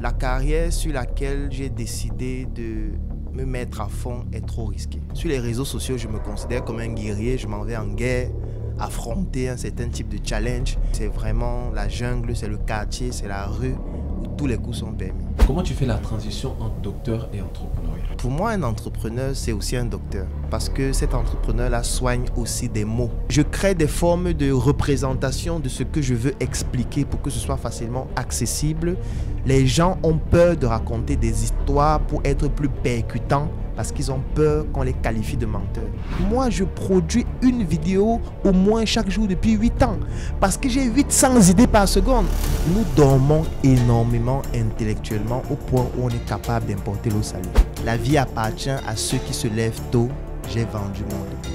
La carrière sur laquelle j'ai décidé de me mettre à fond est trop risquée. Sur les réseaux sociaux, je me considère comme un guerrier, je m'en vais en guerre affronter un certain type de challenge. C'est vraiment la jungle, c'est le quartier, c'est la rue où tous les coups sont permis. Comment tu fais la transition entre docteur et entrepreneur Pour moi, un entrepreneur, c'est aussi un docteur parce que cet entrepreneur-là soigne aussi des mots. Je crée des formes de représentation de ce que je veux expliquer pour que ce soit facilement accessible, les gens ont peur de raconter des histoires pour être plus percutants parce qu'ils ont peur qu'on les qualifie de menteurs. Moi, je produis une vidéo au moins chaque jour depuis 8 ans parce que j'ai 800 idées par seconde. Nous dormons énormément intellectuellement au point où on est capable d'importer l'eau salée. La vie appartient à ceux qui se lèvent tôt. J'ai vendu mon dos.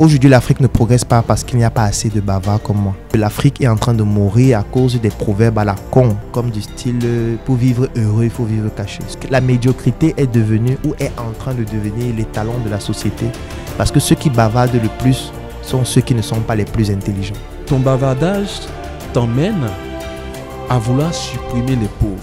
Aujourd'hui, l'Afrique ne progresse pas parce qu'il n'y a pas assez de bavards comme moi. L'Afrique est en train de mourir à cause des proverbes à la con, comme du style euh, pour vivre heureux, il faut vivre caché. La médiocrité est devenue ou est en train de devenir les talons de la société parce que ceux qui bavardent le plus sont ceux qui ne sont pas les plus intelligents. Ton bavardage t'emmène à vouloir supprimer les pauvres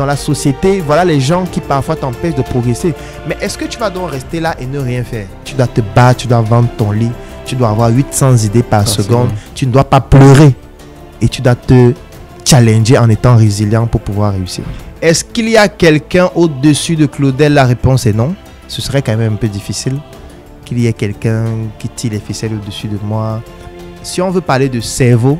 dans la société, voilà les gens qui parfois t'empêchent de progresser. Mais est-ce que tu vas donc rester là et ne rien faire Tu dois te battre, tu dois vendre ton lit, tu dois avoir 800 idées par seconde, tu ne dois pas pleurer et tu dois te challenger en étant résilient pour pouvoir réussir. Est-ce qu'il y a quelqu'un au-dessus de Claudel La réponse est non. Ce serait quand même un peu difficile qu'il y ait quelqu'un qui tire les ficelles au-dessus de moi. Si on veut parler de cerveau,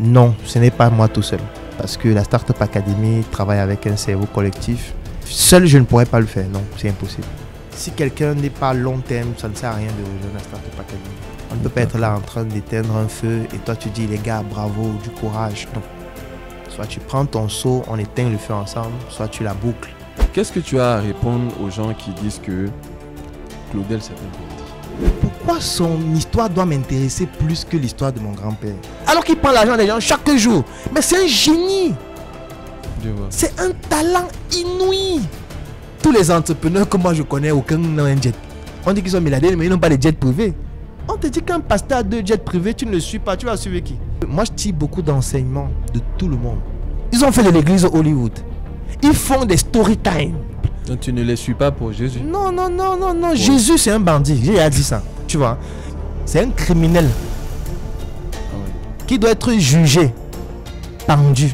non, ce n'est pas moi tout seul parce que la Startup Academy travaille avec un cerveau collectif. Seul, je ne pourrais pas le faire, non, c'est impossible. Si quelqu'un n'est pas long terme, ça ne sert à rien de rejoindre la Startup Academy. On ne peut pas être là en train d'éteindre un feu et toi tu dis les gars, bravo, du courage. Soit tu prends ton seau, on éteint le feu ensemble, soit tu la boucles. Qu'est-ce que tu as à répondre aux gens qui disent que Claudel, c'est un pourquoi son histoire doit m'intéresser plus que l'histoire de mon grand-père Alors qu'il prend l'argent des gens chaque jour. Mais c'est un génie. C'est un talent inouï. Tous les entrepreneurs que moi je connais, aucun n'a un jet. On dit qu'ils sont milliardaires, mais ils n'ont pas de jet privé. On te dit qu'un pasteur a deux jets privés, tu ne le suis pas, tu vas suivre qui Moi, je tire beaucoup d'enseignements de tout le monde. Ils ont fait de l'église Hollywood. Ils font des story time. Donc tu ne les suis pas pour Jésus Non, non, non, non, non. Jésus, c'est un bandit. J'ai dit ça. Tu vois C'est un criminel ah qui doit être jugé, pendu.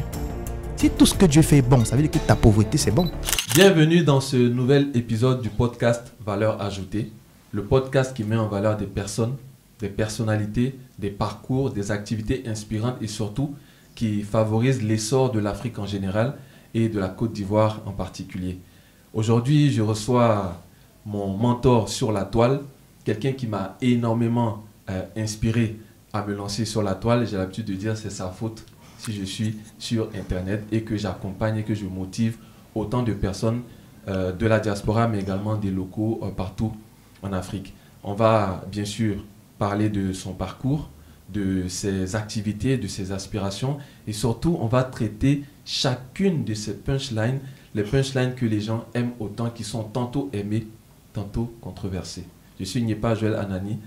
Si tout ce que Dieu fait est bon, ça veut dire que ta pauvreté, c'est bon. Bienvenue dans ce nouvel épisode du podcast Valeur ajoutée. Le podcast qui met en valeur des personnes, des personnalités, des parcours, des activités inspirantes et surtout qui favorise l'essor de l'Afrique en général et de la Côte d'Ivoire en particulier. Aujourd'hui, je reçois mon mentor sur la toile, quelqu'un qui m'a énormément euh, inspiré à me lancer sur la toile. J'ai l'habitude de dire c'est sa faute si je suis sur Internet et que j'accompagne et que je motive autant de personnes euh, de la diaspora, mais également des locaux euh, partout en Afrique. On va bien sûr parler de son parcours, de ses activités, de ses aspirations, et surtout, on va traiter chacune de ses punchlines les punchlines que les gens aiment autant, qui sont tantôt aimés, tantôt controversés. Je suis pas Joël Anani,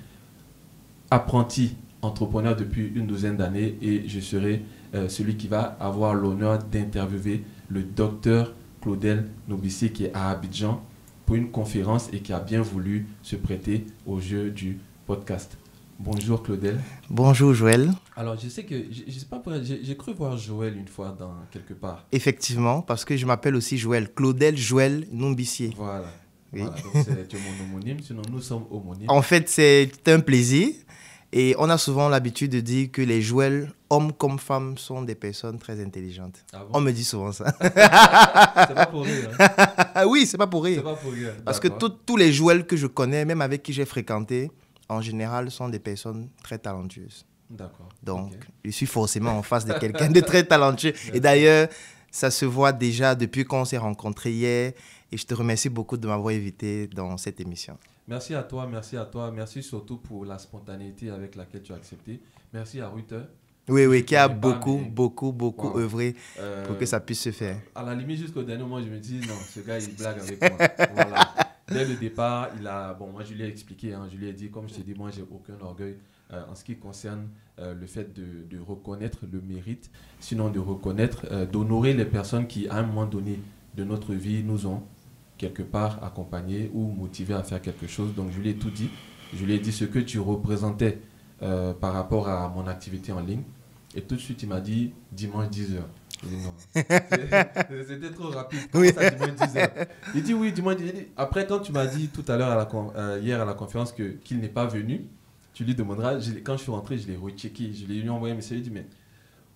apprenti entrepreneur depuis une douzaine d'années et je serai euh, celui qui va avoir l'honneur d'interviewer le docteur Claudel Nobissi qui est à Abidjan pour une conférence et qui a bien voulu se prêter au jeu du podcast. Bonjour Claudel. Bonjour Joël. Alors je sais que, je, sais pas, j'ai cru voir Joël une fois dans quelque part. Effectivement, parce que je m'appelle aussi Joël. Claudel Joël Nombissier. Voilà. voilà donc c'est mon homonyme, sinon nous sommes homonymes. En fait, c'est un plaisir. Et on a souvent l'habitude de dire que les Joëls, hommes comme femmes, sont des personnes très intelligentes. Ah on me dit souvent ça. c'est pas pour rire. Hein. oui, c'est pas pour rire. C'est Pas pour rire. Parce que tous les Joëls que je connais, même avec qui j'ai fréquenté, en général, sont des personnes très talentueuses. D'accord. Donc, je suis forcément en face de quelqu'un de très talentueux. Et d'ailleurs, ça se voit déjà depuis qu'on s'est rencontrés hier. Et je te remercie beaucoup de m'avoir invité dans cette émission. Merci à toi, merci à toi. Merci surtout pour la spontanéité avec laquelle tu as accepté. Merci à Reuter. Oui, oui, qui a beaucoup, beaucoup, beaucoup œuvré pour que euh, ça puisse se faire. À la limite, jusqu'au dernier moment, je me dis, non, ce gars, il blague avec moi. voilà dès le départ, il a. Bon, moi, je lui ai expliqué, hein. je lui ai dit, comme je t'ai dit, moi, j'ai aucun orgueil euh, en ce qui concerne euh, le fait de, reconnaître le mérite, sinon de reconnaître, euh, d'honorer les personnes qui, à un moment donné de notre vie, nous ont quelque part accompagnés ou motivés à faire quelque chose. Donc, je lui ai tout dit. Je lui ai dit ce que tu représentais par rapport à mon activité en ligne. Et tout de suite, il m'a dit dimanche 10h. C'était trop rapide. Oui. Ça, dis -moi rapide. Il dit oui, dis-moi. Après, quand tu m'as dit tout à l'heure, à la euh, hier à la conférence, qu'il n'est pas venu, tu lui demanderas. quand je suis rentré, je l'ai rechecké. Je lui envoyé un message. Il dit Mais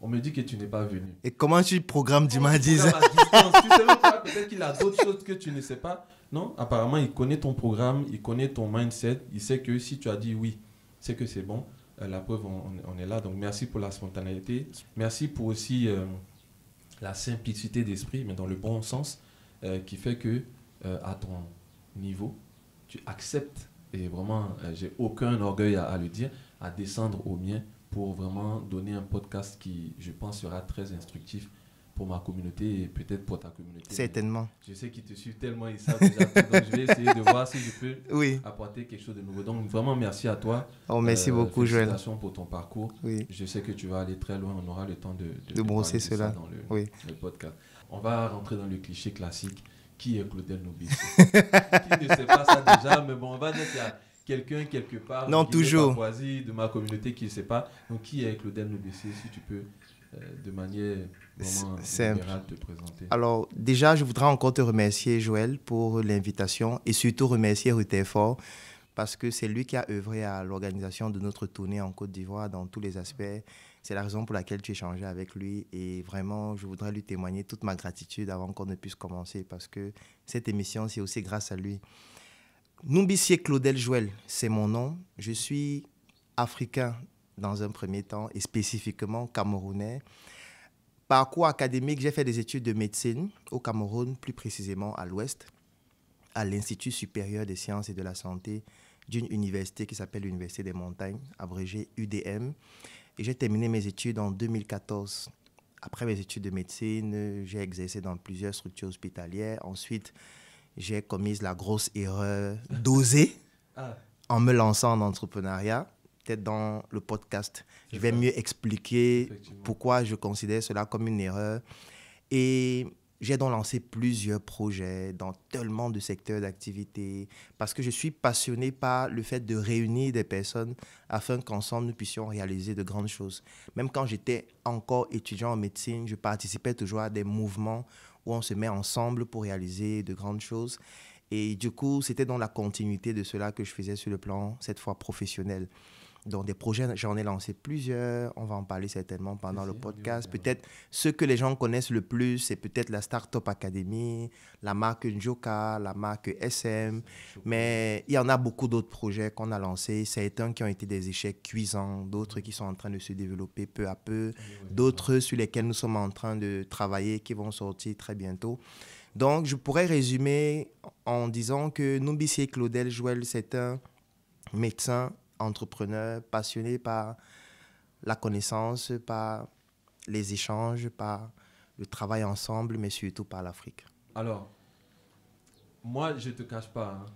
on me dit que tu n'es pas venu. Et comment tu programmes du moi Peut-être qu'il a d'autres choses que tu ne sais pas. Non, apparemment, il connaît ton programme, il connaît ton mindset. Il sait que si tu as dit oui, c'est que c'est bon. Euh, la preuve, on, est là. Donc, merci pour la spontanéité. Merci pour aussi. Euh, la simplicité d'esprit, mais dans le bon sens, euh, qui fait que euh, à ton niveau, tu acceptes, et vraiment, euh, j'ai aucun orgueil à, à, le dire, à descendre au mien pour vraiment donner un podcast qui, je pense, sera très instructif pour ma communauté et peut-être pour ta communauté. Certainement. Je sais qu'ils te suivent tellement et ça donc je vais essayer de voir si je peux apporter quelque chose de nouveau. Donc vraiment merci à toi. Oh, merci euh, beaucoup Joël. pour ton parcours. Oui. Je sais que tu vas aller très loin. On aura le temps de, de, brosser cela dans le, podcast. On va rentrer dans le cliché classique. Qui est Claudel Nobis Qui ne sait pas ça déjà Mais bon, on va dire qu'il y a quelqu'un quelque part non toujours de ma communauté qui ne sait pas donc qui est Claudel Nobis si tu peux euh, de manière de présenter. Alors, déjà, je voudrais encore te remercier, Joël, pour l'invitation et surtout remercier Rutherford parce que c'est lui qui a œuvré à l'organisation de notre tournée en Côte d'Ivoire dans tous les aspects. C'est la raison pour laquelle tu changé avec lui et vraiment, je voudrais lui témoigner toute ma gratitude avant qu'on ne puisse commencer parce que cette émission, c'est aussi grâce à lui. Numbissier Claudel Joël, c'est mon nom. Je suis africain dans un premier temps et spécifiquement camerounais. Parcours académique, j'ai fait des études de médecine au Cameroun, plus précisément à l'Ouest, à l'Institut supérieur des sciences et de la santé d'une université qui s'appelle l'Université des montagnes, abrégée UDM. Et j'ai terminé mes études en 2014. Après mes études de médecine, j'ai exercé dans plusieurs structures hospitalières. Ensuite, j'ai commis la grosse erreur d'oser ah. en me lançant en entrepreneuriat dans le podcast, je vais mieux expliquer pourquoi je considère cela comme une erreur. Et j'ai donc lancé plusieurs projets dans tellement de secteurs d'activité parce que je suis passionné par le fait de réunir des personnes afin qu'ensemble nous puissions réaliser de grandes choses. Même quand j'étais encore étudiant en médecine, je participais toujours à des mouvements où on se met ensemble pour réaliser de grandes choses. Et du coup, c'était dans la continuité de cela que je faisais sur le plan, cette fois professionnel. Donc, des projets, j'en ai lancé plusieurs. On va en parler certainement pendant le podcast. Peut-être ce que les gens connaissent le plus, c'est peut-être la Startup Academy, la marque Njoka, la marque SM. Mais il y en a beaucoup d'autres projets qu'on a lancés. Certains qui ont été des échecs cuisants, d'autres qui sont en train de se développer peu à peu, d'autres sur lesquels nous sommes en train de travailler qui vont sortir très bientôt. Donc, je pourrais résumer en disant que Nubissier Claudel Joël, c'est un médecin entrepreneur, passionné par la connaissance, par les échanges, par le travail ensemble, mais surtout par l'Afrique. Alors, moi, je ne te cache pas, hein,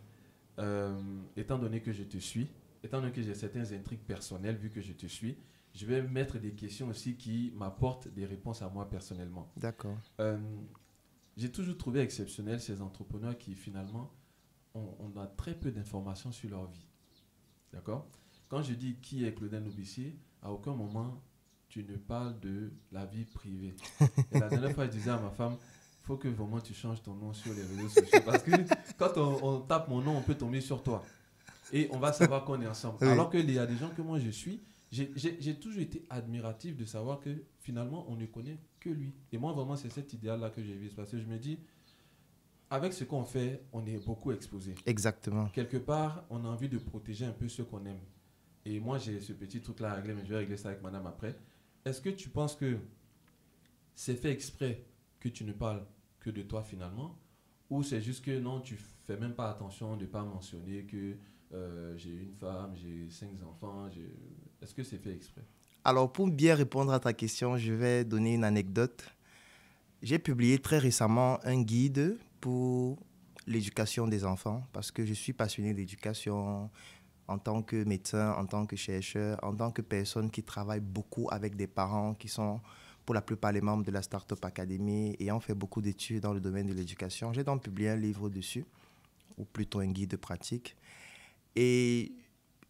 euh, étant donné que je te suis, étant donné que j'ai certaines intrigues personnelles, vu que je te suis, je vais mettre des questions aussi qui m'apportent des réponses à moi personnellement. D'accord. Euh, j'ai toujours trouvé exceptionnel ces entrepreneurs qui finalement, ont on a très peu d'informations sur leur vie. D'accord quand je dis qui est Claudin Loubissier, à aucun moment tu ne parles de la vie privée. Et la dernière fois, je disais à ma femme, il faut que vraiment tu changes ton nom sur les réseaux sociaux. Parce que quand on, tape mon nom, on peut tomber sur toi. Et on va savoir qu'on est ensemble. Alors qu'il y a des gens que moi je suis, j'ai toujours été admiratif de savoir que finalement, on ne connaît que lui. Et moi, vraiment, c'est cet idéal-là que j'ai vu. Parce que je me dis, avec ce qu'on fait, on est beaucoup exposé. Exactement. Quelque part, on a envie de protéger un peu ceux qu'on aime et moi j'ai ce petit truc-là à régler, mais je vais régler ça avec madame après. Est-ce que tu penses que c'est fait exprès que tu ne parles que de toi finalement Ou c'est juste que non, tu fais même pas attention de ne pas mentionner que euh, j'ai une femme, j'ai cinq enfants Est-ce que c'est fait exprès Alors pour bien répondre à ta question, je vais donner une anecdote. J'ai publié très récemment un guide pour l'éducation des enfants parce que je suis passionné d'éducation, en tant que médecin, en tant que chercheur, en tant que personne qui travaille beaucoup avec des parents qui sont pour la plupart les membres de la Startup Academy et ont fait beaucoup d'études dans le domaine de l'éducation. J'ai donc publié un livre dessus, ou plutôt un guide de pratique. Et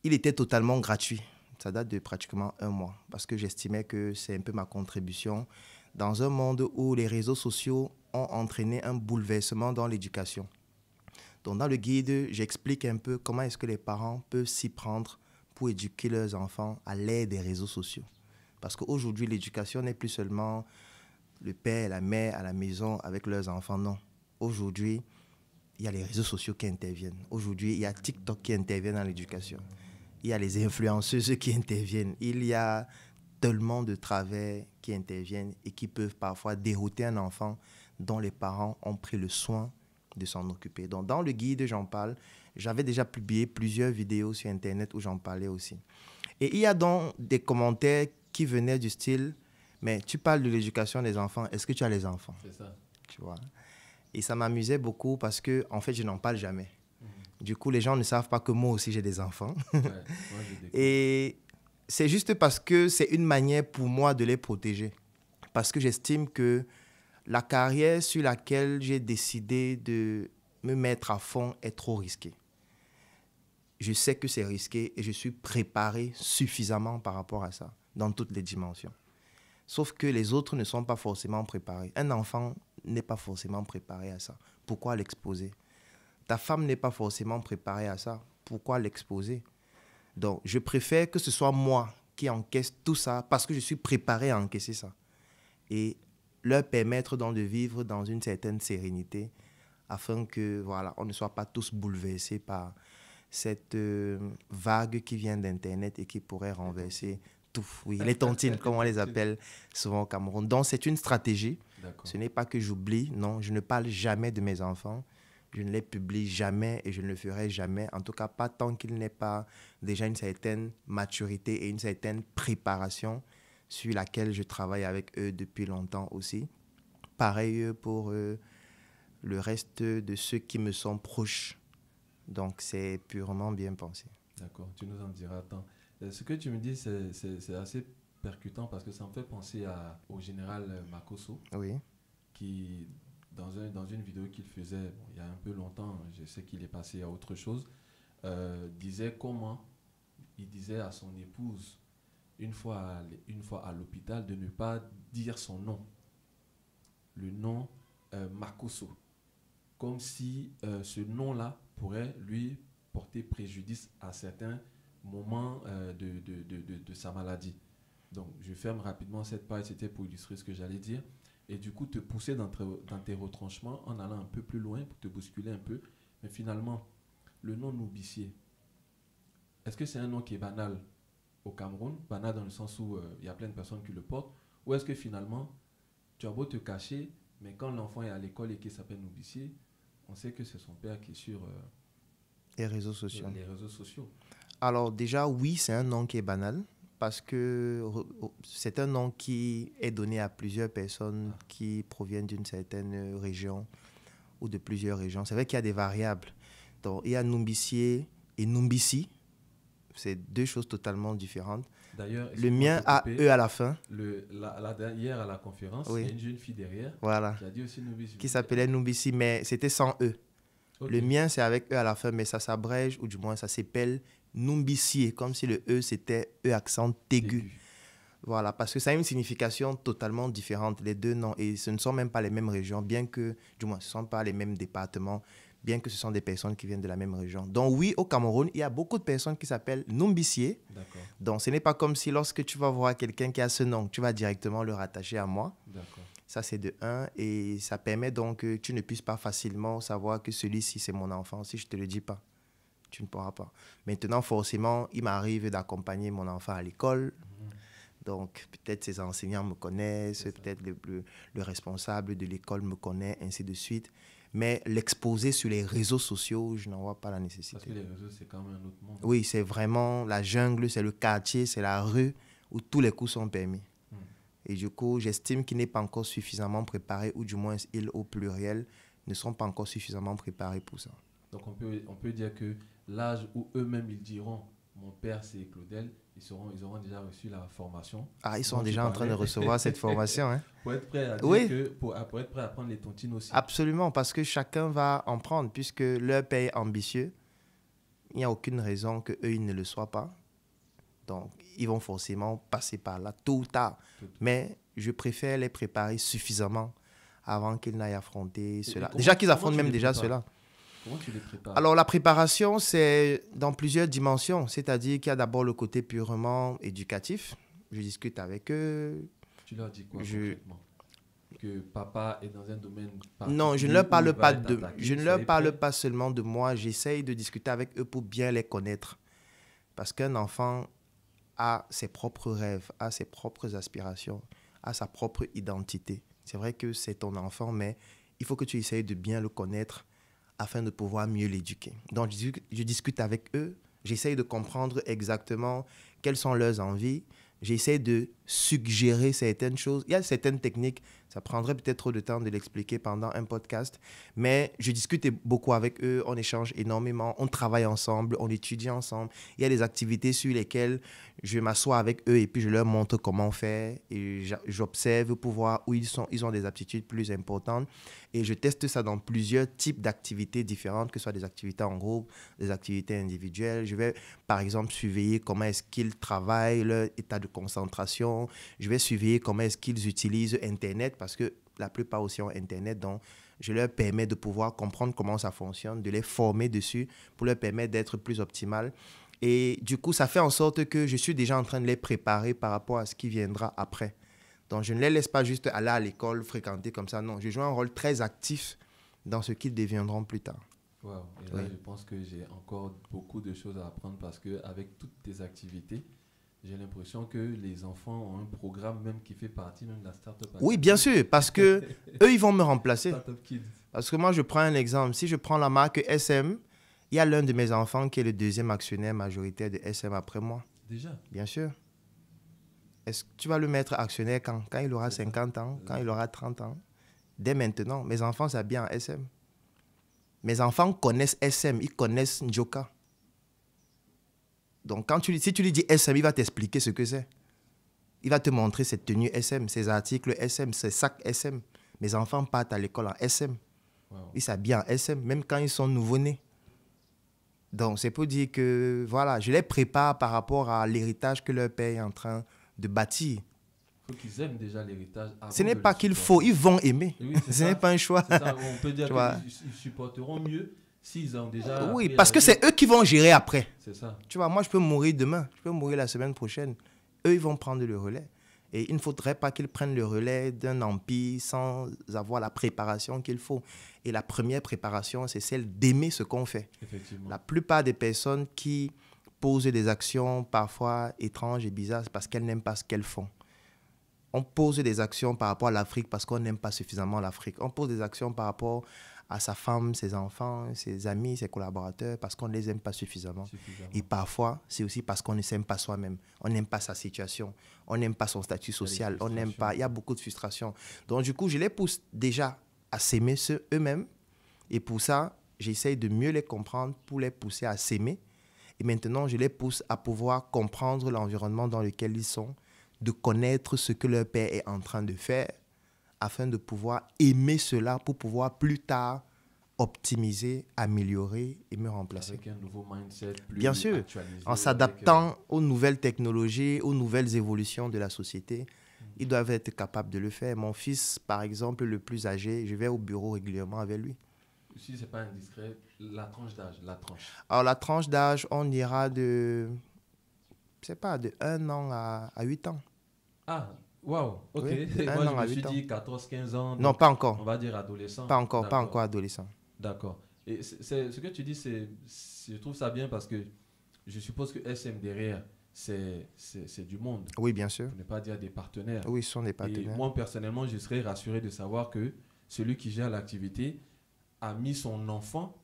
il était totalement gratuit. Ça date de pratiquement un mois, parce que j'estimais que c'est un peu ma contribution dans un monde où les réseaux sociaux ont entraîné un bouleversement dans l'éducation. Donc dans le guide, j'explique un peu comment est-ce que les parents peuvent s'y prendre pour éduquer leurs enfants à l'aide des réseaux sociaux. Parce qu'aujourd'hui, l'éducation n'est plus seulement le père et la mère à la maison avec leurs enfants, non. Aujourd'hui, il y a les réseaux sociaux qui interviennent. Aujourd'hui, il y a TikTok qui intervient dans l'éducation. Il y a les influenceuses qui interviennent. Il y a tellement de travers qui interviennent et qui peuvent parfois dérouter un enfant dont les parents ont pris le soin de s'en occuper. Donc, dans le guide, j'en parle. J'avais déjà publié plusieurs vidéos sur Internet où j'en parlais aussi. Et il y a donc des commentaires qui venaient du style Mais tu parles de l'éducation des enfants, est-ce que tu as les enfants C'est ça. Tu vois Et ça m'amusait beaucoup parce que, en fait, je n'en parle jamais. Mhm. Du coup, les gens ne savent pas que moi aussi j'ai des enfants. Et c'est juste parce que c'est une manière pour moi de les protéger. Parce que j'estime que la carrière sur laquelle j'ai décidé de me mettre à fond est trop risquée. Je sais que c'est risqué et je suis préparé suffisamment par rapport à ça, dans toutes les dimensions. Sauf que les autres ne sont pas forcément préparés. Un enfant n'est pas forcément préparé à ça. Pourquoi l'exposer Ta femme n'est pas forcément préparée à ça. Pourquoi l'exposer Donc, je préfère que ce soit moi qui encaisse tout ça parce que je suis préparé à encaisser ça. Et leur permettre donc de vivre dans une certaine sérénité afin que voilà on ne soit pas tous bouleversés par cette euh, vague qui vient d'internet et qui pourrait renverser tout oui les tontines comme on les appelle souvent au Cameroun donc c'est une stratégie ce n'est pas que j'oublie non je ne parle jamais de mes enfants je ne les publie jamais et je ne le ferai jamais, en tout cas pas tant qu'il n'est pas déjà une certaine maturité et une certaine préparation sur laquelle je travaille avec eux depuis longtemps aussi. Pareil euh, pour euh, le reste de ceux qui me sont proches. Donc c'est purement bien pensé. D'accord, tu nous en diras tant. Euh, ce que tu me dis, c'est assez percutant parce que ça me fait penser au général Makoso. Qui, dans, dans une vidéo qu'il faisait il y a un peu longtemps, je sais qu'il est passé à autre chose, disait comment il disait à son épouse une fois, à, une fois à l'hôpital, de ne pas dire son nom, le nom euh, Makoso, comme si euh, ce nom-là pourrait lui porter préjudice à certains moments euh, de, de, de, de, sa maladie. Donc, je ferme rapidement cette page, c'était pour illustrer ce que j'allais dire. Et du coup, te pousser dans, dans tes retranchements en allant un peu plus loin pour te bousculer un peu. Mais finalement, le nom Noubissier, est-ce que c'est un nom qui est banal au Cameroun, banal dans le sens où euh, il y a plein de personnes qui le portent, ou est-ce que finalement, tu as beau te cacher, mais quand l'enfant est à l'école et qu'il s'appelle Numbissier on sait que c'est son père qui est sur euh, les, réseaux sociaux. les réseaux sociaux. Alors déjà, oui, c'est un nom qui est banal, parce que oh, c'est un nom qui est donné à plusieurs personnes ah. qui proviennent d'une certaine région ou de plusieurs régions. C'est vrai qu'il y a des variables. Donc, il y a Numbissier et Numbissi, c'est deux choses totalement différentes. D'ailleurs, le mien a E à la fin. Le, la, hier à la conférence, il y a une jeune fille derrière voilà. qui a dit aussi Qui s'appelait Nubisi, mais c'était sans E. Le mien, c'est avec E à la fin, mais ça s'abrège, ou du moins ça s'appelle Numbissier, comme si le E c'était E accent aigu. aigu. Voilà, parce que ça a une signification totalement différente, les deux noms. Et ce ne sont même pas les mêmes régions, bien que, du moins, ce ne sont pas les mêmes départements, bien que ce sont des personnes qui viennent de la même région. Donc oui, au Cameroun, il y a beaucoup de personnes qui s'appellent Numbissier. Donc ce n'est pas comme si lorsque tu vas voir quelqu'un qui a ce nom, tu vas directement le rattacher à moi. Ça, c'est de 1. Et ça permet donc que euh, tu ne puisses pas facilement savoir que celui-ci, c'est mon enfant. Si je ne te le dis pas, tu ne pourras pas. Maintenant, forcément, il m'arrive d'accompagner mon enfant à l'école. Mhm. Donc, peut-être ses enseignants me connaissent, peut-être le, responsable de l'école me connaît, ainsi de suite. Mais l'exposer sur les réseaux sociaux, je n'en vois pas la nécessité. Parce que les réseaux, c'est quand même un autre monde. Oui, c'est vraiment la jungle, c'est le quartier, c'est la rue où tous les coups sont permis. Hmm. Et du coup, j'estime qu'il n'est pas encore suffisamment préparé, ou du moins, ils au pluriel ne sont pas encore suffisamment préparés pour ça. Donc on peut, on peut dire que l'âge où eux-mêmes ils diront mon père c'est Claudel, ils, ils auront déjà reçu la formation. Ah, ils sont déjà en train de recevoir cette formation. Hein. Pour être prêt à pour, être prêt à prendre les tontines aussi. Absolument, parce que chacun va en prendre, puisque leur pays est ambitieux. Il n'y a aucune raison qu'eux, ils ne le soient pas. Donc, ils vont forcément passer par là, tôt ou tard. Mais je préfère les préparer suffisamment avant qu'ils n'aillent affronter cela. déjà qu'ils affrontent même déjà cela. Comment tu Alors, la préparation, c'est dans plusieurs dimensions. C'est-à-dire qu'il y a d'abord le côté purement éducatif. Je discute avec eux. Tu leur dis quoi Que papa est dans un domaine Non, je ne leur parle pas de. Je ne leur parle pas seulement de moi. J'essaye de discuter avec eux pour bien les connaître. Parce qu'un enfant a ses propres rêves, a ses propres aspirations, a sa propre identité. C'est vrai que c'est ton enfant, mais il faut que tu essayes de bien le connaître afin de pouvoir mieux l'éduquer. Donc, je, discute avec eux, j'essaye de comprendre exactement quelles sont leurs envies, j'essaie de suggérer certaines choses. Il y a certaines techniques ça prendrait peut-être trop de temps de l'expliquer pendant un podcast, mais je discute beaucoup avec eux, on échange énormément, on travaille ensemble, on étudie ensemble. Il y a des activités sur lesquelles je m'assois avec eux et puis je leur montre comment faire et j'observe pour voir où ils sont, ils ont des aptitudes plus importantes et je teste ça dans plusieurs types d'activités différentes, que ce soit des activités en groupe, des activités individuelles. Je vais par exemple surveiller comment est-ce qu'ils travaillent, leur état de concentration. Je vais surveiller comment est-ce qu'ils utilisent Internet parce que la plupart aussi ont Internet, donc je leur permets de pouvoir comprendre comment ça fonctionne, de les former dessus pour leur permettre d'être plus optimal. Et du coup, ça fait en sorte que je suis déjà en train de les préparer par rapport à ce qui viendra après. Donc, je ne les laisse pas juste aller à l'école, fréquenter comme ça. Non, je joue un rôle très actif dans ce qu'ils deviendront plus tard. Wow. Et là, je pense que j'ai encore beaucoup de choses à apprendre parce que avec toutes tes activités, j'ai l'impression que les enfants ont un programme même qui fait partie même de la Startup Oui, bien sûr, parce que eux, ils vont me remplacer. Parce que moi, je prends un exemple. Si je prends la marque SM, il y a l'un de mes enfants qui est le deuxième actionnaire majoritaire de SM après moi. Déjà Bien sûr. Est-ce que tu vas le mettre actionnaire quand Quand il aura 50 ans Quand euh. il aura 30 ans Dès maintenant, mes enfants s'habillent en SM. Mes enfants connaissent SM, ils connaissent Njoka. Donc, quand tu, si tu lui dis SM, il va t'expliquer ce que c'est. Il va te montrer cette tenue SM, ces articles SM, ces sacs SM. Mes enfants partent à l'école en SM. Ils s'habillent en SM, même quand ils sont nouveau-nés. Donc, c'est pour dire que, voilà, je les prépare par rapport à l'héritage que leur père est en train de bâtir. qu'ils aiment déjà l'héritage. Ce n'est pas qu'il faut, ils vont aimer. ce n'est pas un choix. on peut dire qu'ils supporteront mieux déjà. Oui, parce que c'est eux qui vont gérer après. C'est ça. Tu vois, moi, je peux mourir demain, je peux mourir la semaine prochaine. Eux, ils vont prendre le relais. Et il ne faudrait pas qu'ils prennent le relais d'un empire sans avoir la préparation qu'il faut. Et la première préparation, c'est celle d'aimer ce qu'on fait. Effectivement. La plupart des personnes qui posent des actions parfois étranges et bizarres, parce qu'elles n'aiment pas ce qu'elles font. On pose des actions par rapport à l'Afrique parce qu'on n'aime pas suffisamment l'Afrique. On pose des actions par rapport à sa femme, ses enfants, ses amis, ses collaborateurs, parce qu'on ne les aime pas suffisamment. Et parfois, c'est aussi parce qu'on ne s'aime pas soi-même. On n'aime pas sa situation, on n'aime pas son statut social, on n'aime pas. Il y a beaucoup de frustration. Donc, du coup, je les pousse déjà à s'aimer eux-mêmes. Et pour ça, j'essaye de mieux les comprendre pour les pousser à s'aimer. Et maintenant, je les pousse à pouvoir comprendre l'environnement dans lequel ils sont, de connaître ce que leur père est en train de faire afin de pouvoir aimer cela pour pouvoir plus tard optimiser, améliorer et me remplacer. Avec un nouveau mindset plus Bien sûr, en euh, s'adaptant aux nouvelles technologies, aux nouvelles évolutions de la société, mhm. ils doivent être capables de le faire. Mon fils, par exemple, le plus âgé, je vais au bureau régulièrement avec lui. Si ce n'est pas indiscret, la tranche d'âge, la tranche. Alors la tranche d'âge, on ira de, je sais pas, de 1 an à, à 8 ans. Ah, Waouh, ok. Moi, je me suis dit 14-15 ans. Non, pas encore. On va dire adolescent. Pas encore, pas encore adolescent. D'accord. Et ce que tu dis, c'est, je trouve ça bien parce que je suppose que SM derrière, c'est, c'est, du monde. Oui, bien sûr. On ne pas dire des partenaires. Oui, ce sont des partenaires. Et moi, personnellement, je serais rassuré de savoir que celui qui gère l'activité a mis son enfant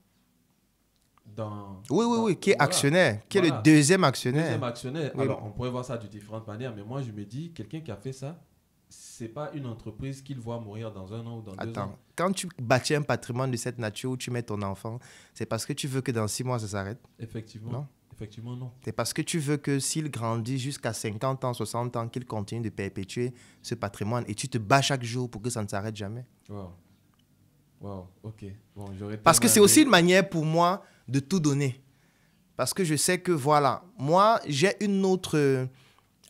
oui, oui, oui, qui est actionnaire, qui est le deuxième actionnaire. Deuxième actionnaire. Alors, on pourrait voir ça de différentes manières, mais moi, je me dis, quelqu'un qui a fait ça, c'est pas une entreprise qu'il voit mourir dans un an ou dans deux ans. Attends, quand tu bâtis un patrimoine de cette nature où tu mets ton enfant, c'est parce que tu veux que dans six mois, ça s'arrête Effectivement. Non Effectivement, non. C'est parce que tu veux que s'il grandit jusqu'à 50 ans, 60 ans, qu'il continue de perpétuer ce patrimoine et tu te bats chaque jour pour que ça ne s'arrête jamais. Wow. Wow, ok. Bon, parce que c'est aussi une manière pour moi de tout donner. Parce que je sais que, voilà, moi, j'ai une autre euh,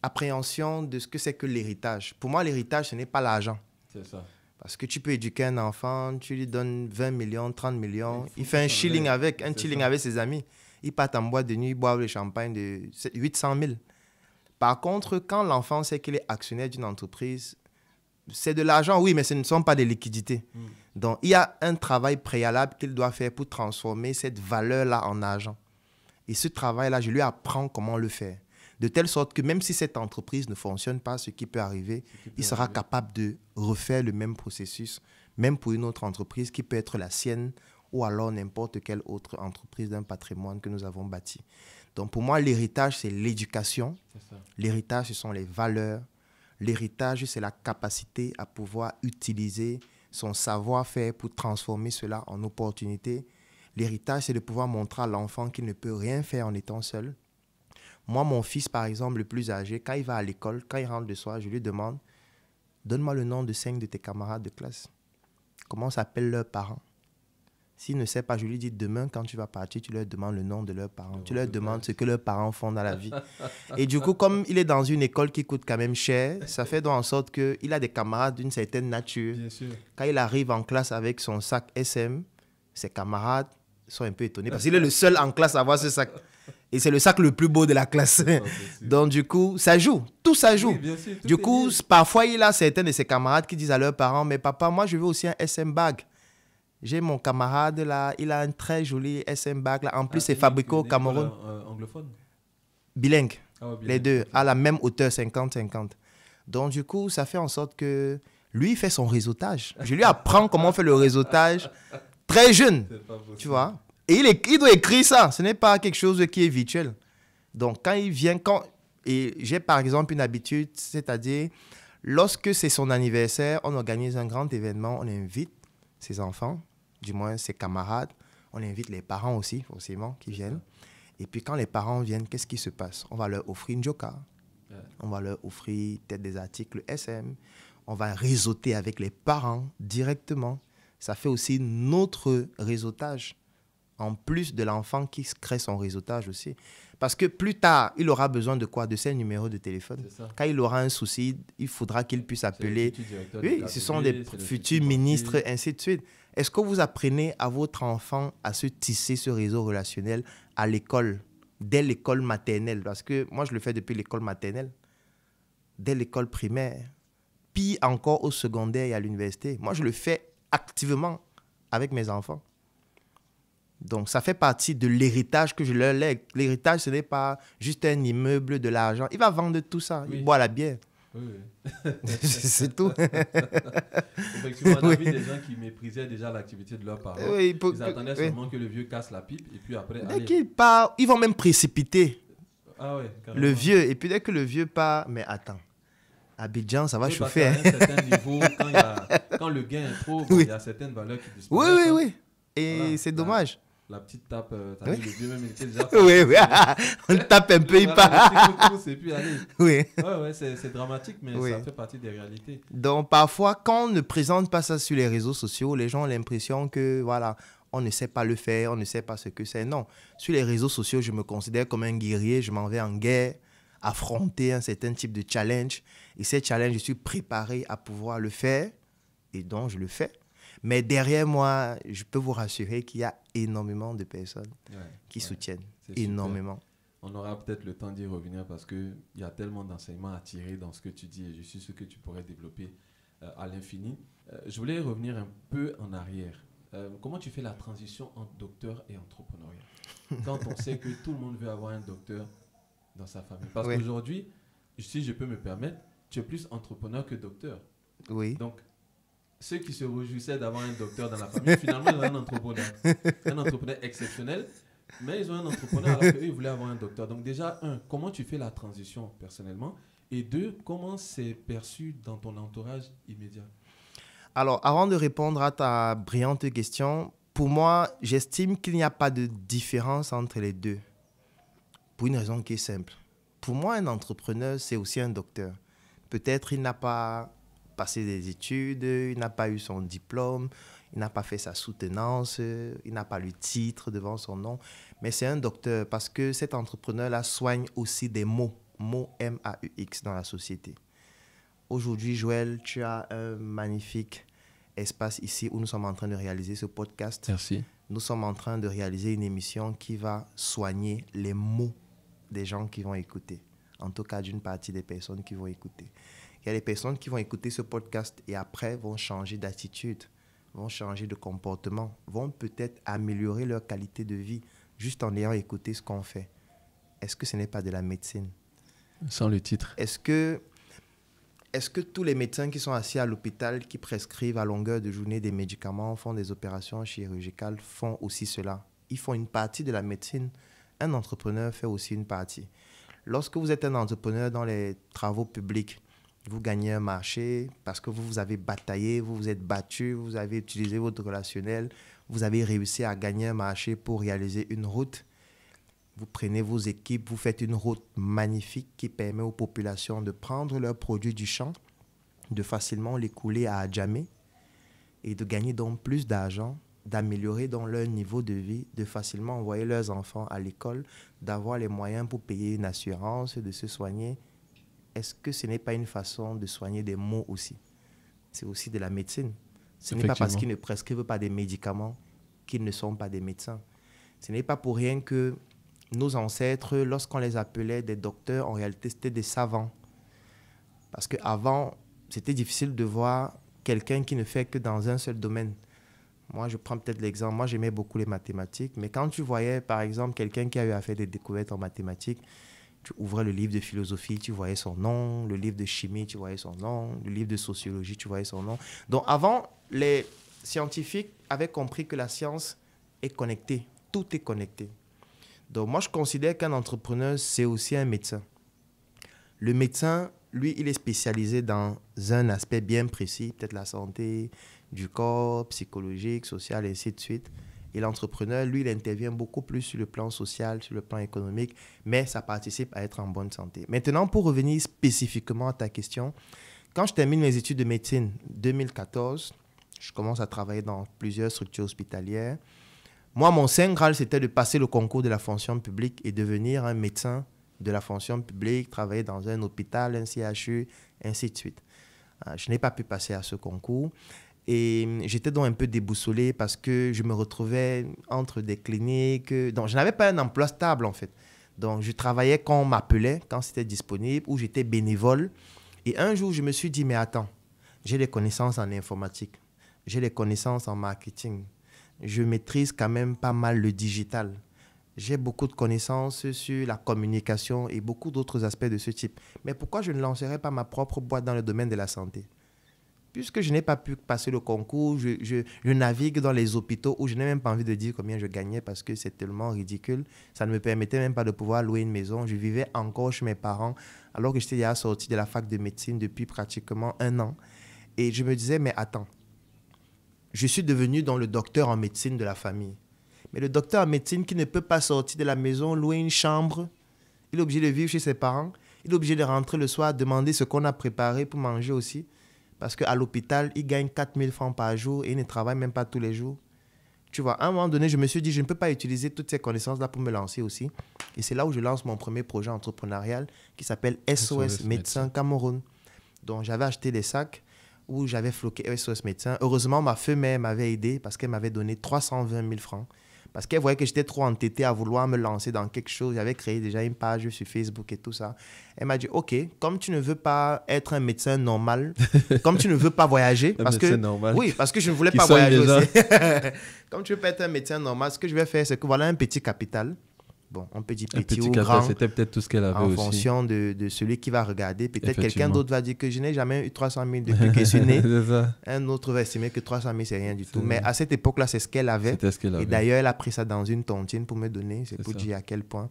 appréhension de ce que c'est que l'héritage. Pour moi, l'héritage, ce n'est pas l'argent. C'est ça. Parce que tu peux éduquer un enfant, tu lui donnes 20 millions, 30 millions, il, fait un shilling avec, un chilling avec ses amis. Il part en boîte de nuit, il boit le champagne de 800 000. Par contre, quand l'enfant sait qu'il est actionnaire d'une entreprise, c'est de l'argent, oui, mais ce ne sont pas des liquidités. Hmm. Donc, il y a un travail préalable qu'il doit faire pour transformer cette valeur-là en argent. Et ce travail-là, je lui apprends comment le faire. De telle sorte que même si cette entreprise ne fonctionne pas, ce qui peut arriver, il sera capable de refaire le même processus, même pour une autre entreprise qui peut être la sienne ou alors n'importe quelle autre entreprise d'un patrimoine que nous avons bâti. Donc pour moi, l'héritage, c'est l'éducation. L'héritage, ce sont les valeurs. L'héritage, c'est la capacité à pouvoir utiliser son savoir-faire pour transformer cela en opportunité. L'héritage, c'est de pouvoir montrer à l'enfant qu'il ne peut rien faire en étant seul. Moi, mon fils, par exemple, le plus âgé, quand il va à l'école, quand il rentre de soir, je lui demande, donne-moi le nom de cinq de tes camarades de classe. Comment s'appellent leurs parents s'il ne sait pas, je lui dis demain, quand tu vas partir, tu leur demandes le nom de leurs parents. Ah, tu leur demandes ce que leurs parents font dans la vie. Et du coup, comme il est dans une école qui coûte quand même cher, ça fait donc en sorte qu'il a des camarades d'une certaine nature. Quand il arrive en classe avec son sac SM, ses camarades sont un peu étonnés parce qu'il est le seul en classe à avoir ce sac. Et c'est le sac le plus beau de la classe. Ah, donc, du coup, ça joue. Tout ça joue. du coup, parfois, il a certains de ses camarades qui disent à leurs parents Mais papa, moi, je veux aussi un SM bag. J'ai mon camarade là, il a un très joli SM bag, là. En plus, ah, c'est fabriqué au Cameroun. Euh, anglophone bilingue, ah les deux, à la même hauteur, 50-50. Donc, du coup, ça fait en sorte que lui fait son réseautage. Je lui apprends comment on fait le réseautage très jeune. Tu vois Et il, il doit écrire ça. Ce n'est pas quelque chose qui est virtuel. Donc, quand il vient, quand. Et j'ai par exemple une habitude, c'est-à-dire, lorsque c'est son anniversaire, on organise un grand événement, on invite ses enfants, du moins ses camarades. On invite les parents aussi, forcément, qui viennent. Et puis quand les parents viennent, qu'est-ce qui se passe On va leur offrir une joker. On va leur offrir peut-être des articles SM. On va réseauter avec les parents directement. Ça fait aussi notre réseautage. En plus de l'enfant qui crée son réseautage aussi. Parce que plus tard, il aura besoin de quoi De ses numéros de téléphone. Quand il aura un souci, il faudra qu'il puisse appeler. Oui, ce sont des futurs ministres, ainsi de suite. Est-ce que vous apprenez à votre enfant à se tisser ce réseau relationnel à l'école, dès l'école maternelle Parce que moi, je le fais depuis l'école maternelle, dès l'école primaire, puis encore au secondaire et à l'université. Moi, je le fais activement avec mes enfants. Donc, ça fait partie de l'héritage que je leur lègue. L'héritage, ce n'est pas juste un immeuble, de l'argent. Il va vendre tout ça. Il boit la bière. Oui, oui. c'est tout. Effectivement, on a vu des gens qui méprisaient déjà l'activité de leurs parents. Ils attendaient seulement que le vieux casse la pipe et puis après. Dès qu'il part, ils vont même précipiter. Ah le vieux. Et puis dès que le vieux part, mais attends. Abidjan, ça va chauffer. Hein. quand, le gain est trop, il y a certaines valeurs qui disparaissent. Oui, oui, oui. Et c'est dommage la petite tape, euh, t'as vu, le vieux même était déjà. oui, oui, on tape un peu, il part. c'est Oui. Ouais, ouais, c'est dramatique, mais ça fait partie des réalités. Donc parfois, quand on ne présente pas ça sur les réseaux sociaux, les gens ont l'impression que, voilà, on ne sait pas le faire, on ne sait pas ce que c'est. Non, sur les réseaux sociaux, je me considère comme un guerrier, je m'en vais en guerre affronter un certain type de challenge. Et ces challenges, je suis préparé à pouvoir le faire. Et donc, je le fais. Mais derrière moi, je peux vous rassurer qu'il y a énormément de personnes qui soutiennent. Énormément. On aura peut-être le temps d'y revenir parce qu'il y a tellement d'enseignements à tirer dans ce que tu dis et je suis sûr que tu pourrais développer euh, à l'infini. Euh, je voulais revenir un peu en arrière. Euh, comment tu fais la transition entre docteur et entrepreneuriat Quand on sait que tout le monde veut avoir un docteur dans sa famille. Parce qu'aujourd'hui, si je peux me permettre, tu es plus entrepreneur que docteur. Oui. Donc, ceux qui se réjouissaient d'avoir un docteur dans la famille, finalement, ils ont un entrepreneur. Un entrepreneur exceptionnel, mais ils ont un entrepreneur alors ils voulaient avoir un docteur. Donc, déjà, un, comment tu fais la transition personnellement Et deux, comment c'est perçu dans ton entourage immédiat Alors, avant de répondre à ta brillante question, pour moi, j'estime qu'il n'y a pas de différence entre les deux. Pour une raison qui est simple. Pour moi, un entrepreneur, c'est aussi un docteur. Peut-être il n'a pas passé des études, il n'a pas eu son diplôme, il n'a pas fait sa soutenance, il n'a pas le titre devant son nom. Mais c'est un docteur parce que cet entrepreneur-là soigne aussi des mots, mots M-A-U-X dans la société. Aujourd'hui, Joël, tu as un magnifique espace ici où nous sommes en train de réaliser ce podcast. Merci. Nous sommes en train de réaliser une émission qui va soigner les mots des gens qui vont écouter, en tout cas d'une partie des personnes qui vont écouter. Il y a des personnes qui vont écouter ce podcast et après vont changer d'attitude, vont changer de comportement, vont peut-être améliorer leur qualité de vie juste en ayant écouté ce qu'on fait. Est-ce que ce n'est pas de la médecine Sans le titre. Est-ce que, est que tous les médecins qui sont assis à l'hôpital, qui prescrivent à longueur de journée des médicaments, font des opérations chirurgicales, font aussi cela Ils font une partie de la médecine. Un entrepreneur fait aussi une partie. Lorsque vous êtes un entrepreneur dans les travaux publics, vous gagnez un marché parce que vous vous avez bataillé, vous vous êtes battu, vous avez utilisé votre relationnel, vous avez réussi à gagner un marché pour réaliser une route. Vous prenez vos équipes, vous faites une route magnifique qui permet aux populations de prendre leurs produits du champ, de facilement les couler à Adjamé et de gagner donc plus d'argent, d'améliorer donc leur niveau de vie, de facilement envoyer leurs enfants à l'école, d'avoir les moyens pour payer une assurance, de se soigner est-ce que ce n'est pas une façon de soigner des maux aussi C'est aussi de la médecine. Ce n'est pas parce qu'ils ne prescrivent pas des médicaments qu'ils ne sont pas des médecins. Ce n'est pas pour rien que nos ancêtres, lorsqu'on les appelait des docteurs, en réalité, c'était des savants. Parce qu'avant, c'était difficile de voir quelqu'un qui ne fait que dans un seul domaine. Moi, je prends peut-être l'exemple, moi j'aimais beaucoup les mathématiques, mais quand tu voyais par exemple quelqu'un qui a eu à faire des découvertes en mathématiques, tu ouvrais le livre de philosophie, tu voyais son nom, le livre de chimie, tu voyais son nom, le livre de sociologie, tu voyais son nom. Donc avant, les scientifiques avaient compris que la science est connectée, tout est connecté. Donc moi, je considère qu'un entrepreneur, c'est aussi un médecin. Le médecin, lui, il est spécialisé dans un aspect bien précis, peut-être la santé du corps, psychologique, social, et ainsi de suite. Et l'entrepreneur, lui, il intervient beaucoup plus sur le plan social, sur le plan économique, mais ça participe à être en bonne santé. Maintenant, pour revenir spécifiquement à ta question, quand je termine mes études de médecine 2014, je commence à travailler dans plusieurs structures hospitalières. Moi, mon saint graal, c'était de passer le concours de la fonction publique et devenir un médecin de la fonction publique, travailler dans un hôpital, un CHU, ainsi de suite. Euh, je n'ai pas pu passer à ce concours. Et hum, j'étais donc un peu déboussolé parce que je me retrouvais entre des cliniques. Euh, donc, je n'avais pas un emploi stable, en fait. Donc, je travaillais quand on m'appelait, quand c'était disponible, ou j'étais bénévole. Et un jour, je me suis dit, mais attends, j'ai des connaissances en informatique, j'ai des connaissances en marketing, je maîtrise quand même pas mal le digital. J'ai beaucoup de connaissances sur la communication et beaucoup d'autres aspects de ce type. Mais pourquoi je ne lancerais pas ma propre boîte dans le domaine de la santé puisque je n'ai pas pu passer le concours, je, navigue dans les hôpitaux où je n'ai même pas envie de dire combien je gagnais parce que c'est tellement ridicule. Ça ne me permettait même pas de pouvoir louer une maison. Je vivais encore chez mes parents alors que j'étais déjà sorti de la fac de médecine depuis pratiquement un an. Et je me disais, mais attends, je suis devenu dans le docteur en médecine de la famille. Mais le docteur en médecine qui ne peut pas sortir de la maison, louer une chambre, il est obligé de vivre chez ses parents, il est obligé de rentrer le soir, demander ce qu'on a préparé pour manger aussi. Parce qu'à l'hôpital, ils gagnent 4000 francs par jour et ils ne travaille même pas tous les jours. Tu vois, à un moment donné, je me suis dit, je ne peux pas utiliser toutes ces connaissances-là pour me lancer aussi. Et c'est là où je lance mon premier projet entrepreneurial qui s'appelle SOS, Médecins Cameroun. Donc j'avais acheté des sacs où j'avais floqué SOS Médecins. Heureusement, ma femme m'avait aidé parce qu'elle m'avait donné 320 000 francs parce qu'elle voyait que j'étais trop entêté à vouloir me lancer dans quelque chose. J'avais créé déjà une page sur Facebook et tout ça. Elle m'a dit, OK, comme tu ne veux pas être un médecin normal, comme tu ne veux pas voyager, parce que... Oui, parce que je ne voulais pas voyager aussi. comme tu ne veux pas être un médecin normal, ce que je vais faire, c'est que voilà un petit capital. Bon, on peut dire petit, petit ou grand. C'était peut-être tout ce qu'elle avait en aussi. En fonction de, de, celui qui va regarder. Peut-être quelqu'un d'autre va dire que je n'ai jamais eu 300 000 depuis que je suis né. Un autre va estimer que 300 000, c'est rien du tout. Mais à cette époque-là, c'est ce qu'elle avait. Et d'ailleurs, elle a pris ça dans une tontine pour me donner. C'est pour dire à quel point.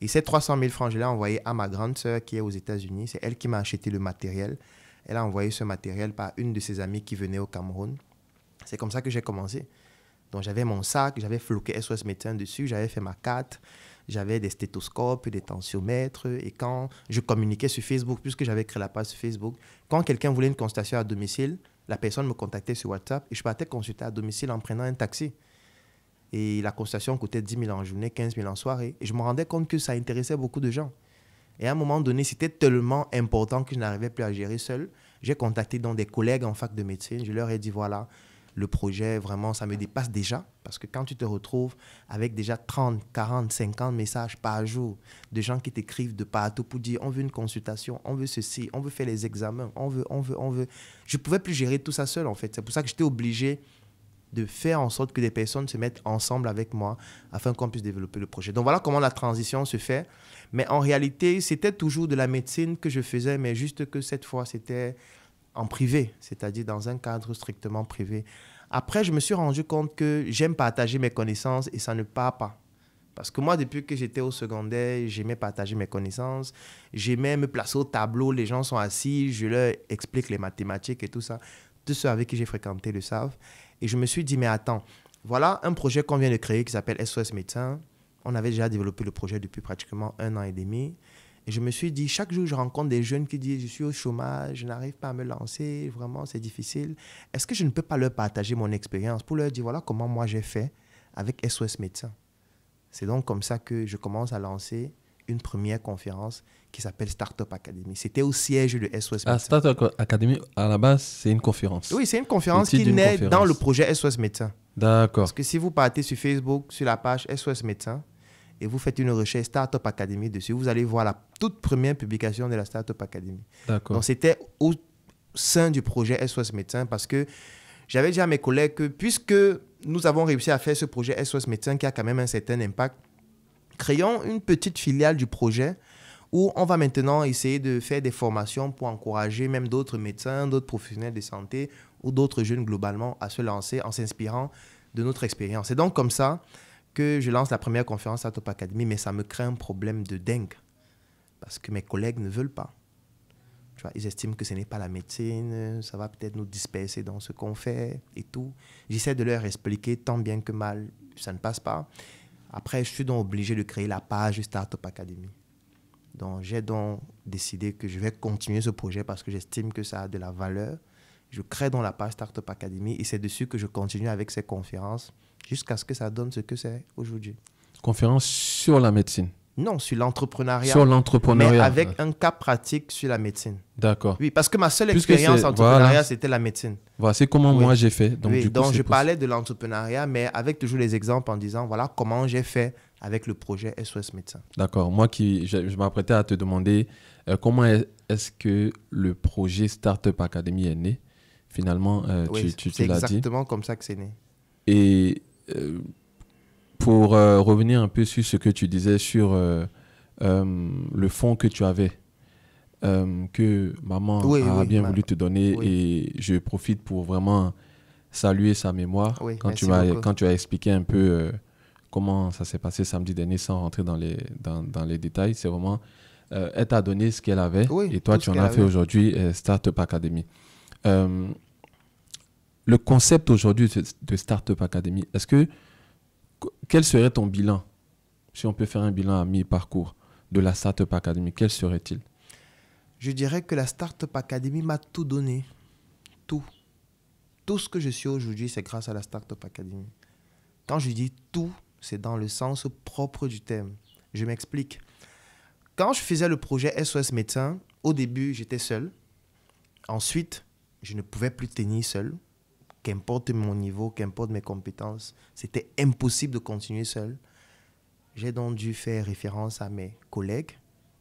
Et ces 300 000 francs, je l'ai envoyé à ma grande sœur qui est aux États-Unis. C'est elle qui m'a acheté le matériel. Elle a envoyé ce matériel par une de ses amies qui venait au Cameroun. C'est comme ça que j'ai commencé. Donc j'avais mon sac, j'avais floqué SOS médecin dessus, j'avais fait ma carte. J'avais des stéthoscopes, des tensiomètres. Et quand je communiquais sur Facebook, puisque j'avais créé la page sur Facebook, quand quelqu'un voulait une consultation à domicile, la personne me contactait sur WhatsApp et je partais consulter à domicile en prenant un taxi. Et la consultation coûtait 10 000 en journée, 15 000 en soirée. Et je me rendais compte que ça intéressait beaucoup de gens. Et à un moment donné, c'était tellement important que je n'arrivais plus à gérer seul. J'ai contacté donc des collègues en fac de médecine. Je leur ai dit, voilà, le projet, vraiment, ça me dépasse déjà. Parce que quand tu te retrouves avec déjà 30, 40, 50 messages par jour de gens qui t'écrivent de partout pour dire on veut une consultation, on veut ceci, on veut faire les examens, on veut, on veut, on veut. Je ne pouvais plus gérer tout ça seul, en fait. C'est pour ça que j'étais obligé de faire en sorte que des personnes se mettent ensemble avec moi afin qu'on puisse développer le projet. Donc voilà comment la transition se fait. Mais en réalité, c'était toujours de la médecine que je faisais, mais juste que cette fois, c'était en privé, c'est-à-dire dans un cadre strictement privé. Après, je me suis rendu compte que j'aime partager mes connaissances et ça ne part pas. Parce que moi, depuis que j'étais au secondaire, j'aimais partager mes connaissances, j'aimais me placer au tableau, les gens sont assis, je leur explique les mathématiques et tout ça. Tous ceux avec qui j'ai fréquenté le savent. Et je me suis dit, mais attends, voilà un projet qu'on vient de créer qui s'appelle SOS Médecins. On avait déjà développé le projet depuis pratiquement un an et demi. Et je me suis dit, chaque jour, je rencontre des jeunes qui disent, je suis au chômage, je n'arrive pas à me lancer, vraiment, c'est difficile. Est-ce que je ne peux pas leur partager mon expérience pour leur dire, voilà comment moi j'ai fait avec SOS Médecins C'est donc comme ça que je commence à lancer une première conférence qui s'appelle Startup Academy. C'était au siège de SOS ah, Médecins. Startup Academy, à la base, c'est une conférence. Oui, c'est une conférence qui naît dans le projet SOS Médecins. D'accord. Parce que si vous partez sur Facebook, sur la page SOS Médecins, et vous faites une recherche Startup Academy dessus, vous allez voir la toute première publication de la Startup Academy. Donc c'était au sein du projet SOS Médecins parce que j'avais dit à mes collègues que puisque nous avons réussi à faire ce projet SOS Médecins qui a quand même un certain impact, créons une petite filiale du projet où on va maintenant essayer de faire des formations pour encourager même d'autres médecins, d'autres professionnels de santé ou d'autres jeunes globalement à se lancer en s'inspirant de notre expérience. Et donc comme ça, que je lance la première conférence à Academy, mais ça me crée un problème de dingue. Parce que mes collègues ne veulent pas. Tu ils estiment que ce n'est pas la médecine, ça va peut-être nous disperser dans ce qu'on fait et tout. J'essaie de leur expliquer tant bien que mal, ça ne passe pas. Après, je suis donc obligé de créer la page Startup Academy. Donc, j'ai donc décidé que je vais continuer ce projet parce que j'estime que ça a de la valeur. Je crée donc la page Startup Academy et c'est dessus que je continue avec ces conférences jusqu'à ce que ça donne ce que c'est aujourd'hui. Conférence sur la médecine Non, sur l'entrepreneuriat. Sur l'entrepreneuriat. Mais avec un cas pratique sur la médecine. D'accord. Oui, parce que ma seule expérience expérience entrepreneuriat, c'était la médecine. Voilà, c'est comment moi j'ai fait. Donc, donc je parlais de l'entrepreneuriat, mais avec toujours les exemples en disant voilà comment j'ai fait avec le projet SOS médecin D'accord. Moi, qui, je, m'apprêtais à te demander euh, comment est-ce que le projet Startup Academy est né Finalement, euh, tu, tu, tu l'as dit. C'est exactement comme ça que c'est né. Et euh, pour euh, revenir un peu sur ce que tu disais sur euh, le fond que tu avais, que maman a bien voulu te donner, et je profite pour vraiment saluer sa mémoire quand, tu as, quand tu as expliqué un peu comment ça s'est passé samedi dernier sans rentrer dans les, dans, dans les détails. C'est vraiment, elle t'a donné ce qu'elle avait et toi, tu en as fait aujourd'hui Startup Academy le concept aujourd'hui de, Startup Academy, est-ce que quel serait ton bilan Si on peut faire un bilan à mi-parcours de la Startup Academy, quel serait-il Je dirais que la Startup Academy m'a tout donné. Tout. Tout ce que je suis aujourd'hui, c'est grâce à la Startup Academy. Quand je dis tout, c'est dans le sens propre du terme. Je m'explique. Quand je faisais le projet SOS Médecin, au début, j'étais seul. Ensuite, je ne pouvais plus tenir seul qu'importe mon niveau, qu'importe mes compétences, c'était impossible de continuer seul. J'ai donc dû faire référence à mes collègues.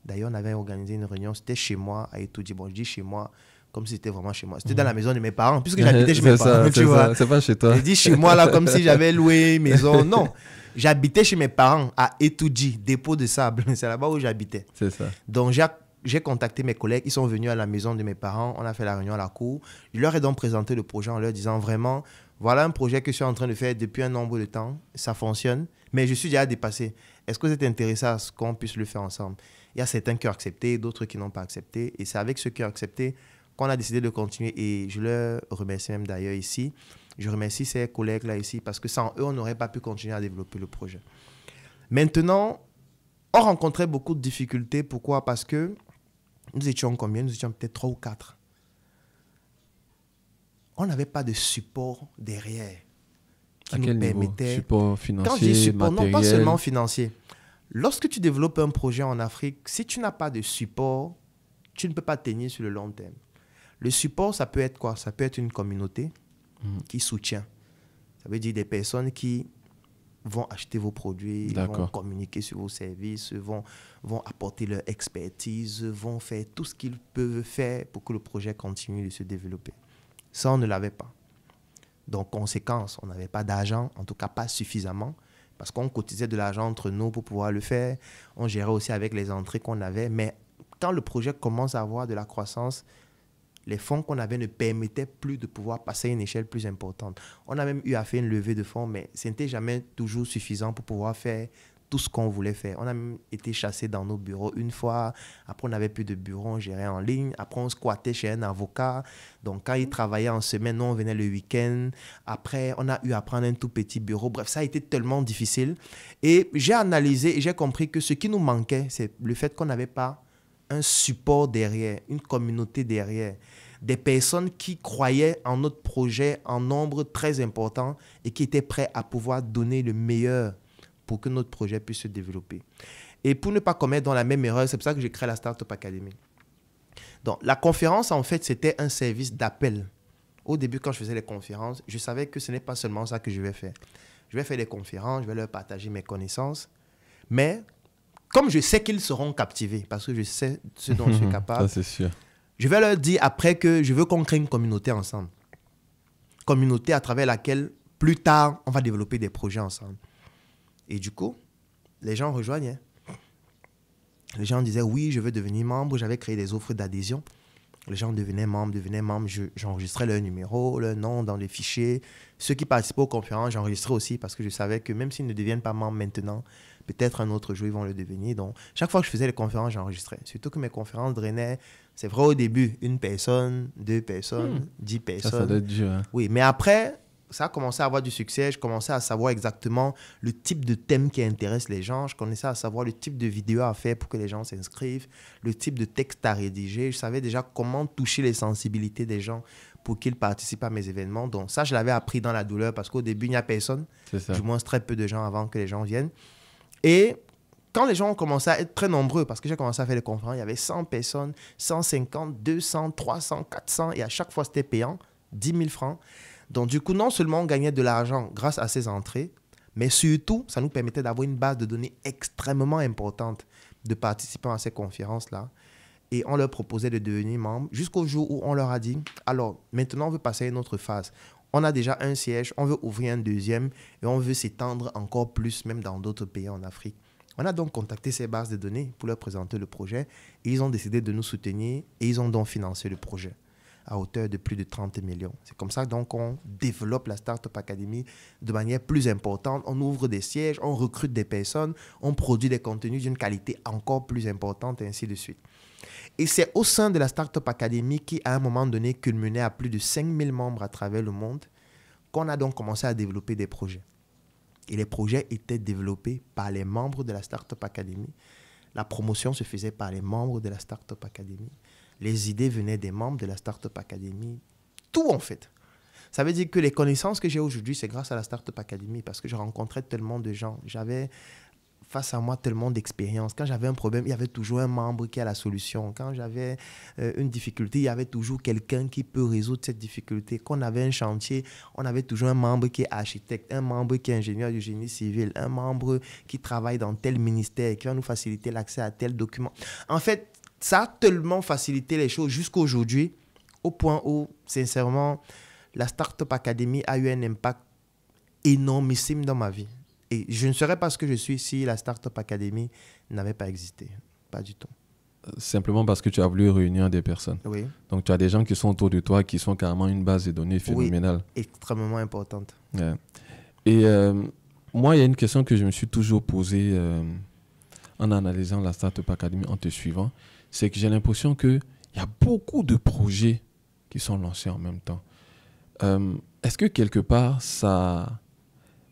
D'ailleurs, on avait organisé une réunion, c'était chez moi, à Etoudi. Bon, je dis chez moi, comme si c'était vraiment chez moi. C'était dans la mhm. maison de mes parents, puisque j'habitais chez mes parents. c'est pas chez toi. Je dis chez moi, là, comme si j'avais loué une maison. Non, j'habitais chez mes parents à Etoudi, dépôt de sable. C'est là-bas où j'habitais. C'est ça. Donc, j'ai j'ai contacté mes collègues, ils sont venus à la maison de mes parents, on a fait la réunion à la cour. Je leur ai donc présenté le projet en leur disant vraiment, voilà un projet que je suis en train de faire depuis un nombre de temps, ça fonctionne, mais je suis déjà dépassé. Est-ce que vous êtes intéressé à ce qu'on puisse le faire ensemble Il y a certains qui ont accepté, d'autres qui n'ont pas accepté, et c'est avec ceux qui ont accepté qu'on a décidé de continuer. Et je leur remercie même d'ailleurs ici. Je remercie ces collègues-là ici parce que sans eux, on n'aurait pas pu continuer à développer le projet. Maintenant, on rencontrait beaucoup de difficultés. Pourquoi Parce que nous étions combien Nous étions peut-être trois ou quatre. On n'avait pas de support derrière qui à quel nous Support financier, non pas seulement financier. Lorsque tu développes un projet en Afrique, si tu n'as pas de support, tu ne peux pas tenir sur le long terme. Le support, ça peut être quoi Ça peut être une communauté mm. qui soutient. Ça veut dire des personnes qui vont acheter vos produits, vont communiquer sur vos services, vont, vont apporter leur expertise, vont faire tout ce qu'ils peuvent faire pour que le projet continue de se développer. Ça, on ne l'avait pas. Donc, conséquence, on n'avait pas d'argent, en tout cas pas suffisamment, parce qu'on cotisait de l'argent entre nous pour pouvoir le faire. On gérait aussi avec les entrées qu'on avait. Mais quand le projet commence à avoir de la croissance, les fonds qu'on avait ne permettaient plus de pouvoir passer à une échelle plus importante. On a même eu à faire une levée de fonds, mais ce n'était jamais toujours suffisant pour pouvoir faire tout ce qu'on voulait faire. On a même été chassé dans nos bureaux une fois. Après, on n'avait plus de bureau, on gérait en ligne. Après, on squattait chez un avocat. Donc, quand il travaillait en semaine, nous, on venait le week-end. Après, on a eu à prendre un tout petit bureau. Bref, ça a été tellement difficile. Et j'ai analysé et j'ai compris que ce qui nous manquait, c'est le fait qu'on n'avait pas un support derrière, une communauté derrière, des personnes qui croyaient en notre projet en nombre très important et qui étaient prêts à pouvoir donner le meilleur pour que notre projet puisse se développer. Et pour ne pas commettre dans la même erreur, c'est pour ça que j'ai créé la Startup Academy. Donc, la conférence, en fait, c'était un service d'appel. Au début, quand je faisais les conférences, je savais que ce n'est pas seulement ça que je vais faire. Je vais faire des conférences, je vais leur partager mes connaissances, mais comme je sais qu'ils seront captivés, parce que je sais ce dont je suis capable, Ça, sûr. je vais leur dire après que je veux qu'on crée une communauté ensemble. Communauté à travers laquelle, plus tard, on va développer des projets ensemble. Et du coup, les gens rejoignaient. Les gens disaient, oui, je veux devenir membre. J'avais créé des offres d'adhésion. Les gens devenaient membres, devenaient membres. J'enregistrais leur numéro, leur nom dans les fichiers. Ceux qui participaient aux conférences, j'enregistrais aussi parce que je savais que même s'ils ne deviennent pas membres maintenant, peut-être un autre jour, ils vont le devenir. Donc, chaque fois que je faisais les conférences, j'enregistrais. Surtout que mes conférences drainaient, c'est vrai au début, une personne, deux personnes, hmm. dix personnes. Ça, ça doit être dur. Hein. Oui, mais après, ça a commencé à avoir du succès. Je commençais à savoir exactement le type de thème qui intéresse les gens. Je connaissais à savoir le type de vidéo à faire pour que les gens s'inscrivent, le type de texte à rédiger. Je savais déjà comment toucher les sensibilités des gens pour qu'ils participent à mes événements. Donc ça, je l'avais appris dans la douleur parce qu'au début, il n'y a personne. Du moins, très peu de gens avant que les gens viennent. Et quand les gens ont commencé à être très nombreux, parce que j'ai commencé à faire des conférences, il y avait 100 personnes, 150, 200, 300, 400, et à chaque fois c'était payant, 10 000 francs. Donc du coup, non seulement on gagnait de l'argent grâce à ces entrées, mais surtout, ça nous permettait d'avoir une base de données extrêmement importante de participants à ces conférences-là. Et on leur proposait de devenir membre jusqu'au jour où on leur a dit, alors maintenant on veut passer à une autre phase on a déjà un siège, on veut ouvrir un deuxième et on veut s'étendre encore plus, même dans d'autres pays en Afrique. On a donc contacté ces bases de données pour leur présenter le projet et ils ont décidé de nous soutenir et ils ont donc financé le projet à hauteur de plus de 30 millions. C'est comme ça donc on développe la Startup Academy de manière plus importante. On ouvre des sièges, on recrute des personnes, on produit des contenus d'une qualité encore plus importante et ainsi de suite. Et c'est au sein de la Startup Academy qui, à un moment donné, culminait à plus de 5000 membres à travers le monde, qu'on a donc commencé à développer des projets. Et les projets étaient développés par les membres de la Startup Academy. La promotion se faisait par les membres de la Startup Academy. Les idées venaient des membres de la Startup Academy. Tout en fait. Ça veut dire que les connaissances que j'ai aujourd'hui, c'est grâce à la Startup Academy parce que je rencontrais tellement de gens. J'avais face à moi tellement d'expérience. Quand j'avais un problème, il y avait toujours un membre qui a la solution. Quand j'avais euh, une difficulté, il y avait toujours quelqu'un qui peut résoudre cette difficulté. Quand on avait un chantier, on avait toujours un membre qui est architecte, un membre qui est ingénieur du génie civil, un membre qui travaille dans tel ministère, qui va nous faciliter l'accès à tel document. En fait, ça a tellement facilité les choses jusqu'à aujourd'hui, au point où, sincèrement, la Startup Academy a eu un impact énormissime dans ma vie. Et je ne serais pas ce que je suis si la Startup Academy n'avait pas existé. Pas du tout. Euh, simplement parce que tu as voulu réunir des personnes. Oui. Donc tu as des gens qui sont autour de toi, qui sont carrément une base de données phénoménale. Oui, extrêmement importante. Et euh, moi, il y a une question que je me suis toujours posée euh, en analysant la Startup Academy, en te suivant. C'est que j'ai l'impression qu'il y a beaucoup de projets qui sont lancés en même temps. Est-ce que quelque part, ça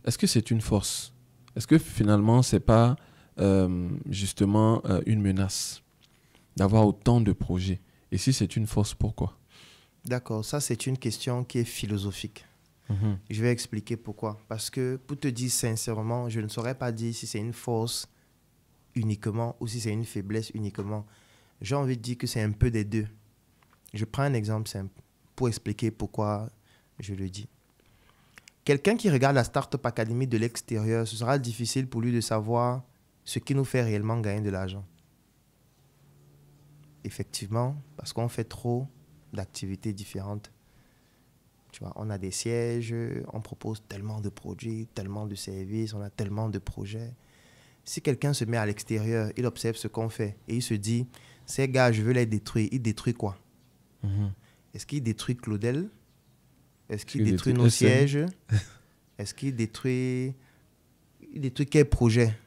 est-ce que c'est une force Est-ce que finalement, c'est pas euh, justement euh, une menace d'avoir autant de projets Et si c'est une force, pourquoi D'accord, ça c'est une question qui est philosophique. Mhm. Je vais expliquer pourquoi. Parce que pour te dire sincèrement, je ne saurais pas dire si c'est une force uniquement ou si c'est une faiblesse uniquement. J'ai envie de dire que c'est un peu des deux. Je prends un exemple simple pour expliquer pourquoi je le dis. Quelqu'un qui regarde la Startup Academy de l'extérieur, ce sera difficile pour lui de savoir ce qui nous fait réellement gagner de l'argent. Effectivement, parce qu'on fait trop d'activités différentes. Tu vois, on a des sièges, on propose tellement de produits, tellement de services, on a tellement de projets. Si quelqu'un se met à l'extérieur, il observe ce qu'on fait et il se dit, ces gars, je veux les détruire. Il détruit quoi mhm. Est-ce qu'ils détruit Claudel est-ce qu'il détruit nos sièges Est-ce qu'il détruit... Il détruit quel projet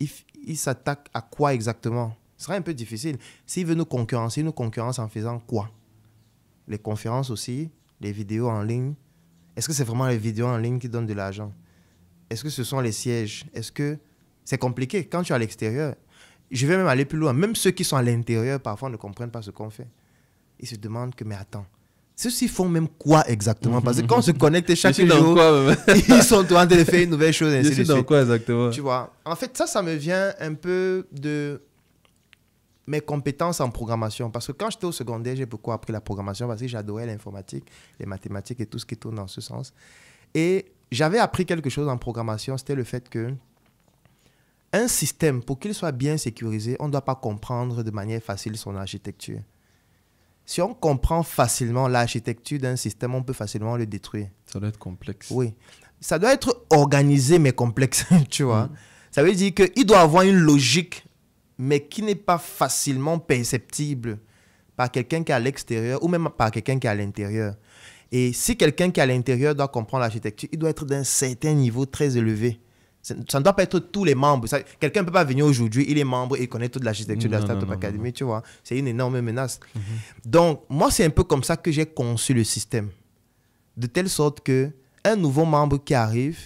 Il, s'attaque à quoi exactement Ce serait un peu difficile. S'il veut nous concurrencer, nous concurrence en faisant quoi Les conférences aussi, les vidéos en ligne. Est-ce que c'est vraiment les vidéos en ligne qui donnent de l'argent Est-ce que ce sont les sièges Est-ce que c'est compliqué quand tu es à l'extérieur Je vais même aller plus loin. Même ceux qui sont à l'intérieur, parfois, ne comprennent pas ce qu'on fait. Ils se demandent que, mais attends, ceux-ci font même quoi exactement Parce que quand on se connecte chaque jour, ils sont en train de faire une nouvelle chose. Ainsi je dans quoi exactement Tu vois, en fait, ça, ça me vient un peu de mes compétences en programmation. Parce que quand j'étais au secondaire, j'ai beaucoup appris la programmation parce que j'adorais l'informatique, les mathématiques et tout ce qui tourne dans ce sens. Et j'avais appris quelque chose en programmation, c'était le fait que un système, pour qu'il soit bien sécurisé, on ne doit pas comprendre de manière facile son architecture si on comprend facilement l'architecture d'un système, on peut facilement le détruire. Ça doit être complexe. Oui. Ça doit être organisé, mais complexe, tu vois. Mm. Ça veut dire qu'il doit avoir une logique, mais qui n'est pas facilement perceptible par quelqu'un qui est à l'extérieur ou même par quelqu'un qui est à l'intérieur. Et si quelqu'un qui est à l'intérieur doit comprendre l'architecture, il doit être d'un certain niveau très élevé. Ça ne doit pas être tous les membres. Quelqu'un ne peut pas venir aujourd'hui, il est membre il connaît toute l'architecture de la Startup Academy, tu vois. C'est une énorme menace. Mhm. Donc, moi, c'est un peu comme ça que j'ai conçu le système. De telle sorte que un nouveau membre qui arrive,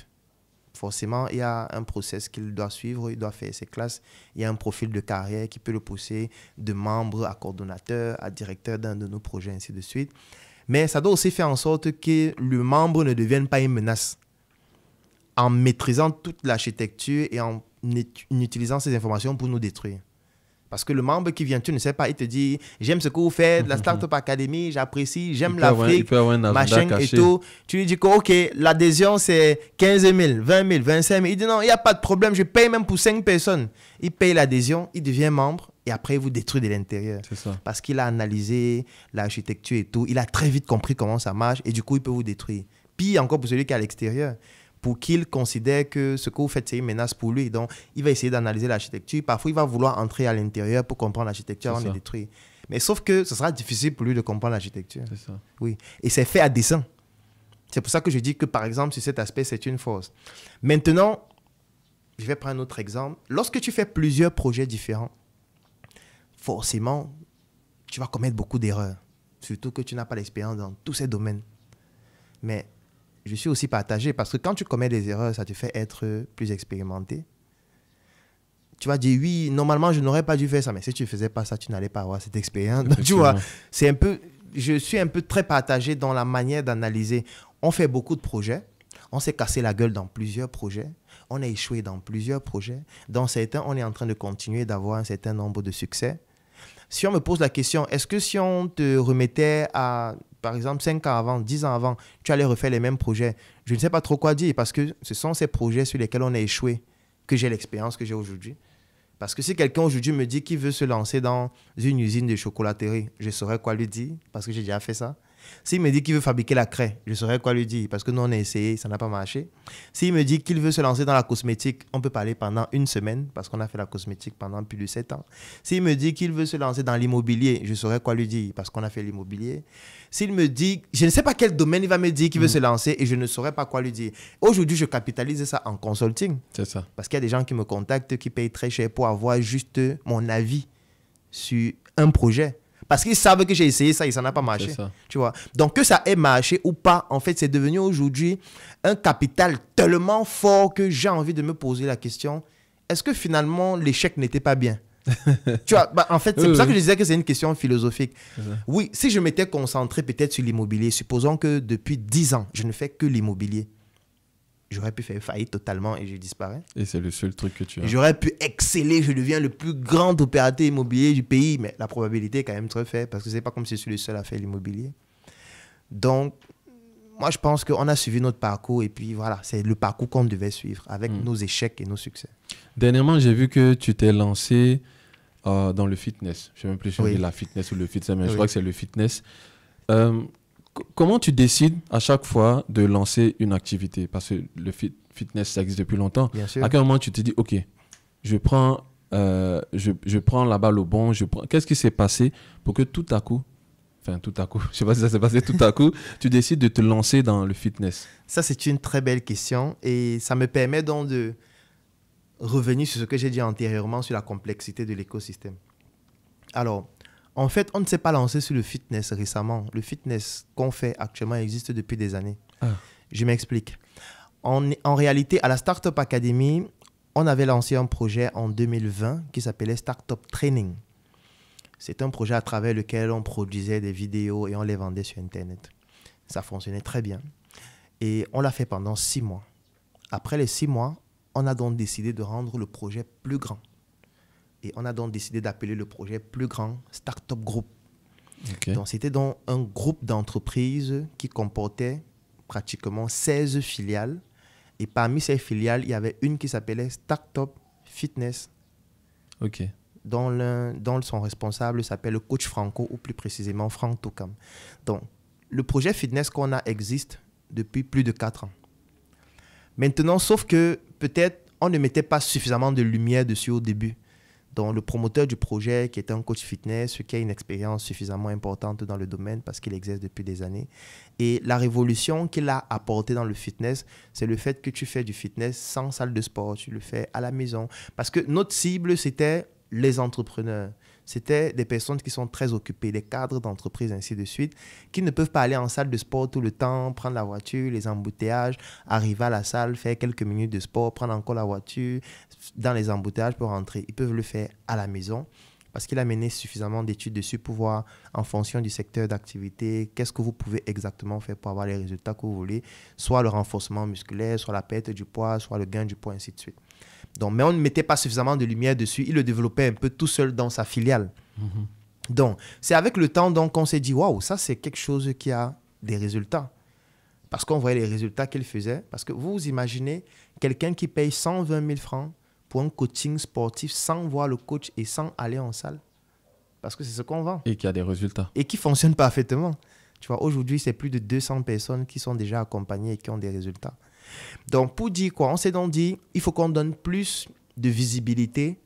forcément, il y a un process qu'il doit suivre, il doit faire ses classes, il y a un profil de carrière qui peut le pousser de membre à coordonnateur, à directeur d'un de nos projets, ainsi de suite. Mais ça doit aussi faire en sorte que le membre ne devienne pas une menace en maîtrisant toute l'architecture et en utilisant ces informations pour nous détruire. Parce que le membre qui vient, tu ne sais pas, il te dit J'aime ce que vous faites, la mhm. Startup Academy, j'apprécie, j'aime l'Afrique, machin et tout. Tu lui dis que, OK, l'adhésion c'est 15 000, 20 000, 25 000. Il dit Non, il n'y a pas de problème, je paye même pour cinq personnes. Il paye l'adhésion, il devient membre et après il vous détruit de l'intérieur. Parce qu'il a analysé l'architecture et tout. Il a très vite compris comment ça marche et du coup, il peut vous détruire. Puis encore pour celui qui est à l'extérieur pour qu'il considère que ce que vous faites, c'est une menace pour lui. Donc, il va essayer d'analyser l'architecture. Parfois, il va vouloir entrer à l'intérieur pour comprendre l'architecture avant ça. de Mais sauf que ce sera difficile pour lui de comprendre l'architecture. C'est ça. Oui. Et c'est fait à dessein. C'est pour ça que je dis que, par exemple, sur cet aspect, c'est une force. Maintenant, je vais prendre un autre exemple. Lorsque tu fais plusieurs projets différents, forcément, tu vas commettre beaucoup d'erreurs. Surtout que tu n'as pas l'expérience dans tous ces domaines. Mais je suis aussi partagé parce que quand tu commets des erreurs, ça te fait être plus expérimenté. Tu vas dire oui, normalement je n'aurais pas dû faire ça, mais si tu faisais pas ça, tu n'allais pas avoir cette expérience. tu vois, c'est un peu, je suis un peu très partagé dans la manière d'analyser. On fait beaucoup de projets, on s'est cassé la gueule dans plusieurs projets, on a échoué dans plusieurs projets. Dans certains, on est en train de continuer d'avoir un certain nombre de succès. Si on me pose la question, est-ce que si on te remettait à par exemple, 5 ans avant, 10 ans avant, tu allais refaire les mêmes projets. Je ne sais pas trop quoi dire parce que ce sont ces projets sur lesquels on a échoué que j'ai l'expérience que j'ai aujourd'hui. Parce que si quelqu'un aujourd'hui me dit qu'il veut se lancer dans une usine de chocolaterie, je saurais quoi lui dire parce que j'ai déjà fait ça. S'il me dit qu'il veut fabriquer la craie, je saurais quoi lui dire parce que nous, on a essayé, ça n'a pas marché. S'il me dit qu'il veut se lancer dans la cosmétique, on peut parler pendant une semaine parce qu'on a fait la cosmétique pendant plus de sept ans. S'il me dit qu'il veut se lancer dans l'immobilier, je saurais quoi lui dire parce qu'on a fait l'immobilier. S'il me dit, je ne sais pas quel domaine il va me dire qu'il veut mm. se lancer et je ne saurais pas quoi lui dire. Aujourd'hui, je capitalise ça en consulting. C'est ça. Parce qu'il y a des gens qui me contactent, qui payent très cher pour avoir juste mon avis sur un projet. Parce qu'ils savent que j'ai essayé ça et ça n'a pas marché. Tu vois. Donc que ça ait marché ou pas, en fait, c'est devenu aujourd'hui un capital tellement fort que j'ai envie de me poser la question est-ce que finalement l'échec n'était pas bien tu vois, bah, en fait, c'est pour ça que je disais que c'est une question philosophique. Oui, si je m'étais concentré peut-être sur l'immobilier, supposons que depuis 10 ans, je ne fais que l'immobilier j'aurais pu faire faillite totalement et je disparais. Et c'est le seul truc que tu as. J'aurais pu exceller, je deviens le plus grand opérateur immobilier du pays, mais la probabilité est quand même très faible parce que c'est pas comme si je suis le seul à faire l'immobilier. Donc, moi, je pense qu'on a suivi notre parcours et puis voilà, c'est le parcours qu'on devait suivre avec mm. nos échecs et nos succès. Dernièrement, j'ai vu que tu t'es lancé euh, dans le fitness. Je ne sais même plus si dit la fitness ou le fitness, mais je crois que c'est le fitness. Euh, Comment tu décides à chaque fois de lancer une activité Parce que le fitness, ça existe depuis longtemps. À quel moment tu te dis, OK, je prends, euh, je, prends la balle au bon, je prends... Qu'est-ce qui s'est passé pour que tout à coup, enfin tout à coup, je ne sais pas si ça s'est passé tout à coup, tu décides de te lancer dans le fitness Ça, c'est une très belle question et ça me permet donc de revenir sur ce que j'ai dit antérieurement sur la complexité de l'écosystème. Alors, en fait, on ne s'est pas lancé sur le fitness récemment. Le fitness qu'on fait actuellement existe depuis des années. Ah. Je m'explique. En, en réalité, à la Startup Academy, on avait lancé un projet en 2020 qui s'appelait Startup Training. C'est un projet à travers lequel on produisait des vidéos et on les vendait sur Internet. Ça fonctionnait très bien. Et on l'a fait pendant six mois. Après les six mois, on a donc décidé de rendre le projet plus grand. Et on a donc décidé d'appeler le projet plus grand Startup Group. Donc, c'était donc un groupe d'entreprises qui comportait pratiquement 16 filiales. Et parmi ces filiales, il y avait une qui s'appelait Startup Fitness. OK. Dont, son responsable s'appelle le coach Franco, ou plus précisément Franck Tokam. Donc, le projet fitness qu'on a existe depuis plus de 4 ans. Maintenant, sauf que peut-être on ne mettait pas suffisamment de lumière dessus au début dont le promoteur du projet, qui est un coach fitness, qui a une expérience suffisamment importante dans le domaine parce qu'il existe depuis des années. Et la révolution qu'il a apportée dans le fitness, c'est le fait que tu fais du fitness sans salle de sport, tu le fais à la maison. Parce que notre cible, c'était les entrepreneurs. C'était des personnes qui sont très occupées, des cadres d'entreprise, ainsi de suite, qui ne peuvent pas aller en salle de sport tout le temps, prendre la voiture, les embouteillages, arriver à la salle, faire quelques minutes de sport, prendre encore la voiture, dans les embouteillages pour rentrer. Ils peuvent le faire à la maison parce qu'il a mené suffisamment d'études dessus pour voir en fonction du secteur d'activité, qu'est-ce que vous pouvez exactement faire pour avoir les résultats que vous voulez, soit le renforcement musculaire, soit la perte du poids, soit le gain du poids, ainsi de suite mais on ne mettait pas suffisamment de lumière dessus. Il le développait un peu tout seul dans sa filiale. Mhm. Donc, c'est avec le temps qu'on s'est dit, waouh, ça c'est quelque chose qui a des résultats. Parce qu'on voyait les résultats qu'il faisait. Parce que vous, vous imaginez quelqu'un qui paye 120 000 francs pour un coaching sportif sans voir le coach et sans aller en salle. Parce que c'est ce qu'on vend. Et qui a des résultats. Et qui fonctionne parfaitement. Tu vois, aujourd'hui, c'est plus de 200 personnes qui sont déjà accompagnées et qui ont des résultats. Donc, pour dire quoi On s'est donc dit, il faut qu'on donne plus de visibilité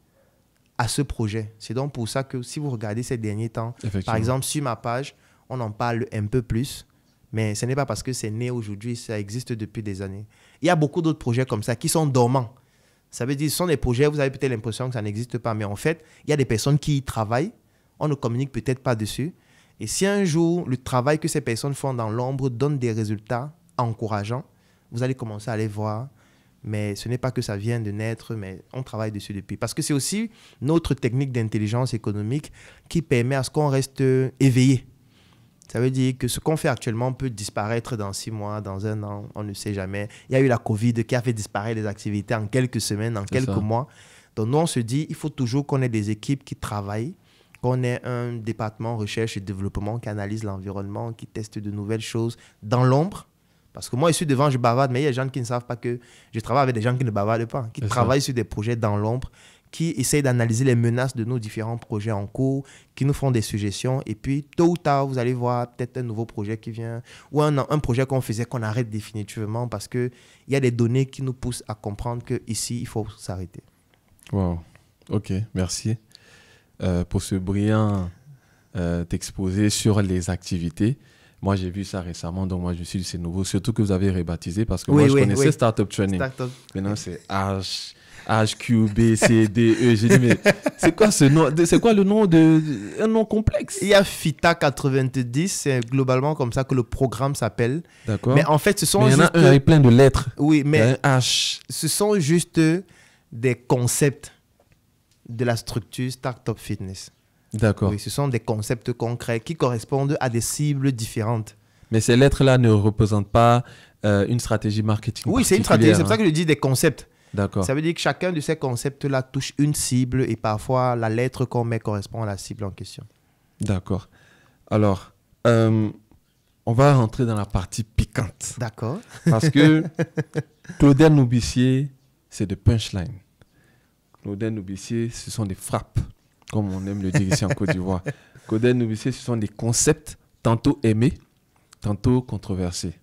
à ce projet. C'est donc pour ça que si vous regardez ces derniers temps, par exemple, sur ma page, on en parle un peu plus. Mais ce n'est pas parce que c'est né aujourd'hui, ça existe depuis des années. Il y a beaucoup d'autres projets comme ça qui sont dormants. Ça veut dire, ce sont des projets, vous avez peut-être l'impression que ça n'existe pas, mais en fait, il y a des personnes qui y travaillent, on ne communique peut-être pas dessus. Et si un jour, le travail que ces personnes font dans l'ombre donne des résultats encourageants, vous allez commencer à les voir. Mais ce n'est pas que ça vient de naître, mais on travaille dessus depuis. Parce que c'est aussi notre technique d'intelligence économique qui permet à ce qu'on reste éveillé. Ça veut dire que ce qu'on fait actuellement peut disparaître dans six mois, dans un an, on ne sait jamais. Il y a eu la Covid qui a fait disparaître les activités en quelques semaines, en quelques mois. Donc nous, on se dit, il faut toujours qu'on ait des équipes qui travaillent, qu'on ait un département recherche et développement qui analyse l'environnement, qui teste de nouvelles choses dans l'ombre parce que moi, je suis devant, je bavarde, mais il y a des gens qui ne savent pas que je travaille avec des gens qui ne bavardent pas, qui travaillent sur des projets dans l'ombre, qui essayent d'analyser les menaces de nos différents projets en cours, qui nous font des suggestions. Et puis, tôt ou tard, vous allez voir peut-être un nouveau projet qui vient, ou un, projet qu'on faisait qu'on arrête définitivement parce qu'il y a des données qui nous poussent à comprendre qu'ici, il faut s'arrêter. Wow. Ok, merci euh, pour ce brillant euh, exposé sur les activités. Moi, j'ai vu ça récemment, donc moi, je me suis dit, c'est nouveau. Surtout que vous avez rebaptisé parce que moi, je connaissais Startup Training. Maintenant, c'est H. H, Q, B, C, D, E. J'ai dit, mais c'est quoi ce nom C'est quoi le nom de. Un nom complexe Il y a FITA 90, c'est globalement comme ça que le programme s'appelle. D'accord. Mais en fait, ce sont. juste... Il y en a un avec plein de lettres. Oui, mais. H. Ce sont juste des concepts de la structure Startup Fitness. D'accord. Oui, ce sont des concepts concrets qui correspondent à des cibles différentes. Mais ces lettres-là ne représentent pas euh, une stratégie marketing. Oui, c'est une stratégie. C'est pour ça hein. que je dis des concepts. D'accord. Ça veut dire que chacun de ces concepts-là touche une cible et parfois la lettre qu'on met correspond à la cible en question. D'accord. Alors, euh, on va rentrer dans la partie piquante. D'accord. Parce que Claudel Noubissier, c'est de punchline. Claudel Noubissier, ce sont des frappes comme on aime le dire ici en Côte d'Ivoire. Coden Noubissé, ce sont des concepts tantôt aimés, tantôt controversés.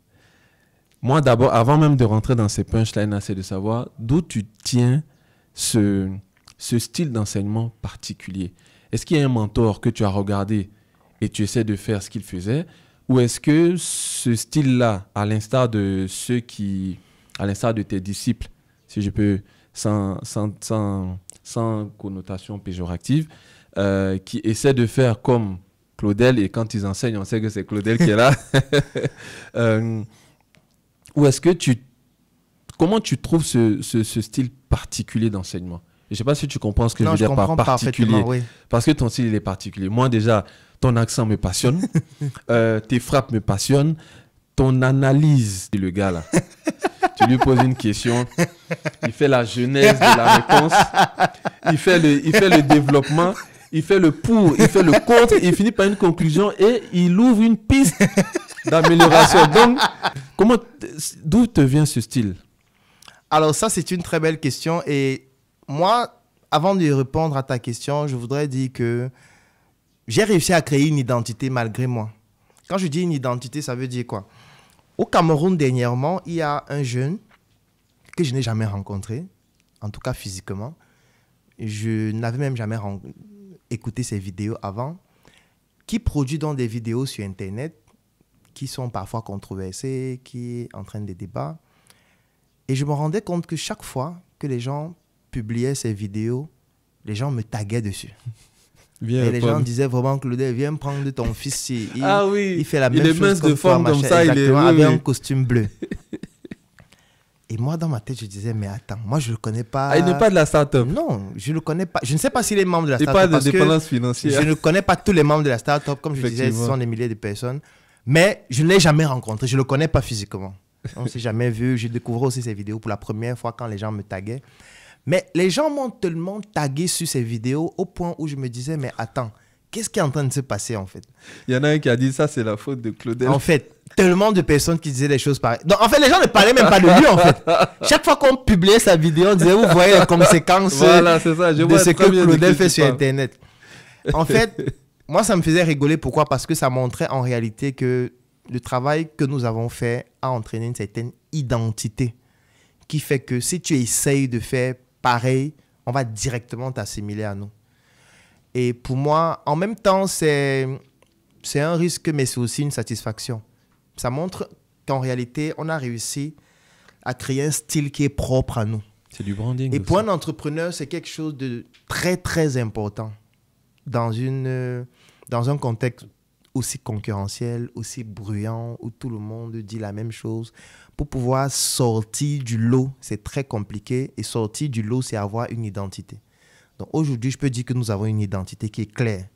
Moi, d'abord, avant même de rentrer dans ces punchlines, assez de savoir d'où tu tiens ce, ce style d'enseignement particulier. Est-ce qu'il y a un mentor que tu as regardé et tu essaies de faire ce qu'il faisait Ou est-ce que ce style-là, à l'instar de ceux qui, à l'instar de tes disciples, si je peux, sans sans connotation péjorative, euh, qui essaie de faire comme Claudel, et quand ils enseignent, on sait que c'est Claudel qui est là. Euh, ou est-ce que tu... Comment tu trouves ce, ce, style particulier d'enseignement Je ne sais pas si tu comprends ce que je veux dire par particulier. Parce que ton style, il est particulier. Moi, déjà, ton accent me passionne, euh, tes frappes me passionnent, ton analyse, le gars là. tu lui poses une question, il fait la genèse de la réponse, il fait le, il fait le développement, il fait le pour, il fait le contre, il finit par une conclusion et il ouvre une piste d'amélioration. Donc, comment, d'où te vient ce style Alors ça, c'est une très belle question et moi, avant de répondre à ta question, je voudrais dire que j'ai réussi à créer une identité malgré moi. Quand je dis une identité, ça veut dire quoi au Cameroun, dernièrement, il y a un jeune que je n'ai jamais rencontré, en tout cas physiquement. Je n'avais même jamais écouté ses vidéos avant, qui produit donc des vidéos sur Internet qui sont parfois controversées, qui entraînent des débats. Et je me rendais compte que chaque fois que les gens publiaient ces vidéos, les gens me taguaient dessus et les gens disaient vraiment, Claudel, viens prendre ton fils. Il, ah oui, il fait la même il chose. mince de forme comme ça. il est, avec un costume bleu. et moi, dans ma tête, je disais, mais attends, moi, je ne le connais pas. Ah, il n'est pas de la start-up. Non, je ne le connais pas. Je ne sais pas s'il est membre de la start-up. Il pas de dépendance financière. Je ne connais pas tous les membres de la start-up. Comme je disais, ce sont des milliers de personnes. Mais je ne l'ai jamais rencontré. Je ne le connais pas physiquement. On ne s'est jamais vu. j'ai découvert aussi ces vidéos pour la première fois quand les gens me taguaient. Mais les gens m'ont tellement tagué sur ces vidéos au point où je me disais, mais attends, qu'est-ce qui est en train de se passer en fait Il y en a un qui a dit ça, c'est la faute de Claudel. En fait, tellement de personnes qui disaient des choses pareilles. Donc en fait, les gens ne parlaient même pas de lui en fait. Chaque fois qu'on publiait sa vidéo, on disait, vous voyez les conséquences je de ce que Claudel fait sur Internet. En fait, moi, ça me faisait rigoler. Pourquoi Parce que ça montrait en réalité que le travail que nous avons fait a entraîné une certaine identité qui fait que si tu essayes de faire pareil, on va directement t'assimiler à nous. Et pour moi, en même temps, c'est, un risque, mais c'est aussi une satisfaction. Ça montre qu'en réalité, on a réussi à créer un style qui est propre à nous. C'est du branding. Et pour un entrepreneur, c'est quelque chose de très, très important dans, une, dans un contexte aussi concurrentiel, aussi bruyant, où tout le monde dit la même chose, pour pouvoir sortir du lot, c'est très compliqué. Et sortir du lot, c'est avoir une identité. Donc aujourd'hui, je peux dire que nous avons une identité qui est claire.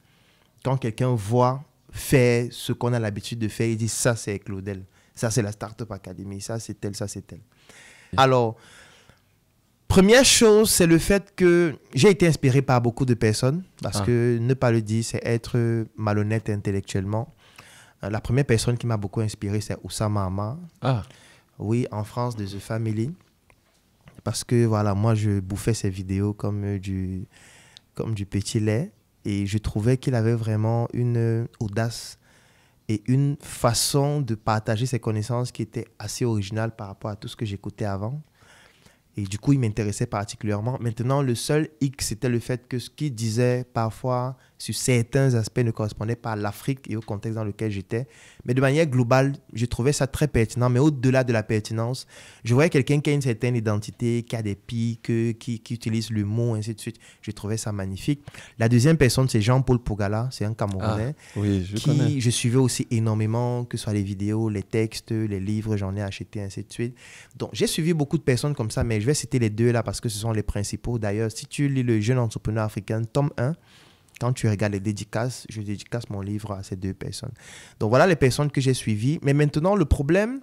Quand quelqu'un voit faire ce qu'on a l'habitude de faire, il dit ça, c'est Claudel. Ça, c'est la Startup Academy. Ça, c'est tel. Ça, c'est tel. Alors, première chose, c'est le fait que j'ai été inspiré par beaucoup de personnes. Parce ah. que ne pas le dire, c'est être malhonnête intellectuellement. Euh, la première personne qui m'a beaucoup inspiré, c'est Oussama Ah. Oui, en France, de The Family. Parce que voilà, moi, je bouffais ses vidéos comme euh, du, comme du petit lait. Et je trouvais qu'il avait vraiment une euh, audace et une façon de partager ses connaissances qui était assez originale par rapport à tout ce que j'écoutais avant. Et du coup, il m'intéressait particulièrement. Maintenant, le seul hic, c'était le fait que ce qu'il disait parfois sur certains aspects ne correspondaient pas à l'Afrique et au contexte dans lequel j'étais. Mais de manière globale, je trouvais ça très pertinent. Mais au-delà de la pertinence, je voyais quelqu'un qui a une certaine identité, qui a des pics, qui, qui utilise mot, ainsi de suite. Je trouvais ça magnifique. La deuxième personne, c'est Jean-Paul Pogala, c'est un Camerounais. Ah, oui, je qui connais. je suivais aussi énormément, que ce soit les vidéos, les textes, les livres, j'en ai acheté, ainsi de suite. Donc j'ai suivi beaucoup de personnes comme ça, mais je vais citer les deux là parce que ce sont les principaux. D'ailleurs, si tu lis le jeune entrepreneur africain, tome 1, quand tu regardes les dédicaces, je dédicace mon livre à ces deux personnes. Donc voilà les personnes que j'ai suivies. Mais maintenant, le problème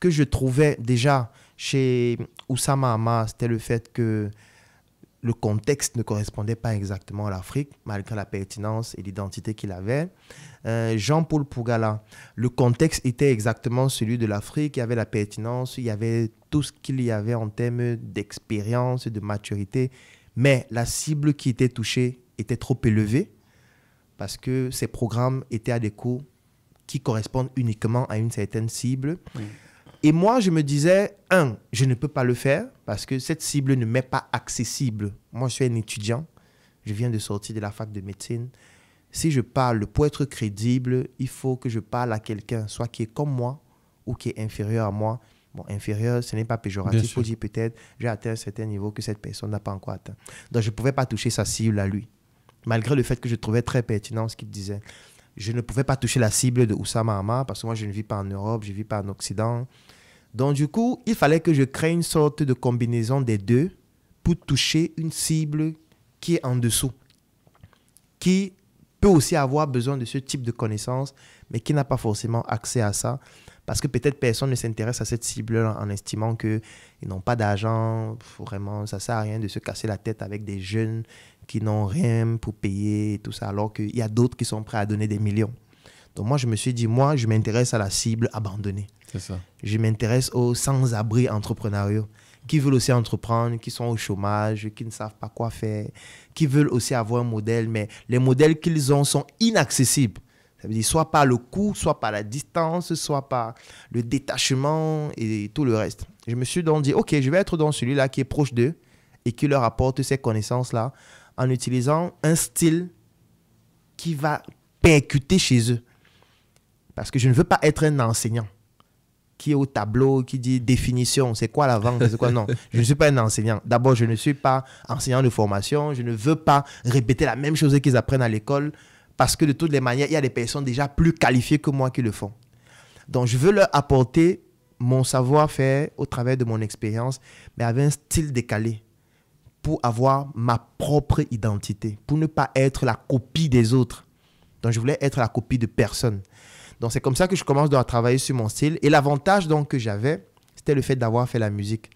que je trouvais déjà chez Oussama Hamas, c'était le fait que le contexte ne correspondait pas exactement à l'Afrique, malgré la pertinence et l'identité qu'il avait. Euh, Jean-Paul Pougala, le contexte était exactement celui de l'Afrique, il y avait la pertinence, il y avait tout ce qu'il y avait en termes d'expérience et de maturité, mais la cible qui était touchée était trop élevé parce que ces programmes étaient à des coûts qui correspondent uniquement à une certaine cible. Et moi, je me disais, un, je ne peux pas le faire parce que cette cible ne m'est pas accessible. Moi, je suis un étudiant, je viens de sortir de la fac de médecine. Si je parle, pour être crédible, il faut que je parle à quelqu'un, soit qui est comme moi ou qui est inférieur à moi. Bon, inférieur, ce n'est pas péjoratif. Il faut dire peut-être, j'ai atteint un certain niveau que cette personne n'a pas encore atteint. Donc, je ne pouvais pas toucher sa cible à lui malgré le fait que je trouvais très pertinent ce qu'il disait. Je ne pouvais pas toucher la cible de Oussama parce que moi, je ne vis pas en Europe, je ne vis pas en Occident. Donc, du coup, il fallait que je crée une sorte de combinaison des deux pour toucher une cible qui est en dessous, qui peut aussi avoir besoin de ce type de connaissances, mais qui n'a pas forcément accès à ça. Parce que peut-être personne ne s'intéresse à cette cible en estimant qu'ils n'ont pas d'argent. Vraiment, ça ne sert à rien de se casser la tête avec des jeunes qui n'ont rien pour payer tout ça, alors qu'il y a d'autres qui sont prêts à donner des millions. Donc moi, je me suis dit, moi, je m'intéresse à la cible abandonnée. C'est ça. Je m'intéresse aux sans-abri entrepreneuriaux qui veulent aussi entreprendre, qui sont au chômage, qui ne savent pas quoi faire, qui veulent aussi avoir un modèle, mais les modèles qu'ils ont sont inaccessibles. Ça veut dire soit par le coût, soit par la distance, soit par le détachement et tout le reste. Je me suis donc dit, OK, je vais être dans celui-là qui est proche d'eux et qui leur apporte ces connaissances-là en utilisant un style qui va percuter chez eux. Parce que je ne veux pas être un enseignant qui est au tableau, qui dit définition, c'est quoi la vente, c'est quoi non. Je ne suis pas un enseignant. D'abord, je ne suis pas enseignant de formation, je ne veux pas répéter la même chose qu'ils apprennent à l'école. Parce que de toutes les manières, il y a des personnes déjà plus qualifiées que moi qui le font. Donc, je veux leur apporter mon savoir-faire au travers de mon expérience, mais avec un style décalé pour avoir ma propre identité, pour ne pas être la copie des autres. Donc, je voulais être la copie de personne. Donc, c'est comme ça que je commence à travailler sur mon style. Et l'avantage donc que j'avais, c'était le fait d'avoir fait la musique.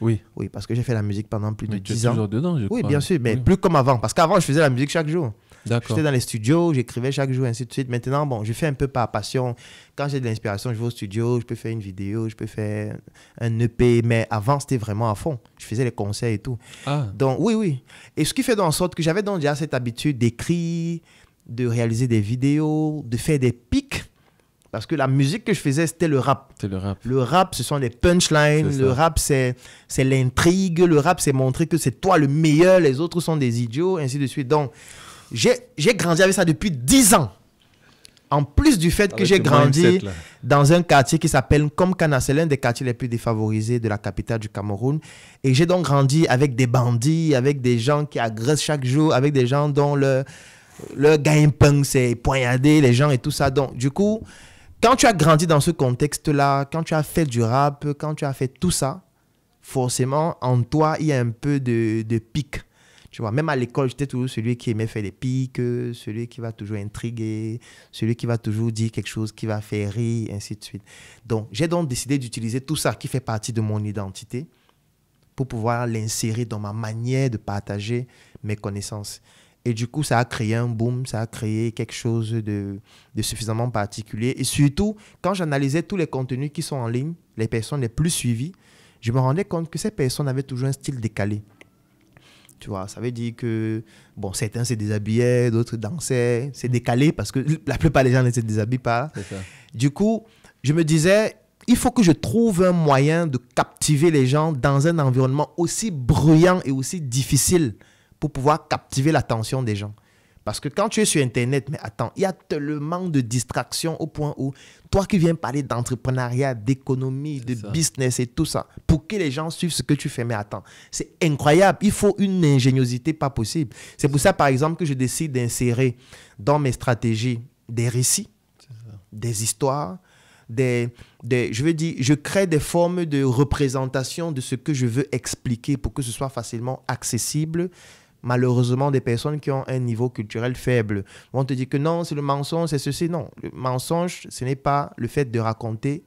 Oui. Oui, parce que j'ai fait la musique pendant plus mais de tu 10 es Toujours dedans, je oui, bien sûr, mais plus comme avant. Parce qu'avant, je faisais la musique chaque jour. J'étais dans les studios, j'écrivais chaque jour, ainsi de suite. Maintenant, bon, je fais un peu par passion. Quand j'ai de l'inspiration, je vais au studio, je peux faire une vidéo, je peux faire un EP. Mais avant, c'était vraiment à fond. Je faisais les concerts et tout. Ah. Donc, oui, oui. Et ce qui fait en sorte que j'avais donc déjà cette habitude d'écrire, de réaliser des vidéos, de faire des pics. Parce que la musique que je faisais, c'était le rap. C'était le rap. Le rap, ce sont les punchlines. Le rap, c'est l'intrigue. Le rap, c'est montrer que c'est toi le meilleur, les autres sont des idiots, ainsi de suite. Donc, j'ai grandi avec ça depuis 10 ans. En plus du fait que j'ai grandi dans un quartier qui s'appelle Comcana, c'est l'un des quartiers les plus défavorisés de la capitale du Cameroun. Et j'ai donc grandi avec des bandits, avec des gens qui agressent chaque jour, avec des gens dont le, le gagne-pain, c'est poignarder les gens et tout ça. Donc, du coup, quand tu as grandi dans ce contexte-là, quand tu as fait du rap, quand tu as fait tout ça, forcément, en toi, il y a un peu de, de pique. Tu vois, même à l'école, j'étais toujours celui qui aimait faire des piques, celui qui va toujours intriguer, celui qui va toujours dire quelque chose qui va faire rire, ainsi de suite. Donc, j'ai donc décidé d'utiliser tout ça qui fait partie de mon identité pour pouvoir l'insérer dans ma manière de partager mes connaissances. Et du coup, ça a créé un boom, ça a créé quelque chose de suffisamment particulier. Et surtout, quand j'analysais tous les contenus qui sont en ligne, les personnes les plus suivies, je me rendais compte que ces personnes avaient toujours un style décalé. Tu vois, ça veut dire que bon, certains se déshabillaient, d'autres dansaient. C'est décalé parce que la plupart des gens ne se déshabillent pas. Du coup, je me disais, il faut que je trouve un moyen de captiver les gens dans un environnement aussi bruyant et aussi difficile pour pouvoir captiver l'attention des gens. Parce que quand tu es sur Internet, mais attends, il y a tellement de distractions au point où toi qui viens parler d'entrepreneuriat, d'économie, de business et tout ça, pour que les gens suivent ce que tu fais, mais attends, c'est incroyable. Il faut une ingéniosité pas possible. C'est pour ça, par exemple, que je décide d'insérer dans mes stratégies des récits, des histoires, des, des, je veux dire, je crée des formes de représentation de ce que je veux expliquer pour que ce soit facilement accessible, malheureusement des personnes qui ont un niveau culturel faible. vont te dire que non, c'est le mensonge, c'est ceci. Non, le mensonge, ce n'est pas le fait de raconter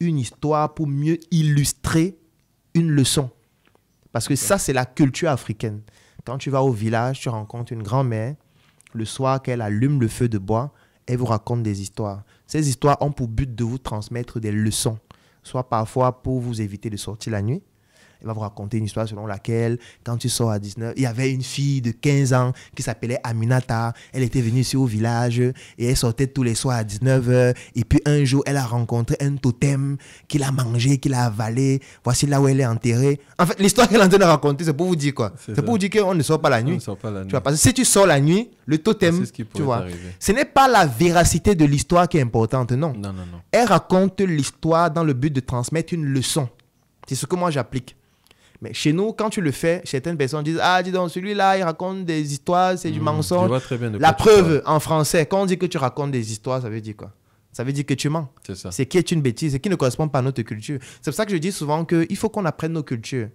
une histoire pour mieux illustrer une leçon. Parce que ça, c'est la culture africaine. Quand tu vas au village, tu rencontres une grand-mère, le soir qu'elle allume le feu de bois, elle vous raconte des histoires. Ces histoires ont pour but de vous transmettre des leçons, soit parfois pour vous éviter de sortir la nuit, elle va vous raconter une histoire selon laquelle, quand tu sors à 19, il y avait une fille de 15 ans qui s'appelait Aminata. Elle était venue ici au village et elle sortait tous les soirs à 19h. Et puis un jour, elle a rencontré un totem qu'il a mangé, qu'il a avalé. Voici là où elle est enterrée. En fait, l'histoire qu'elle est en train de raconter, c'est pour vous dire quoi C'est pour vous dire qu'on ne sort pas la nuit. On ne sort pas la nuit. parce que si tu sors la nuit, le totem, tu vois, ce n'est pas la véracité de l'histoire qui est importante, non. Non, non, non. Elle raconte l'histoire dans le but de transmettre une leçon. C'est ce que moi j'applique. Mais chez nous, quand tu le fais, certaines personnes disent Ah, dis donc, celui-là, il raconte des histoires, c'est du hmm, mensonge. très La preuve en français, quand on dit que tu racontes des histoires, ça veut dire quoi ça veut dire que tu mens. C'est ça. C'est qui est une bêtise c'est qui ne correspond pas à notre culture. C'est pour ça que je dis souvent qu'il faut qu'on apprenne nos cultures.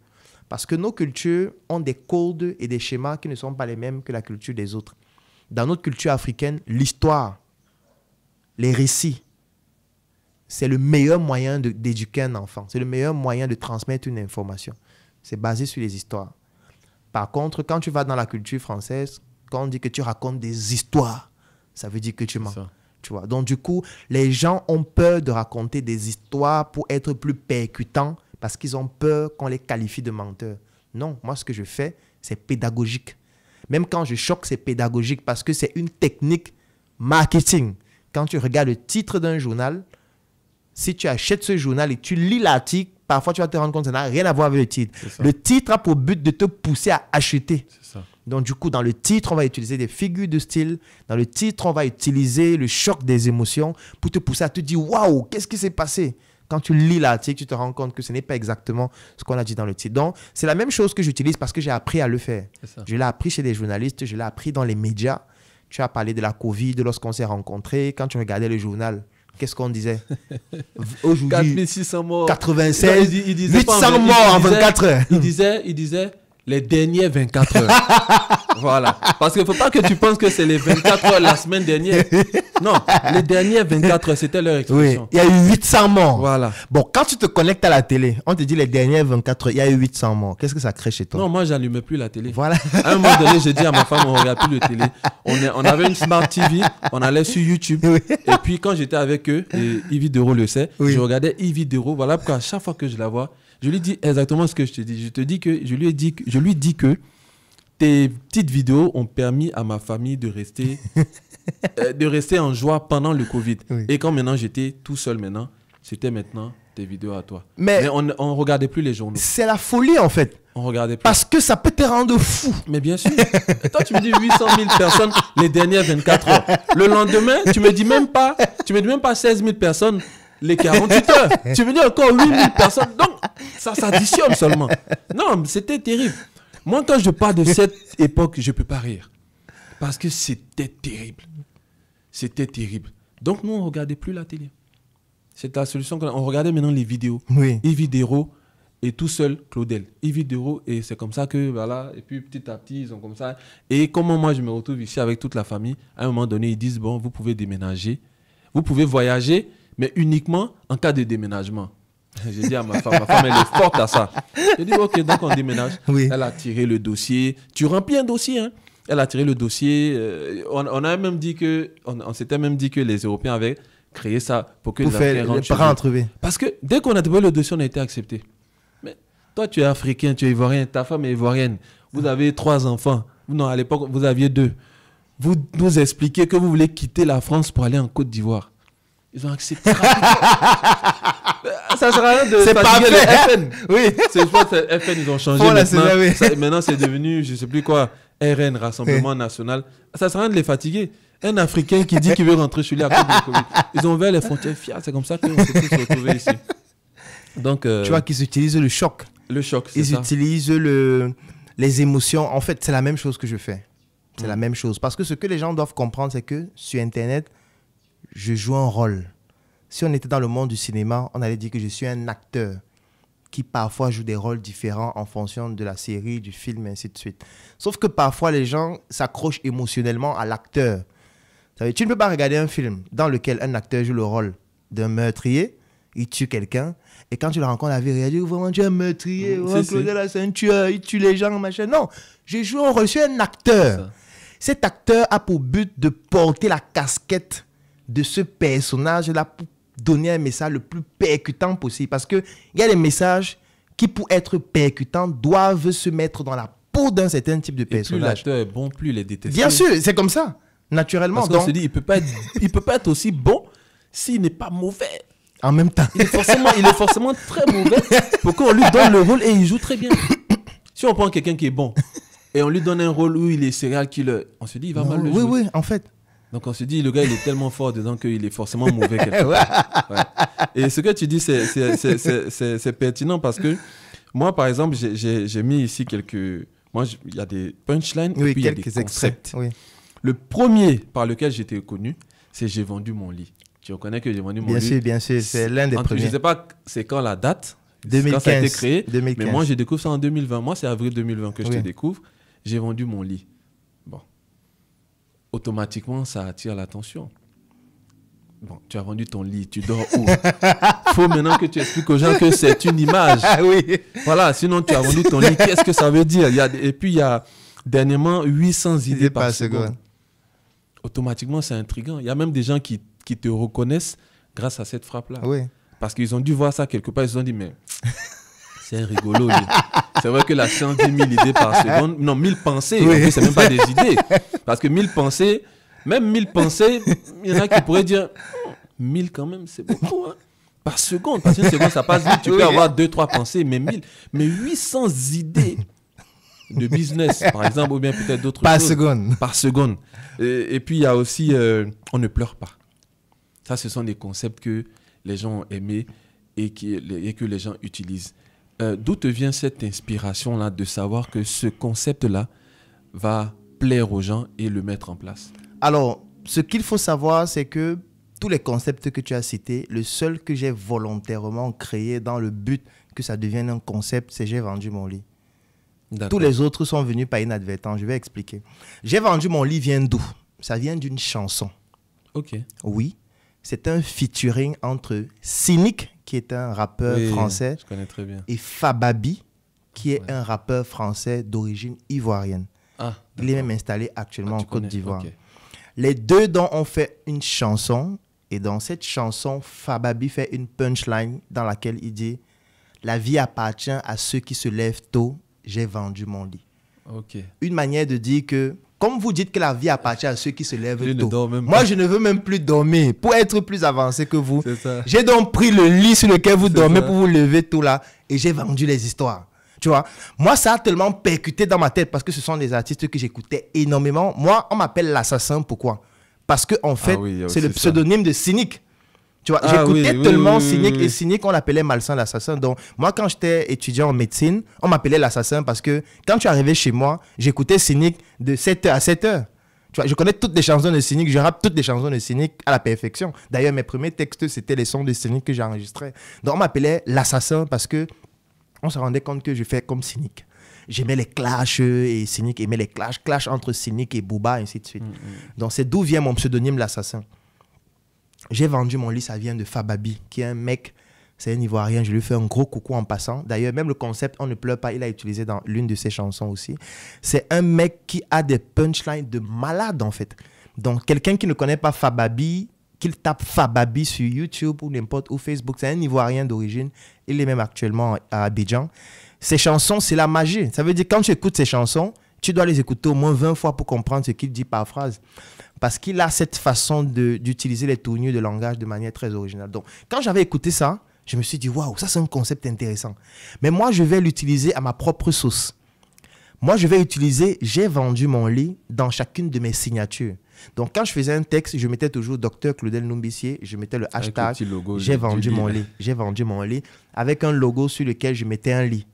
Parce que nos cultures ont des codes et des schémas qui ne sont pas les mêmes que la culture des autres. Dans notre culture africaine, l'histoire, les récits, c'est le meilleur moyen d'éduquer un enfant. C'est le meilleur moyen de transmettre une information. C'est basé sur les histoires. Par contre, quand tu vas dans la culture française, quand on dit que tu racontes des histoires, ça veut dire que tu mens. Tu vois. Donc du coup, les gens ont peur de raconter des histoires pour être plus percutants parce qu'ils ont peur qu'on les qualifie de menteurs. Non, moi ce que je fais, c'est pédagogique. Même quand je choque, c'est pédagogique parce que c'est une technique marketing. Quand tu regardes le titre d'un journal, si tu achètes ce journal et tu lis l'article, parfois tu vas te rendre compte que ça n'a rien à voir avec le titre. Le titre a pour but de te pousser à acheter. Donc du coup, dans le titre, on va utiliser des figures de style. Dans le titre, on va utiliser le choc des émotions pour te pousser à te dire, waouh, qu'est-ce qui s'est passé quand tu lis l'article, tu te rends compte que ce n'est pas exactement ce qu'on a dit dans le titre. Donc, c'est la même chose que j'utilise parce que j'ai appris à le faire. Je l'ai appris chez les journalistes, je l'ai appris dans les médias. Tu as parlé de la Covid, lorsqu'on s'est rencontrés, quand tu regardais le journal. Qu'est-ce qu'on disait Aujourd'hui, 4600 morts. il, 800 morts en 24 heures. Il disait, il disait les dernières 24 heures. voilà. Parce qu'il ne faut pas que tu penses que c'est les 24 heures la semaine dernière. Non, les dernières 24 heures, c'était leur expression. Oui, il y a eu 800 morts. Voilà. Bon, quand tu te connectes à la télé, on te dit les dernières 24 heures, il y a eu 800 morts. Qu'est-ce que ça crée chez toi Non, moi, j'allumais plus la télé. Voilà. un moment donné, je dit à ma femme, on ne regarde plus la télé. On, avait une Smart TV, on allait sur YouTube. Et puis, quand j'étais avec eux, et Yves Dero le sait, je regardais Yves Dero. Voilà parce à chaque fois que je la vois, je lui dis exactement ce que je te dis. Je te dis que je lui ai dit que, je lui dis que tes petites vidéos ont permis à ma famille de rester euh, de rester en joie pendant le Covid. Et quand maintenant j'étais tout seul maintenant, c'était maintenant tes vidéos à toi. Mais, on ne regardait plus les journaux. C'est la folie en fait. On regardait plus. Parce que ça peut te rendre fou. Mais bien sûr. toi, tu me dis 800 000 personnes les dernières 24 heures. Le lendemain, tu me dis même pas, tu me dis même pas 16 000 personnes les 48 heures. tu veux dire encore 8000 personnes. Donc, ça s'additionne seulement. Non, c'était terrible. Moi, quand je parle de cette époque, je ne peux pas rire. Parce que c'était terrible. C'était terrible. Donc, nous, on ne regardait plus la télé. C'est la solution qu'on On regardait maintenant les vidéos. Oui. Ividero et tout seul, Claudel. Evidero et c'est comme ça que, voilà, et puis petit à petit, ils ont comme ça. Et comment moi, je me retrouve ici avec toute la famille, à un moment donné, ils disent, bon, vous pouvez déménager, vous pouvez voyager, mais uniquement en cas de déménagement. J'ai dit à ma femme, ma femme, elle est forte à ça. J'ai dit, ok, donc on déménage. Elle a tiré le dossier. Tu remplis un dossier, hein Elle a tiré le dossier. Euh, on, a même dit que, on, s'était même dit que les Européens avaient créé ça pour que les, Parce que dès qu'on a trouvé le dossier, on a été accepté. Mais toi, tu es africain, tu es ivoirien, ta femme est ivoirienne. Vous avez trois enfants. Non, à l'époque, vous aviez deux. Vous nous expliquez que vous voulez quitter la France pour aller en Côte d'Ivoire. Ils ont accepté. ça sert à rien de. C'est pas FN. Oui. C'est pas FN, ils ont changé. maintenant, maintenant c'est devenu, je sais plus quoi, RN, Rassemblement National. Ça sert à rien de les fatiguer. Un Africain qui dit qu'il veut rentrer chez lui après cause Covid. Ils ont ouvert les frontières fières. C'est comme ça qu'on s'est tous retrouvés ici. Donc, euh, tu vois qu'ils utilisent le choc. Le choc, Ils ça. utilisent le, les émotions. En fait, c'est la même chose que je fais. C'est la même chose. Parce que ce que les gens doivent comprendre, c'est que sur Internet, je joue un rôle. Si on était dans le monde du cinéma, on allait dire que je suis un acteur qui parfois joue des rôles différents en fonction de la série, du film, et ainsi de suite. Sauf que parfois, les gens s'accrochent émotionnellement à l'acteur. Tu ne peux pas regarder un film dans lequel un acteur joue le rôle d'un meurtrier, il tue quelqu'un, et quand tu le rencontres, la vie réagit oh, vraiment, tu es un meurtrier, mmh, la tu, il tue les gens, machin. Non, j'ai joué, on reçu un acteur. Cet acteur a pour but de porter la casquette de ce personnage-là pour donner un message le plus percutant possible. Parce qu'il y a des messages qui, pour être percutants, doivent se mettre dans la peau d'un certain type de personnage. plus l'acteur est bon, plus il est Bien sûr, c'est comme ça, naturellement. Parce qu'on se dit, il peut, pas être, peut pas être aussi bon s'il n'est pas mauvais. En même temps. Il est forcément, il est forcément très mauvais pourquoi qu'on lui donne le rôle et il joue très bien. Si on prend quelqu'un qui est bon et on lui donne un rôle où il est serial killer, on se dit, il va mal le jouer. Oui, oui, en fait. Donc on se dit, le gars, il est tellement fort dedans qu'il est forcément mauvais quelque Et ce que tu dis, c'est pertinent parce que moi, par exemple, j'ai mis ici quelques... Moi, il y a des punchlines et puis il y a des extraits. Le premier par lequel j'étais connu, c'est J'ai vendu mon lit. Tu reconnais que J'ai vendu mon lit Bien sûr, bien sûr, c'est l'un des premiers. Je ne sais pas c'est quand la date, 2015, quand créé, mais moi, j'ai découvre ça en 2020. Moi, c'est avril 2020 que je te découvre. J'ai vendu mon lit automatiquement, ça attire l'attention. Bon, tu as vendu ton lit, tu dors où faut maintenant que tu expliques aux gens que c'est une image. Ah oui. Voilà, sinon tu as vendu ton lit, qu'est-ce que ça veut dire il a, Et puis il y a dernièrement 800 idées, par, seconde. Automatiquement, c'est intriguant. Il y a même des gens qui, te reconnaissent grâce à cette frappe-là. Oui. Parce qu'ils ont dû voir ça quelque part, ils se sont dit, mais c'est rigolo. c'est vrai que la science dit 1000 idées par seconde. Non, 1000 pensées, c'est même pas des idées. Parce que 1000 pensées, même 1000 pensées, il y en a qui pourraient dire 1000 quand même, c'est beaucoup. Hein. par seconde. Parce que seconde, ça passe vite. Tu peux avoir deux, trois pensées, mais 1000, Mais 800 idées de business, par exemple, ou bien peut-être d'autres choses. Par seconde. Par seconde. Et, puis, il y a aussi euh, On ne pleure pas. Ça, ce sont des concepts que les gens ont aimés et, qui, et que les gens utilisent. Euh, d'où te vient cette inspiration-là de savoir que ce concept-là va plaire aux gens et le mettre en place Alors, ce qu'il faut savoir, c'est que tous les concepts que tu as cités, le seul que j'ai volontairement créé dans le but que ça devienne un concept, c'est j'ai vendu mon lit. Tous les autres sont venus par inadvertance. Je vais expliquer. J'ai vendu mon lit vient d'où Ça vient d'une chanson. Ok. Oui. C'est un featuring entre Cynic, qui est un rappeur français, très bien. et Fababi, qui est un rappeur français d'origine ivoirienne. Ah, il est même installé actuellement ah, en Côte d'Ivoire. Les deux dont ont fait une chanson. Et dans cette chanson, Fababi fait une punchline dans laquelle il dit La vie appartient à ceux qui se lèvent tôt, j'ai vendu mon lit. Une manière de dire que, comme vous dites que la vie appartient à ceux qui se lèvent tôt, moi je ne veux même plus dormir. Pour être plus avancé que vous, j'ai donc pris le lit sur lequel vous dormez pour vous lever tôt là et j'ai vendu les histoires. Tu vois, moi, ça a tellement percuté dans ma tête parce que ce sont des artistes que j'écoutais énormément. Moi, on m'appelle l'assassin. Pourquoi Parce que, en fait, ah c'est le pseudonyme de Cynique. Tu vois, ah j'écoutais tellement Cynique et Cynique, on l'appelait malsain l'assassin. Donc, moi, quand j'étais étudiant en médecine, on m'appelait l'assassin parce que quand tu arrivais chez moi, j'écoutais Cynique de 7h à 7h. Tu vois, je connais toutes les chansons de Cynique, je rappe toutes les chansons de Cynique à la perfection. D'ailleurs, mes premiers textes, c'était les sons de Cynique que j'enregistrais. Donc, on m'appelait l'assassin parce que on se rendait compte que je fais comme cynique. J'aimais les clashs euh, et cynique, aimait les clashs, clash entre cynique et Booba, ainsi de suite. Mm, mm. Donc, c'est d'où vient mon pseudonyme, l'assassin. J'ai vendu mon lit, ça vient de Fababi, qui est un mec, c'est un Ivoirien. Je lui fais un gros coucou en passant. D'ailleurs, même le concept On ne pleure pas, il l'a utilisé dans l'une de ses chansons aussi. C'est un mec qui a des punchlines de malade, en fait. Donc, quelqu'un qui ne connaît pas Fababi, qu'il tape Fababi sur YouTube ou n'importe où, Facebook. C'est un Ivoirien d'origine. Il est même actuellement à Abidjan. Ses chansons, c'est la magie. Ça veut dire quand tu écoutes ces chansons, tu dois les écouter au moins 20 fois pour comprendre ce qu'il dit par phrase. Parce qu'il a cette façon d'utiliser les tournures de langage de manière très originale. Donc, quand j'avais écouté ça, je me suis dit, waouh, ça c'est un concept intéressant. Mais moi, je vais l'utiliser à ma propre sauce. Moi, je vais utiliser, j'ai vendu mon lit dans chacune de mes signatures. Donc, quand je faisais un texte, je mettais toujours Docteur Claudel Numbissier, je mettais le hashtag J'ai vendu mon lit. J'ai vendu mon lit avec un logo sur lequel je mettais un lit.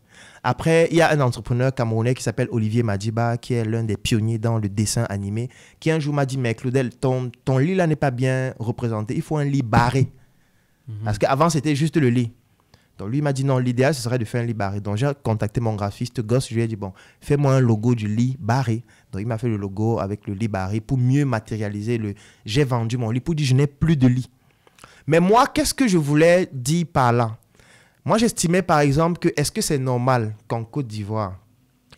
Après, il y a un entrepreneur camerounais qui s'appelle Olivier Madiba, qui est l'un des pionniers dans le dessin animé, qui un jour m'a dit Mais Claudel, ton, ton lit là n'est pas bien représenté, il faut un lit barré. Mhm. Parce qu'avant, c'était juste le lit. Donc lui m'a dit non, l'idéal ce serait de faire un lit barré. Donc j'ai contacté mon graphiste gosse, je lui ai dit bon, fais-moi un logo du lit barré. Donc il m'a fait le logo avec le lit barré pour mieux matérialiser le j'ai vendu mon lit pour dire je n'ai plus de lit. Mais moi, qu'est-ce que je voulais dire par là Moi, j'estimais par exemple que est-ce que c'est normal qu'en Côte d'Ivoire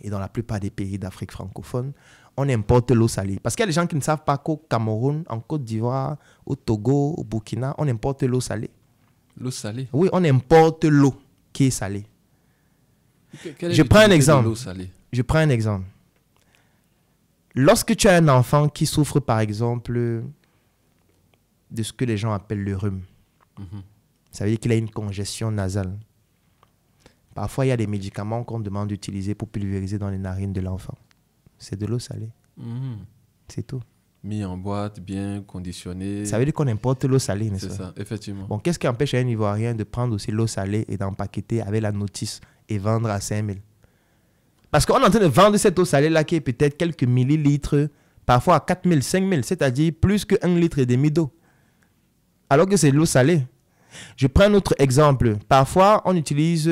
et dans la plupart des pays d'Afrique francophone, on importe l'eau salée. Parce qu'il y a des gens qui ne savent pas qu'au Cameroun, en Côte d'Ivoire, au Togo, au Burkina, on importe l'eau salée. L'eau salée Oui, on importe l'eau qui est salée. je prends un exemple. Je prends un exemple. Lorsque tu as un enfant qui souffre, par exemple, de ce que les gens appellent le rhume, mhm. ça veut dire qu'il a une congestion nasale. Parfois, il y a des médicaments qu'on demande d'utiliser pour pulvériser dans les narines de l'enfant. C'est de l'eau salée. Mhm. C'est tout mis en boîte, bien conditionné. Ça veut dire qu'on importe l'eau salée, n'est-ce pas C'est ça, effectivement. Bon, qu'est-ce qui empêche un Ivoirien de prendre aussi l'eau salée et d'en paqueter avec la notice et vendre à 5000 Parce qu'on est en train de vendre cette eau salée-là qui est peut-être quelques millilitres, parfois à 4000, 5000, c'est-à-dire plus qu'un litre et demi d'eau. Alors que c'est l'eau salée. Je prends un autre exemple. Parfois, on utilise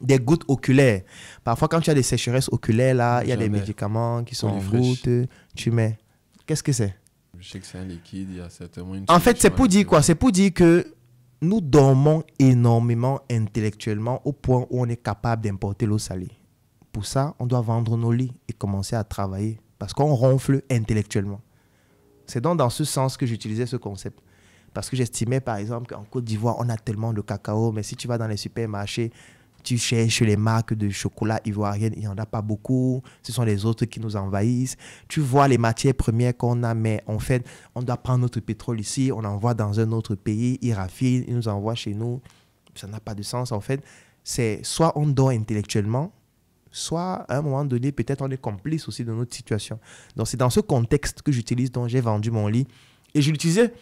des gouttes oculaires. Parfois, quand tu as des sécheresses oculaires, là, il y a des médicaments qui sont en route, tu mets. Qu'est-ce que c'est Je sais que c'est un liquide, il y a certainement une... En fait, c'est pour dire quoi C'est pour dire que nous dormons énormément intellectuellement au point où on est capable d'importer l'eau salée. Pour ça, on doit vendre nos lits et commencer à travailler parce qu'on ronfle intellectuellement. C'est donc dans ce sens que j'utilisais ce concept. Parce que j'estimais, par exemple, qu'en Côte d'Ivoire, on a tellement de cacao, mais si tu vas dans les supermarchés, tu cherches les marques de chocolat ivoirienne, il n'y en a pas beaucoup. Ce sont les autres qui nous envahissent. Tu vois les matières premières qu'on a, mais en fait, on doit prendre notre pétrole ici, on l'envoie dans un autre pays, il raffine, il nous envoie chez nous. Ça n'a pas de sens, en fait. C'est soit on dort intellectuellement, soit à un moment donné, peut-être on est complice aussi de notre situation. Donc c'est dans ce contexte que j'utilise, dont j'ai vendu mon lit. Et je l'utilisais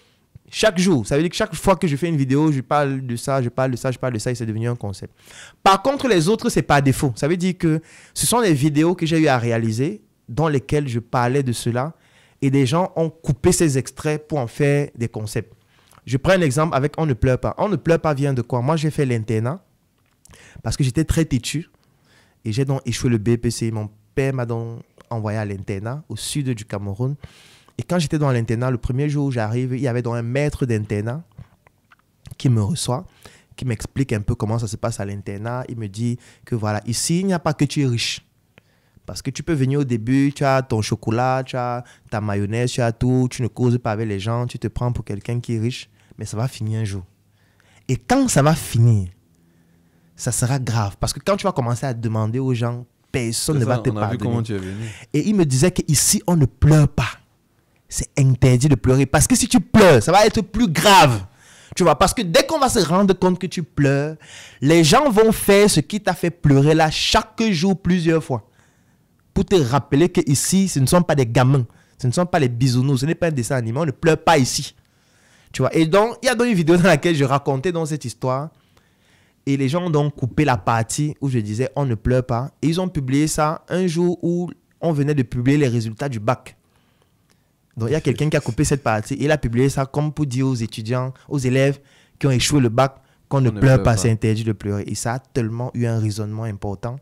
chaque jour, ça veut dire que chaque fois que je fais une vidéo, je parle de ça, je parle de ça, je parle de ça, et c'est devenu un concept. Par contre, les autres, c'est pas défaut. Ça veut dire que ce sont des vidéos que j'ai eu à réaliser, dans lesquelles je parlais de cela, et des gens ont coupé ces extraits pour en faire des concepts. Je prends un exemple avec On ne pleure pas. On ne pleure pas vient de quoi Moi, j'ai fait l'internat parce que j'étais très têtu et j'ai donc échoué le BPC. Mon père m'a donc envoyé à l'internat au sud du Cameroun. Et quand j'étais dans l'internat, le premier jour où j'arrive, il y avait dans un maître d'internat qui me reçoit, qui m'explique un peu comment ça se passe à l'internat. Il me dit que voilà, ici, il n'y a pas que tu es riche. Parce que tu peux venir au début, tu as ton chocolat, tu as ta mayonnaise, tu as tout, tu ne causes pas avec les gens, tu te prends pour quelqu'un qui est riche, mais ça va finir un jour. Et quand ça va finir, ça sera grave. Parce que quand tu vas commencer à demander aux gens, personne ne va te pardonner. Et il me disait qu'ici, on ne pleure pas c'est interdit de pleurer. Parce que si tu pleures, ça va être plus grave. Tu vois, parce que dès qu'on va se rendre compte que tu pleures, les gens vont faire ce qui t'a fait pleurer là chaque jour plusieurs fois. Pour te rappeler que ici, ce ne sont pas des gamins, ce ne sont pas les bisounours, ce n'est pas un dessin animé, on ne pleure pas ici. Tu vois, et donc, il y a donc une vidéo dans laquelle je racontais dans cette histoire. Et les gens ont donc coupé la partie où je disais on ne pleure pas. Et ils ont publié ça un jour où on venait de publier les résultats du bac. Donc il y a quelqu'un qui a coupé cette partie et il a publié ça comme pour dire aux étudiants, aux élèves qui ont échoué le bac qu'on ne, pleure, pas, c'est interdit de pleurer. Et ça a tellement eu un raisonnement important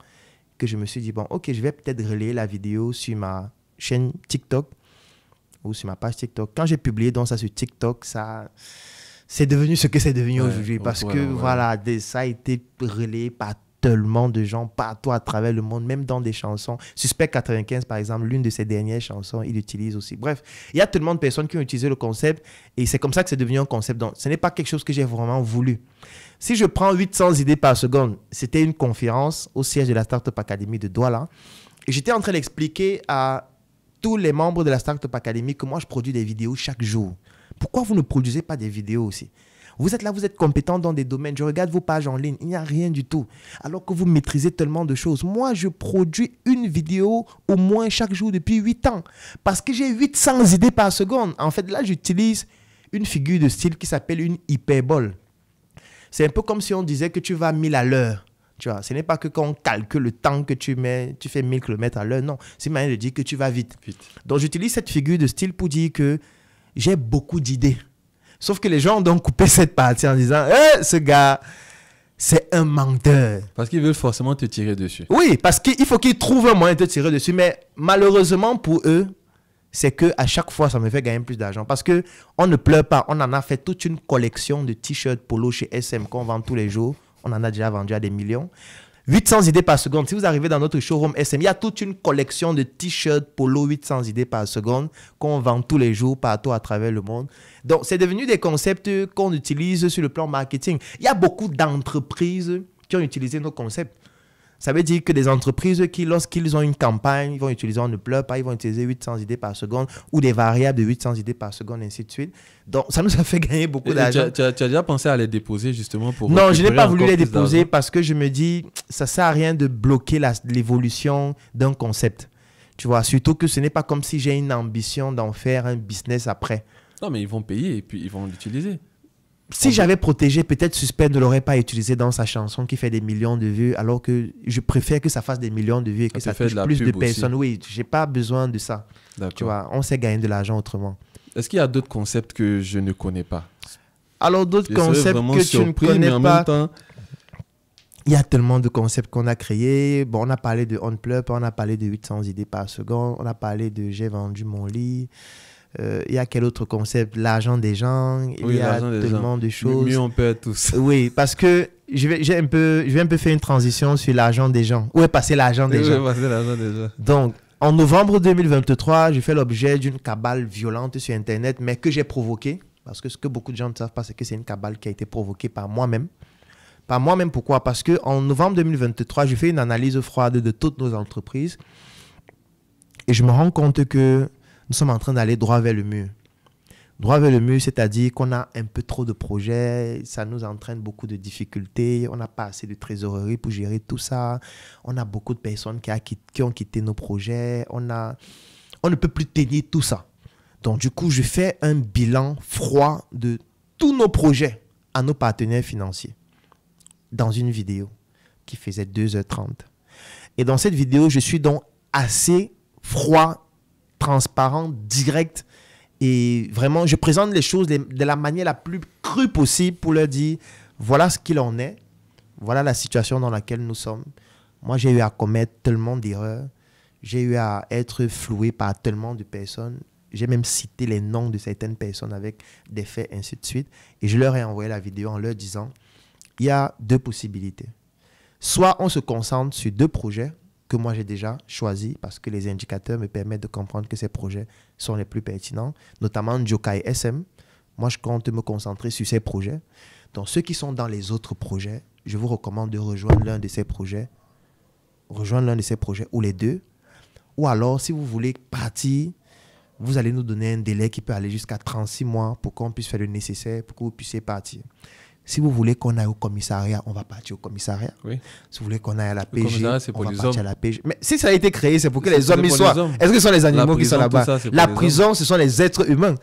que je me suis dit, bon, ok, je vais peut-être relayer la vidéo sur ma chaîne TikTok ou sur ma page TikTok. Quand j'ai publié donc ça sur TikTok, ça c'est devenu ce que c'est devenu aujourd'hui parce que voilà, ça a été relayé partout tellement de gens partout à travers le monde, même dans des chansons. Suspect 95, par exemple, l'une de ses dernières chansons, il l'utilise aussi. Bref, il y a tellement de personnes qui ont utilisé le concept et c'est comme ça que c'est devenu un concept. Donc, ce n'est pas quelque chose que j'ai vraiment voulu. Si je prends 800 idées par seconde, c'était une conférence au siège de la Startup Academy de Douala et j'étais en train d'expliquer à tous les membres de la Startup Academy que moi, je produis des vidéos chaque jour. Pourquoi vous ne produisez pas des vidéos aussi vous êtes là, vous êtes compétent dans des domaines. Je regarde vos pages en ligne, il n'y a rien du tout. Alors que vous maîtrisez tellement de choses. Moi, je produis une vidéo au moins chaque jour depuis 8 ans. Parce que j'ai 800 idées par seconde. En fait, là, j'utilise une figure de style qui s'appelle une hyperbole. C'est un peu comme si on disait que tu vas 1000 à l'heure. Tu vois, ce n'est pas que quand on calcule le temps que tu mets, tu fais 1000 km à l'heure. Non, c'est une manière de dire que tu vas vite. Donc, j'utilise cette figure de style pour dire que j'ai beaucoup d'idées. Sauf que les gens ont donc coupé cette partie en disant eh, ce gars, c'est un menteur. Parce qu'ils veulent forcément te tirer dessus. Oui, parce qu'il faut qu'ils trouvent un moyen de te tirer dessus. Mais malheureusement pour eux, c'est que à chaque fois, ça me fait gagner plus d'argent. Parce que on ne pleure pas. On en a fait toute une collection de t-shirts polo chez SM qu'on vend tous les jours. On en a déjà vendu à des millions. 800 idées par seconde. Si vous arrivez dans notre showroom SM, il y a toute une collection de t-shirts polo 800 idées par seconde qu'on vend tous les jours partout à travers le monde. Donc, c'est devenu des concepts qu'on utilise sur le plan marketing. Il y a beaucoup d'entreprises qui ont utilisé nos concepts. Ça veut dire que des entreprises qui, lorsqu'ils ont une campagne, ils vont utiliser On ne pleure pas, ils vont utiliser 800 idées par seconde ou des variables de 800 idées par seconde, ainsi de suite. Donc, ça nous a fait gagner beaucoup d'argent. Tu, tu, as déjà pensé à les déposer justement pour. Non, je n'ai pas voulu les déposer parce que je me dis, ça ne sert à rien de bloquer l'évolution d'un concept. Tu vois, surtout que ce n'est pas comme si j'ai une ambition d'en faire un business après. Non, mais ils vont payer et puis ils vont l'utiliser si j'avais protégé, peut-être Suspect ne l'aurait pas utilisé dans sa chanson qui fait des millions de vues, alors que je préfère que ça fasse des millions de vues et que ça, fasse plus de personnes. Oui, j'ai pas besoin de ça. Tu vois, on sait gagner de l'argent autrement. Est-ce qu'il y a d'autres concepts que je ne connais pas Alors d'autres concepts que tu ne connais pas. Il y a tellement de concepts qu'on a créés. Bon, on a parlé de On club, on a parlé de 800 idées par seconde, on a parlé de J'ai vendu mon lit. Euh, il y a quel autre concept L'argent des gens, oui, il y a tellement gens. de choses. Mieux on peut tous. Oui, parce que je vais, un peu, je vais un peu faire une transition sur l'argent des gens. Où est passé l'argent des, Où est Passé des gens Donc, en novembre 2023, j'ai fait l'objet d'une cabale violente sur Internet, mais que j'ai provoquée. Parce que ce que beaucoup de gens ne savent pas, c'est que c'est une cabale qui a été provoquée par moi-même. Par moi-même, pourquoi Parce qu'en novembre 2023, j'ai fait une analyse froide de toutes nos entreprises. Et je me rends compte que nous sommes en train d'aller droit vers le mur. Droit vers le mur, c'est-à-dire qu'on a un peu trop de projets, ça nous entraîne beaucoup de difficultés, on n'a pas assez de trésorerie pour gérer tout ça, on a beaucoup de personnes qui, ont quitté nos projets, on, on ne peut plus tenir tout ça. Donc du coup, je fais un bilan froid de tous nos projets à nos partenaires financiers dans une vidéo qui faisait 2h30. Et dans cette vidéo, je suis donc assez froid transparent, direct Et vraiment, je présente les choses de la manière la plus crue possible pour leur dire, voilà ce qu'il en est, voilà la situation dans laquelle nous sommes. Moi, j'ai eu à commettre tellement d'erreurs, j'ai eu à être floué par tellement de personnes, j'ai même cité les noms de certaines personnes avec des faits, ainsi de suite. Et je leur ai envoyé la vidéo en leur disant, il y a deux possibilités. Soit on se concentre sur deux projets, que moi j'ai déjà choisi parce que les indicateurs me permettent de comprendre que ces projets sont les plus pertinents, notamment Jokai SM. Moi, je compte me concentrer sur ces projets. Donc, ceux qui sont dans les autres projets, je vous recommande de rejoindre l'un de ces projets, rejoindre l'un de ces projets ou les deux. Ou alors, si vous voulez partir, vous allez nous donner un délai qui peut aller jusqu'à 36 mois pour qu'on puisse faire le nécessaire, pour que vous puissiez partir. Si vous voulez qu'on aille au commissariat, on va partir au commissariat. Si vous voulez qu'on aille à la PG, on va partir à la PG. Mais si ça a été créé, c'est pour que les hommes y soient. Est-ce que ce sont les animaux qui sont là-bas La prison, ce sont les êtres humains.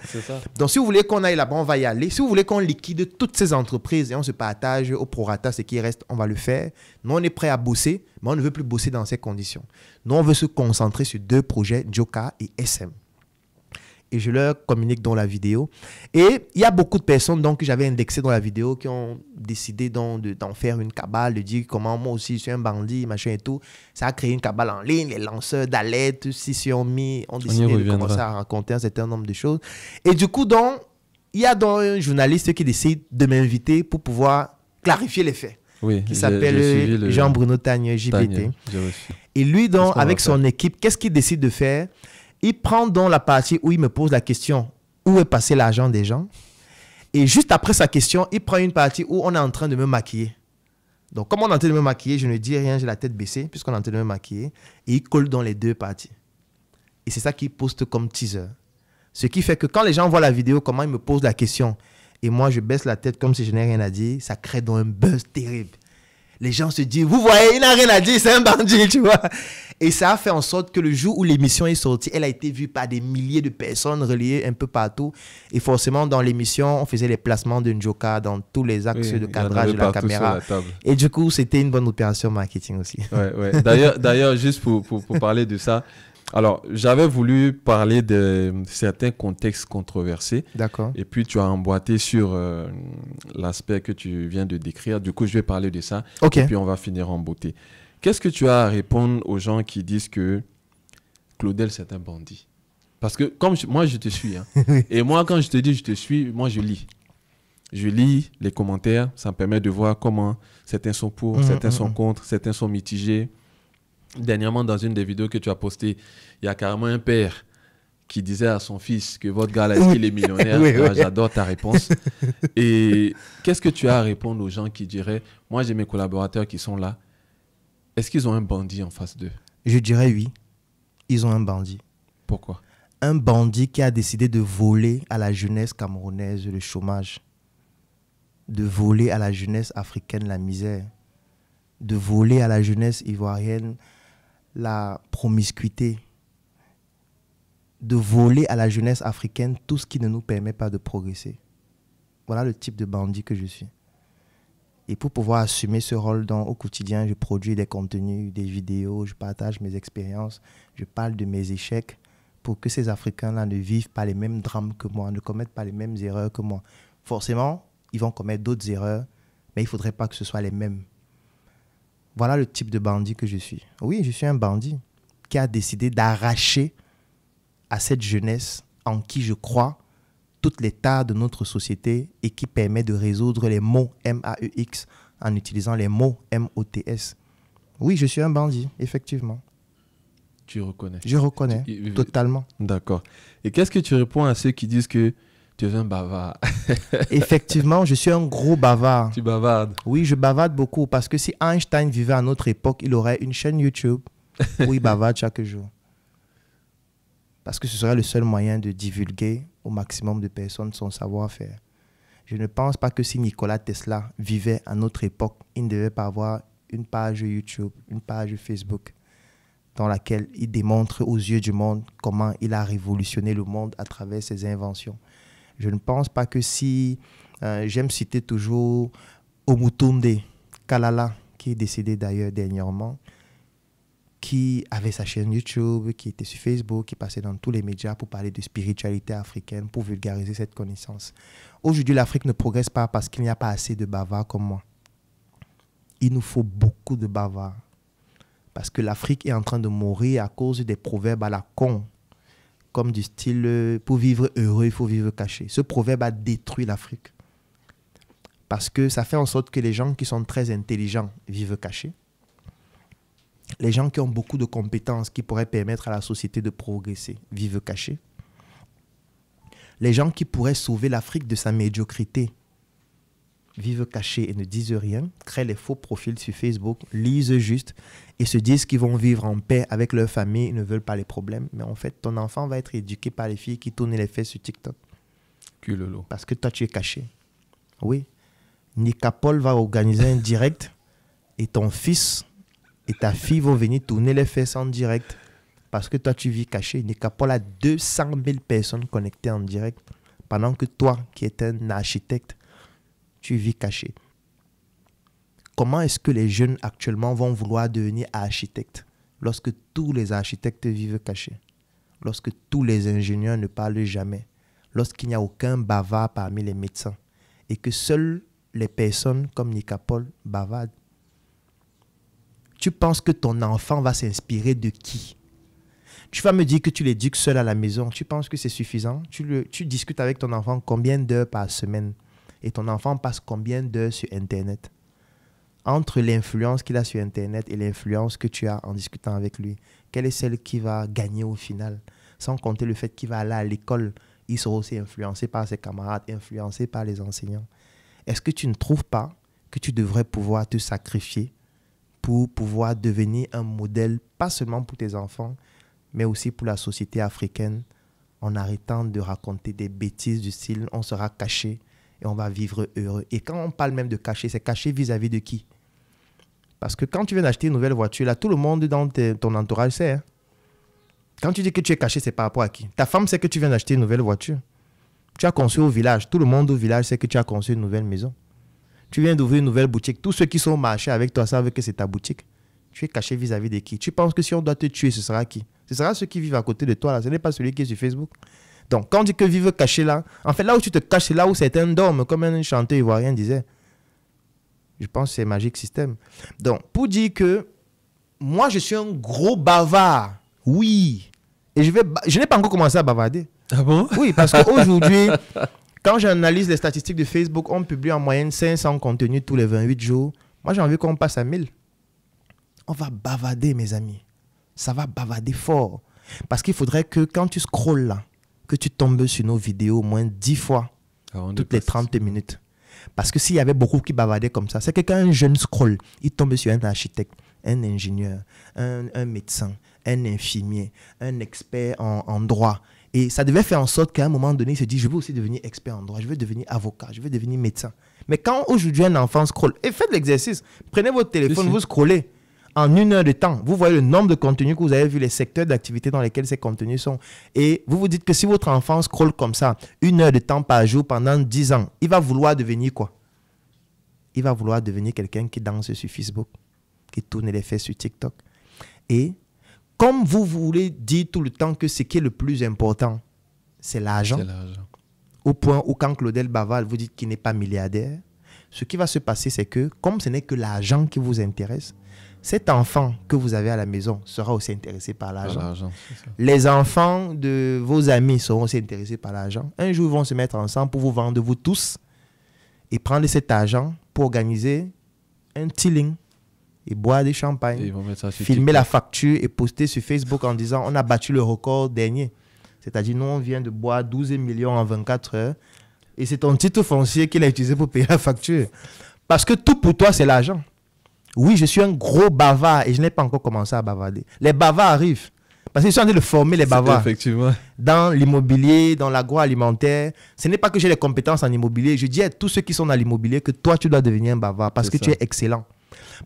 Donc si vous voulez qu'on aille là-bas, on va y aller. Si vous voulez qu'on liquide toutes ces entreprises et on se partage au prorata ce qui reste, on va le faire. Nous, on est prêt à bosser, mais on ne veut plus bosser dans ces conditions. Nous, on veut se concentrer sur deux projets, Joka et SM et je leur communique dans la vidéo. Et il y a beaucoup de personnes donc, que j'avais indexées dans la vidéo qui ont décidé d'en faire une cabale, de dire comment moi aussi je suis un bandit, machin et tout. Ça a créé une cabale en ligne, les lanceurs d'alerte, si, si on mis, ont décidé on de commencer à raconter un certain nombre de choses. Et du coup, donc, il y a donc un journaliste qui décide de m'inviter pour pouvoir clarifier les faits. Oui, qui s'appelle Jean-Bruno Tagne, JBT. Et lui, donc, avec son équipe, qu'est-ce qu'il décide de faire il prend donc la partie où il me pose la question où est passé l'argent des gens. Et juste après sa question, il prend une partie où on est en train de me maquiller. Donc, comme on est en train de me maquiller, je ne dis rien, j'ai la tête baissée, puisqu'on est en train de me maquiller. Et il colle dans les deux parties. Et c'est ça qu'il poste comme teaser. Ce qui fait que quand les gens voient la vidéo, comment ils me posent la question, et moi je baisse la tête comme si je n'ai rien à dire, ça crée dans un buzz terrible les gens se disent, vous voyez, il n'a rien à dire, c'est un bandit, tu vois. Et ça a fait en sorte que le jour où l'émission est sortie, elle a été vue par des milliers de personnes reliées un peu partout. Et forcément, dans l'émission, on faisait les placements de joker dans tous les axes de cadrage de la caméra. et du coup, c'était une bonne opération marketing aussi. Ouais, D'ailleurs, juste pour, parler de ça, alors, j'avais voulu parler de certains contextes controversés. D'accord. Et puis, tu as emboîté sur euh, l'aspect que tu viens de décrire. Du coup, je vais parler de ça. Ok. Et puis, on va finir en beauté. Qu'est-ce que tu as à répondre aux gens qui disent que Claudel, c'est un bandit Parce que, comme moi, je te suis. Hein. et moi, quand je te dis je te suis, moi, je lis. Je lis les commentaires. Ça me permet de voir comment certains sont pour, mmh, certains mmh, sont mmh. contre, certains sont mitigés. Dernièrement, dans une des vidéos que tu as postées, il y a carrément un père qui disait à son fils que votre gars, est est millionnaire ah, J'adore ta réponse. Et qu'est-ce que tu as à répondre aux gens qui diraient, moi j'ai mes collaborateurs qui sont là, est-ce qu'ils ont un bandit en face d'eux Je dirais oui, ils ont un bandit. Pourquoi Un bandit qui a décidé de voler à la jeunesse camerounaise le chômage, de voler à la jeunesse africaine la misère, de voler à la jeunesse ivoirienne la promiscuité, de voler à la jeunesse africaine tout ce qui ne nous permet pas de progresser. Voilà le type de bandit que je suis. Et pour pouvoir assumer ce rôle au quotidien, je produis des contenus, des vidéos, je partage mes expériences, je parle de mes échecs pour que ces Africains-là ne vivent pas les mêmes drames que moi, ne commettent pas les mêmes erreurs que moi. Forcément, ils vont commettre d'autres erreurs, mais il ne faudrait pas que ce soit les mêmes. Voilà le type de bandit que je suis. Oui, je suis un bandit qui a décidé d'arracher à cette jeunesse en qui je crois tout l'état de notre société et qui permet de résoudre les mots M-A-E-X en utilisant les mots M-O-T-S. Oui, je suis un bandit, effectivement. Tu reconnais Je reconnais, totalement. D'accord. Et qu'est-ce que tu réponds à ceux qui disent que tu deviens bavard. Effectivement, je suis un gros bavard. Tu bavardes. Oui, je bavarde beaucoup parce que si Einstein vivait à notre époque, il aurait une chaîne YouTube où il bavarde chaque jour. Parce que ce serait le seul moyen de divulguer au maximum de personnes son savoir-faire. Je ne pense pas que si Nikola Tesla vivait à notre époque, il ne devait pas avoir une page YouTube, une page Facebook dans laquelle il démontre aux yeux du monde comment il a révolutionné le monde à travers ses inventions. Je ne pense pas que si, euh, j'aime citer toujours Omutunde Kalala, qui est décédé d'ailleurs dernièrement, qui avait sa chaîne YouTube, qui était sur Facebook, qui passait dans tous les médias pour parler de spiritualité africaine, pour vulgariser cette connaissance. Aujourd'hui, l'Afrique ne progresse pas parce qu'il n'y a pas assez de bavards comme moi. Il nous faut beaucoup de bavards. Parce que l'Afrique est en train de mourir à cause des proverbes à la con comme du style euh, pour vivre heureux, il faut vivre caché. Ce proverbe a détruit l'Afrique. Parce que ça fait en sorte que les gens qui sont très intelligents vivent cachés. Les gens qui ont beaucoup de compétences qui pourraient permettre à la société de progresser vivent cachés. Les gens qui pourraient sauver l'Afrique de sa médiocrité vivent cachés et ne disent rien, créent les faux profils sur Facebook, lisent juste et se disent qu'ils vont vivre en paix avec leur famille, ils ne veulent pas les problèmes. Mais en fait, ton enfant va être éduqué par les filles qui tournent les fesses sur TikTok. Culolo. Parce que toi, tu es caché. Oui. Nicapole va organiser un direct et ton fils et ta fille vont venir tourner les fesses en direct parce que toi, tu vis caché. à a 200 000 personnes connectées en direct pendant que toi, qui es un architecte, tu vis caché. Comment est-ce que les jeunes actuellement vont vouloir devenir architectes lorsque tous les architectes vivent cachés, lorsque tous les ingénieurs ne parlent jamais, lorsqu'il n'y a aucun bavard parmi les médecins et que seules les personnes comme Nicapol bavardent Tu penses que ton enfant va s'inspirer de qui tu vas me dire que tu l'éduques seul à la maison. Tu penses que c'est suffisant tu, tu discutes avec ton enfant combien d'heures par semaine et ton enfant passe combien d'heures sur Internet Entre l'influence qu'il a sur Internet et l'influence que tu as en discutant avec lui, quelle est celle qui va gagner au final Sans compter le fait qu'il va aller à l'école, il sera aussi influencé par ses camarades, influencé par les enseignants. Est-ce que tu ne trouves pas que tu devrais pouvoir te sacrifier pour pouvoir devenir un modèle, pas seulement pour tes enfants, mais aussi pour la société africaine, en arrêtant de raconter des bêtises du style on sera caché, on va vivre heureux. Et quand on parle même de cacher, c'est cacher vis-à-vis de qui Parce que quand tu viens d'acheter une nouvelle voiture, là, tout le monde dans ton entourage sait. Hein. Quand tu dis que tu es caché, c'est par rapport à qui Ta femme sait que tu viens d'acheter une nouvelle voiture. Tu as conçu au village. Tout le monde au village sait que tu as conçu une nouvelle maison. Tu viens d'ouvrir une nouvelle boutique. Tous ceux qui sont au marché avec toi savent que c'est ta boutique. Tu es caché vis-à-vis de qui Tu penses que si on doit te tuer, ce sera qui Ce sera ceux qui vivent à côté de toi. Ce n'est pas celui qui est sur Facebook. Donc, quand on dit que vivre caché là, en fait, là où tu te caches, c'est là où certains dorment, comme un chanteur ivoirien disait. Je pense que c'est magique système. Donc, pour dire que moi, je suis un gros bavard, oui. Et je, vais, je n'ai pas encore commencé à bavarder. Ah bon Oui, parce qu'aujourd'hui, quand j'analyse les statistiques de Facebook, on publie en moyenne 500 contenus tous les 28 jours. Moi, j'ai envie qu'on passe à 1000. On va bavarder, mes amis. Ça va bavarder fort. Parce qu'il faudrait que quand tu scrolles là, que tu tombes sur nos vidéos au moins 10 fois, ah, toutes les 30 minutes. Parce que s'il y avait beaucoup qui bavardaient comme ça, c'est que quand un jeune scroll, il tombe sur un architecte, un ingénieur, un, médecin, un infirmier, un expert en, droit. Et ça devait faire en sorte qu'à un moment donné, il se dit, je veux aussi devenir expert en droit, je veux devenir avocat, je veux devenir médecin. Mais quand aujourd'hui un enfant scroll, et faites l'exercice, prenez votre téléphone, vous scrollez, en une heure de temps. Vous voyez le nombre de contenus que vous avez vu, les secteurs d'activité dans lesquels ces contenus sont. Et vous vous dites que si votre enfant scrolle comme ça, une heure de temps par jour pendant 10 ans, il va vouloir devenir quoi Il va vouloir devenir quelqu'un qui danse sur Facebook, qui tourne les fesses sur TikTok. Et comme vous voulez dire tout le temps que ce qui est le plus important, c'est l'argent, au point où quand Claudel Baval vous dit qu'il n'est pas milliardaire, ce qui va se passer, c'est que comme ce n'est que l'argent qui vous intéresse, cet enfant que vous avez à la maison sera aussi intéressé par l'argent. Les enfants de vos amis seront aussi intéressés par l'argent. Un jour, ils vont se mettre ensemble pour vous vendre, vous tous, et prendre cet argent pour organiser un tilling et boire des champagnes, filmer la facture et poster sur Facebook en disant on a battu le record dernier. C'est-à-dire, nous, on vient de boire 12 millions en 24 heures et c'est ton titre foncier qu'il a utilisé pour payer la facture. Parce que tout pour toi, c'est l'argent. Oui, je suis un gros bavard et je n'ai pas encore commencé à bavarder. Les bavards arrivent. Parce qu'ils sont en train de former les bavards. Dans l'immobilier, dans l'agroalimentaire. Ce n'est pas que j'ai les compétences en immobilier. Je dis à tous ceux qui sont dans l'immobilier que toi, tu dois devenir un bavard parce que tu es excellent.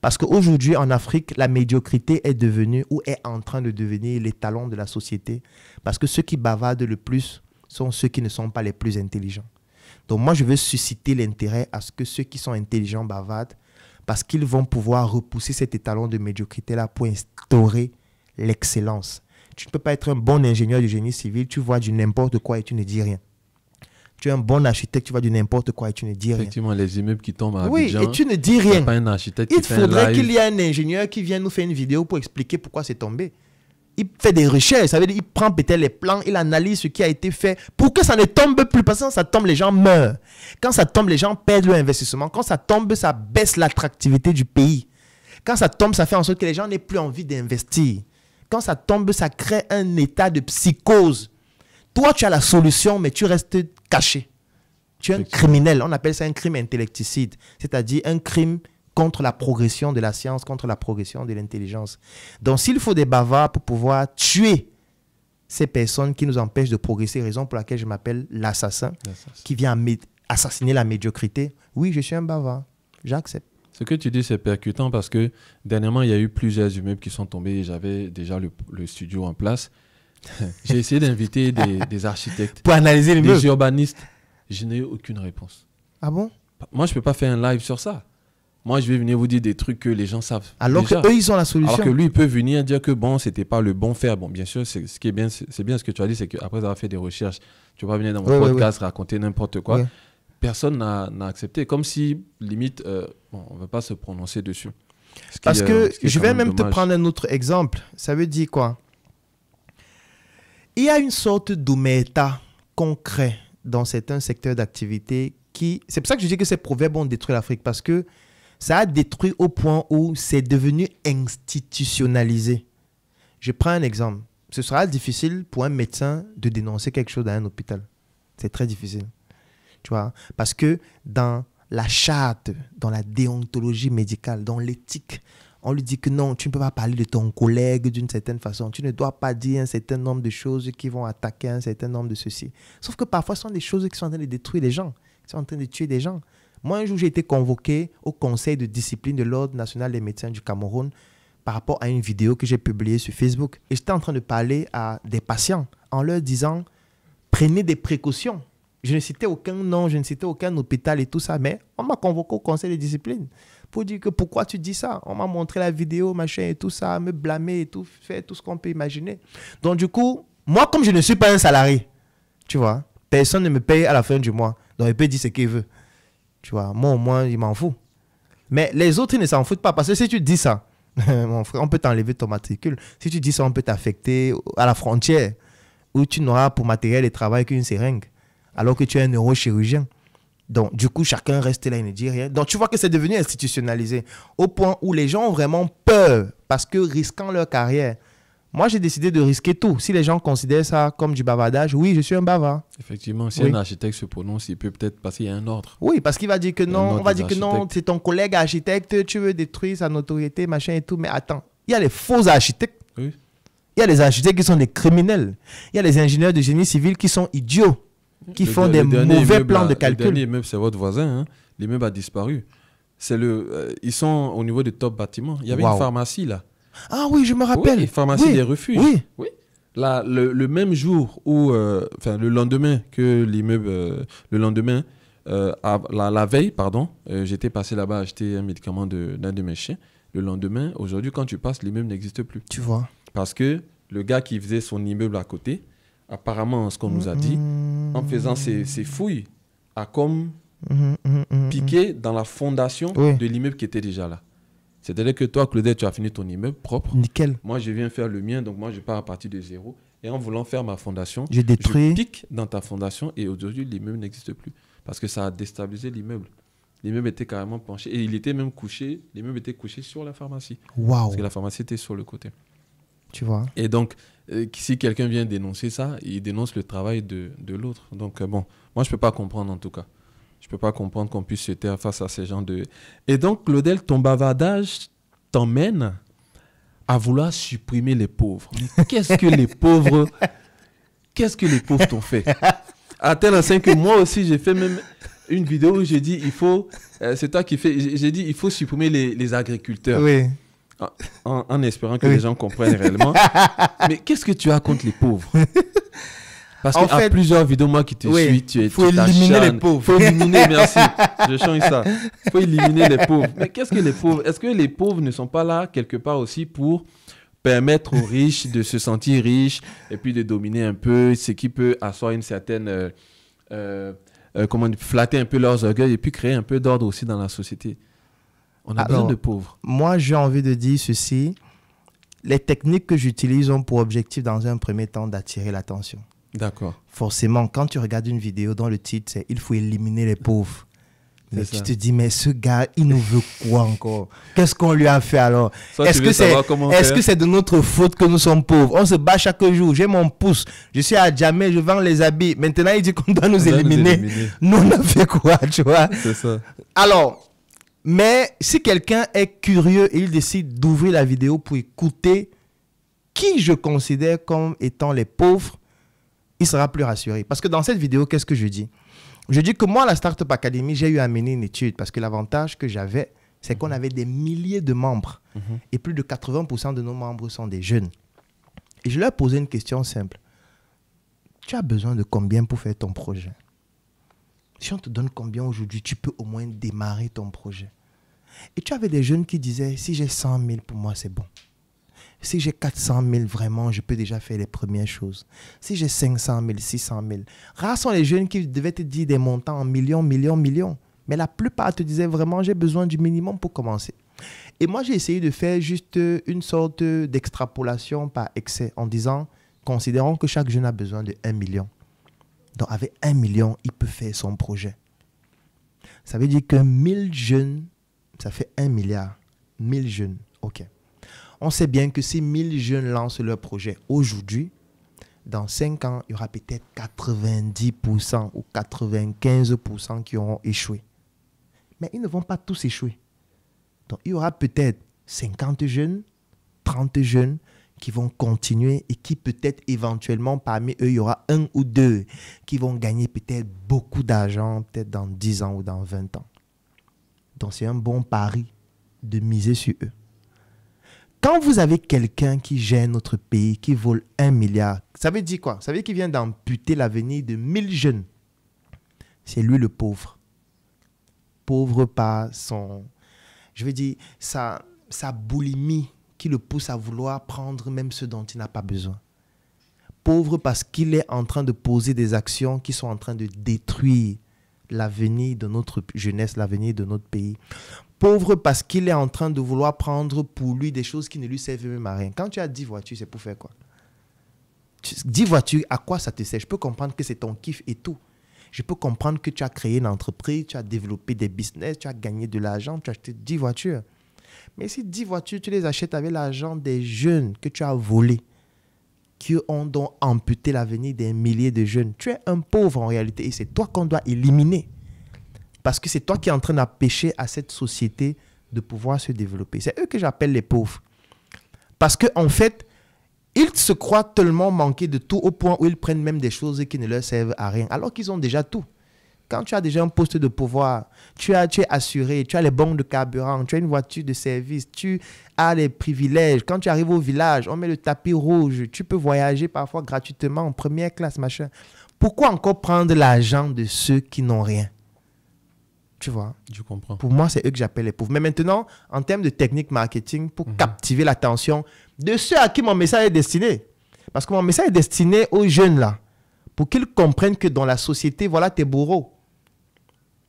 Parce qu'aujourd'hui, en Afrique, la médiocrité est devenue ou est en train de devenir les talons de la société. Parce que ceux qui bavardent le plus sont ceux qui ne sont pas les plus intelligents. Donc moi, je veux susciter l'intérêt à ce que ceux qui sont intelligents bavardent parce qu'ils vont pouvoir repousser cet étalon de médiocrité-là pour instaurer l'excellence. Tu ne peux pas être un bon ingénieur du génie civil, tu vois du n'importe quoi et tu ne dis rien. Tu es un bon architecte, tu vois du n'importe quoi et tu ne dis rien. Effectivement, les immeubles qui tombent à Abidjan. Oui, et tu ne dis rien. Pas un architecte Il faudrait qu'il y ait un ingénieur qui vienne nous faire une vidéo pour expliquer pourquoi c'est tombé il fait des recherches, ça veut dire il prend peut-être les plans, il analyse ce qui a été fait pour que ça ne tombe plus. Parce que quand ça tombe, les gens meurent. Quand ça tombe, les gens perdent leur investissement. Quand ça tombe, ça baisse l'attractivité du pays. Quand ça tombe, ça fait en sorte que les gens n'aient plus envie d'investir. Quand ça tombe, ça crée un état de psychose. Toi, tu as la solution, mais tu restes caché. Tu es un criminel. On appelle ça un crime intellecticide, c'est-à-dire un crime contre la progression de la science, contre la progression de l'intelligence. Donc s'il faut des bavards pour pouvoir tuer ces personnes qui nous empêchent de progresser, raison pour laquelle je m'appelle l'assassin, qui vient assassiner la médiocrité, oui, je suis un bavard, j'accepte. Ce que tu dis, c'est percutant parce que dernièrement, il y a eu plusieurs immeubles qui sont tombés et j'avais déjà le, studio en place. J'ai essayé d'inviter des, architectes, pour analyser les des urbanistes. Je n'ai eu aucune réponse. Ah bon Moi, je ne peux pas faire un live sur ça. Moi, je vais venir vous dire des trucs que les gens savent. Alors que eux, ils ont la solution. Alors que lui, il peut venir dire que bon, c'était pas le bon faire. Bon, bien sûr, ce qui est bien, c'est bien ce que tu as dit, c'est qu'après avoir fait des recherches, tu vas venir dans mon podcast raconter n'importe quoi. Personne n'a accepté. Comme si, limite, euh, bon, on ne veut pas se prononcer dessus. Parce que euh, je vais même, te prendre un autre exemple. Ça veut dire quoi Il y a une sorte méta concret dans certains secteurs d'activité qui. C'est pour ça que je dis que ces proverbes ont détruit l'Afrique parce que ça a détruit au point où c'est devenu institutionnalisé. Je prends un exemple. Ce sera difficile pour un médecin de dénoncer quelque chose dans un hôpital. C'est très difficile. Tu vois Parce que dans la charte, dans la déontologie médicale, dans l'éthique, on lui dit que non, tu ne peux pas parler de ton collègue d'une certaine façon. Tu ne dois pas dire un certain nombre de choses qui vont attaquer un certain nombre de ceci. Sauf que parfois, ce sont des choses qui sont en train de détruire les gens, qui sont en train de tuer des gens. Moi, un jour, j'ai été convoqué au Conseil de discipline de l'Ordre national des médecins du Cameroun par rapport à une vidéo que j'ai publiée sur Facebook. Et j'étais en train de parler à des patients en leur disant, prenez des précautions. Je ne citais aucun nom, je ne citais aucun hôpital et tout ça, mais on m'a convoqué au conseil de discipline pour dire que pourquoi tu dis ça. On m'a montré la vidéo, machin et tout ça, me blâmer et tout, faire tout ce qu'on peut imaginer. Donc du coup, moi comme je ne suis pas un salarié, tu vois, personne ne me paye à la fin du mois, donc il peut dire ce qu'il veut. Tu vois, moi au moins, il m'en fout. Mais les autres, ils ne s'en foutent pas. Parce que si tu dis ça, mon frère, on peut t'enlever ton matricule. Si tu dis ça, on peut t'affecter à la frontière où tu n'auras pour matériel et travail qu'une seringue, alors que tu es un neurochirurgien. Donc, du coup, chacun reste là et ne dit rien. Donc, tu vois que c'est devenu institutionnalisé au point où les gens ont vraiment peur parce que risquant leur carrière, moi, j'ai décidé de risquer tout. Si les gens considèrent ça comme du bavardage, oui, je suis un bavard. Effectivement, si un architecte se prononce, il peut peut-être passer à un ordre. Oui, parce qu'il va dire que non, on va dire que non, c'est ton collègue architecte, tu veux détruire sa notoriété, machin et tout. Mais attends, il y a les faux architectes. Oui. Il y a les architectes qui sont des criminels. Il y a les ingénieurs de génie civil qui sont idiots, qui font des mauvais plans de calcul. Le dernier c'est votre voisin. Hein. L'immeuble a disparu. le, euh, ils sont au niveau des top bâtiments. Il y avait une pharmacie là. Ah oui, je me rappelle. Oui, pharmacie des refuges. Oui. oui. le, même jour où, euh, enfin, le lendemain que l'immeuble, euh, le lendemain, euh, la, veille, pardon, j'étais passé là-bas acheter un médicament d'un de, mes chiens. Le lendemain, aujourd'hui, quand tu passes, l'immeuble n'existe plus. Tu vois. Parce que le gars qui faisait son immeuble à côté, apparemment, ce qu'on nous a dit, en faisant ses, fouilles, a comme mmh, mmh, mmh, piqué dans la fondation de l'immeuble qui était déjà là. C'est-à-dire que toi, Claudette, tu as fini ton immeuble propre. Nickel. Moi, je viens faire le mien, donc moi, je pars à partir de zéro. Et en voulant faire ma fondation, je, détruis. pique dans ta fondation et aujourd'hui, l'immeuble n'existe plus. Parce que ça a déstabilisé l'immeuble. L'immeuble était carrément penché. Et il était même couché. L'immeuble était couché sur la pharmacie. Waouh. Parce que la pharmacie était sur le côté. Tu vois. Et donc, euh, si quelqu'un vient dénoncer ça, il dénonce le travail de, de l'autre. Donc, euh, bon, moi, je ne peux pas comprendre en tout cas. Je ne peux pas comprendre qu'on puisse se taire face à ces gens de... Et donc, Claudel, ton bavardage t'emmène à vouloir supprimer les pauvres. Qu'est-ce que les pauvres... Qu'est-ce que les pauvres t'ont fait À tel enseigne que moi aussi, j'ai fait même une vidéo où j'ai dit, il faut... Euh, c'est toi qui fais... J'ai dit, il faut supprimer les, agriculteurs. Oui. En, espérant que les gens comprennent réellement. Mais qu'est-ce que tu as contre les pauvres Parce qu'il y a plusieurs vidéos, moi, qui te suis, tu es Faut éliminer les pauvres. Faut éliminer, merci. Je change ça. Faut éliminer les pauvres. Mais qu'est-ce que les pauvres Est-ce que les pauvres ne sont pas là quelque part aussi pour permettre aux riches de se sentir riches et puis de dominer un peu ce qui peut asseoir une certaine. Euh, euh, euh, comment dire, comment flatter un peu leurs orgueils et puis créer un peu d'ordre aussi dans la société. On a besoin de pauvres. Moi, j'ai envie de dire ceci. Les techniques que j'utilise ont pour objectif, dans un premier temps, d'attirer l'attention. D'accord. Forcément, quand tu regardes une vidéo dont le titre c'est Il faut éliminer les pauvres, tu te dis, mais ce gars, il nous veut quoi encore Qu'est-ce qu'on lui a fait alors Est-ce que c'est est -ce que de notre faute que nous sommes pauvres On se bat chaque jour. J'ai mon pouce. Je suis à jamais, je vends les habits. Maintenant, il dit qu'on doit nous éliminer. nous éliminer. Nous, on a fait quoi, tu vois C'est ça. Alors, mais si quelqu'un est curieux et il décide d'ouvrir la vidéo pour écouter qui je considère comme étant les pauvres, il sera plus rassuré. Parce que dans cette vidéo, qu'est-ce que je dis Je dis que moi, à la Startup Academy, j'ai eu à mener une étude parce que l'avantage que j'avais, c'est qu'on mhm. avait des milliers de membres mhm. et plus de 80% de nos membres sont des jeunes. Et je leur ai posé une question simple. Tu as besoin de combien pour faire ton projet Si on te donne combien aujourd'hui, tu peux au moins démarrer ton projet. Et tu avais des jeunes qui disaient, si j'ai 100 000, pour moi, c'est bon. Si j'ai 400 000, vraiment, je peux déjà faire les premières choses. Si j'ai 500 000, 600 000. Rares sont les jeunes qui devaient te dire des montants en millions, millions, millions. Mais la plupart te disaient vraiment, j'ai besoin du minimum pour commencer. Et moi, j'ai essayé de faire juste euh, une sorte d'extrapolation par excès en disant, considérons que chaque jeune a besoin de 1 million. Donc, avec 1 million, il peut faire son projet. Ça veut dire que 1000 jeunes, ça fait 1 milliard. 1000 jeunes, ok. On sait bien que si 1000 jeunes lancent leur projet aujourd'hui, dans 5 ans, il y aura peut-être 90% ou 95% qui auront échoué. Mais ils ne vont pas tous échouer. Donc il y aura peut-être 50 jeunes, 30 jeunes qui vont continuer et qui peut-être éventuellement parmi eux, il y aura un ou deux qui vont gagner peut-être beaucoup d'argent, peut-être dans 10 ans ou dans 20 ans. Donc c'est un bon pari de miser sur eux. Quand vous avez quelqu'un qui gêne notre pays, qui vole un milliard, ça veut dire quoi Ça veut dire qu'il vient d'amputer l'avenir de mille jeunes. C'est lui le pauvre. Pauvre par son, je veux dire, sa, sa boulimie qui le pousse à vouloir prendre même ce dont il n'a pas besoin. Pauvre parce qu'il est en train de poser des actions qui sont en train de détruire l'avenir de notre jeunesse, l'avenir de notre pays pauvre parce qu'il est en train de vouloir prendre pour lui des choses qui ne lui servent même à rien. Quand tu as 10 voitures, c'est pour faire quoi 10 voitures, à quoi ça te sert Je peux comprendre que c'est ton kiff et tout. Je peux comprendre que tu as créé une entreprise, tu as développé des business, tu as gagné de l'argent, tu as acheté 10 voitures. Mais si 10 voitures, tu les achètes avec l'argent des jeunes que tu as volés, qui ont donc amputé l'avenir des milliers de jeunes, tu es un pauvre en réalité et c'est toi qu'on doit éliminer. Parce que c'est toi qui es en train d'empêcher à cette société de pouvoir se développer. C'est eux que j'appelle les pauvres. Parce qu'en en fait, ils se croient tellement manqués de tout au point où ils prennent même des choses qui ne leur servent à rien, alors qu'ils ont déjà tout. Quand tu as déjà un poste de pouvoir, tu, as, tu es assuré, tu as les banques de carburant, tu as une voiture de service, tu as les privilèges. Quand tu arrives au village, on met le tapis rouge, tu peux voyager parfois gratuitement en première classe, machin. Pourquoi encore prendre l'argent de ceux qui n'ont rien tu vois Je comprends. Pour moi, c'est eux que j'appelle les pauvres. Mais maintenant, en termes de technique marketing, pour mhm. captiver l'attention de ceux à qui mon message est destiné. Parce que mon message est destiné aux jeunes là, pour qu'ils comprennent que dans la société, voilà tes bourreaux.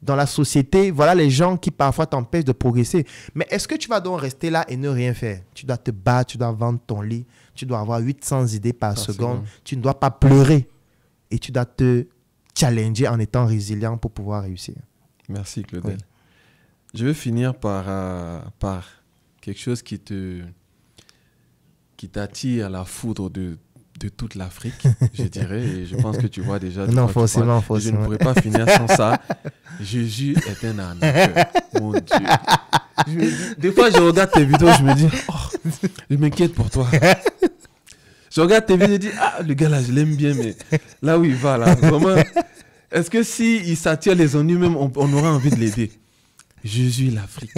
Dans la société, voilà les gens qui parfois t'empêchent de progresser. Mais est-ce que tu vas donc rester là et ne rien faire Tu dois te battre, tu dois vendre ton lit, tu dois avoir 800 idées par, seconde, tu ne dois pas pleurer et tu dois te challenger en étant résilient pour pouvoir réussir. Merci, Claudel. Je vais finir par, euh, par quelque chose qui te qui t'attire la foudre de, toute l'Afrique, je dirais. Et je pense que tu vois déjà. non, forcément, forcément. Je ne pourrais pas finir sans ça. Jésus est un arnaqueur. Mon Dieu. des fois, je regarde tes vidéos, je me dis, oh, je m'inquiète pour toi. Je regarde tes vidéos, je dis, ah, le gars là, je l'aime bien, mais là où il va, là, vraiment, est-ce que si il s'attire les ennuis, même on, aura envie de l'aider Jésus l'Afrique.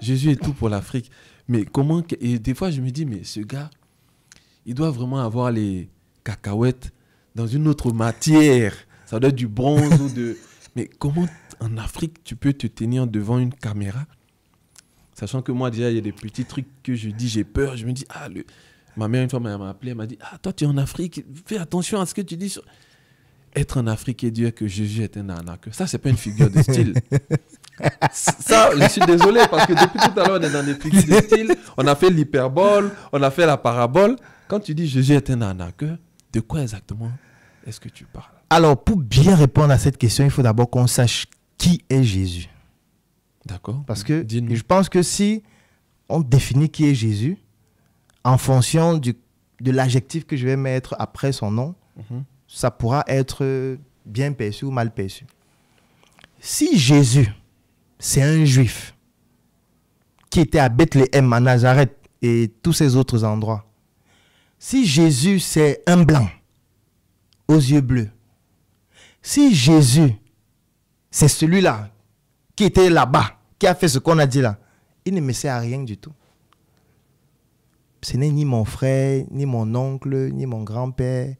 Jésus est tout pour l'Afrique. Mais comment. Et des fois, je me dis, mais ce gars, il doit vraiment avoir les cacahuètes dans une autre matière. Ça doit être du bronze ou de. Mais comment en Afrique tu peux te tenir devant une caméra Sachant que moi, déjà, il y a des petits trucs que je dis, j'ai peur. Je me dis, ah, le... ma mère, une fois, m'a appelé, elle m'a dit, ah, toi, tu es en Afrique, fais attention à ce que tu dis. Sur être en Afrique et dire que Jésus est un arnaqueur. Ça, c'est pas une figure de style. Ça, je suis désolé parce que depuis tout à l'heure, on est dans des figures de style. On a fait l'hyperbole, on a fait la parabole. Quand tu dis Jésus est un arnaqueur, de quoi exactement est-ce que tu parles Alors, pour bien répondre à cette question, il faut d'abord qu'on sache qui est Jésus. D'accord. Parce que je pense que si on définit qui est Jésus en fonction du, de l'adjectif que je vais mettre après son nom, mhm ça pourra être bien perçu ou mal perçu. Si Jésus, c'est un juif qui était à Bethléem, à Nazareth et tous ces autres endroits, si Jésus, c'est un blanc aux yeux bleus, si Jésus, c'est celui-là qui était là-bas, qui a fait ce qu'on a dit là, il ne me sert à rien du tout. Ce n'est ni mon frère, ni mon oncle, ni mon grand-père,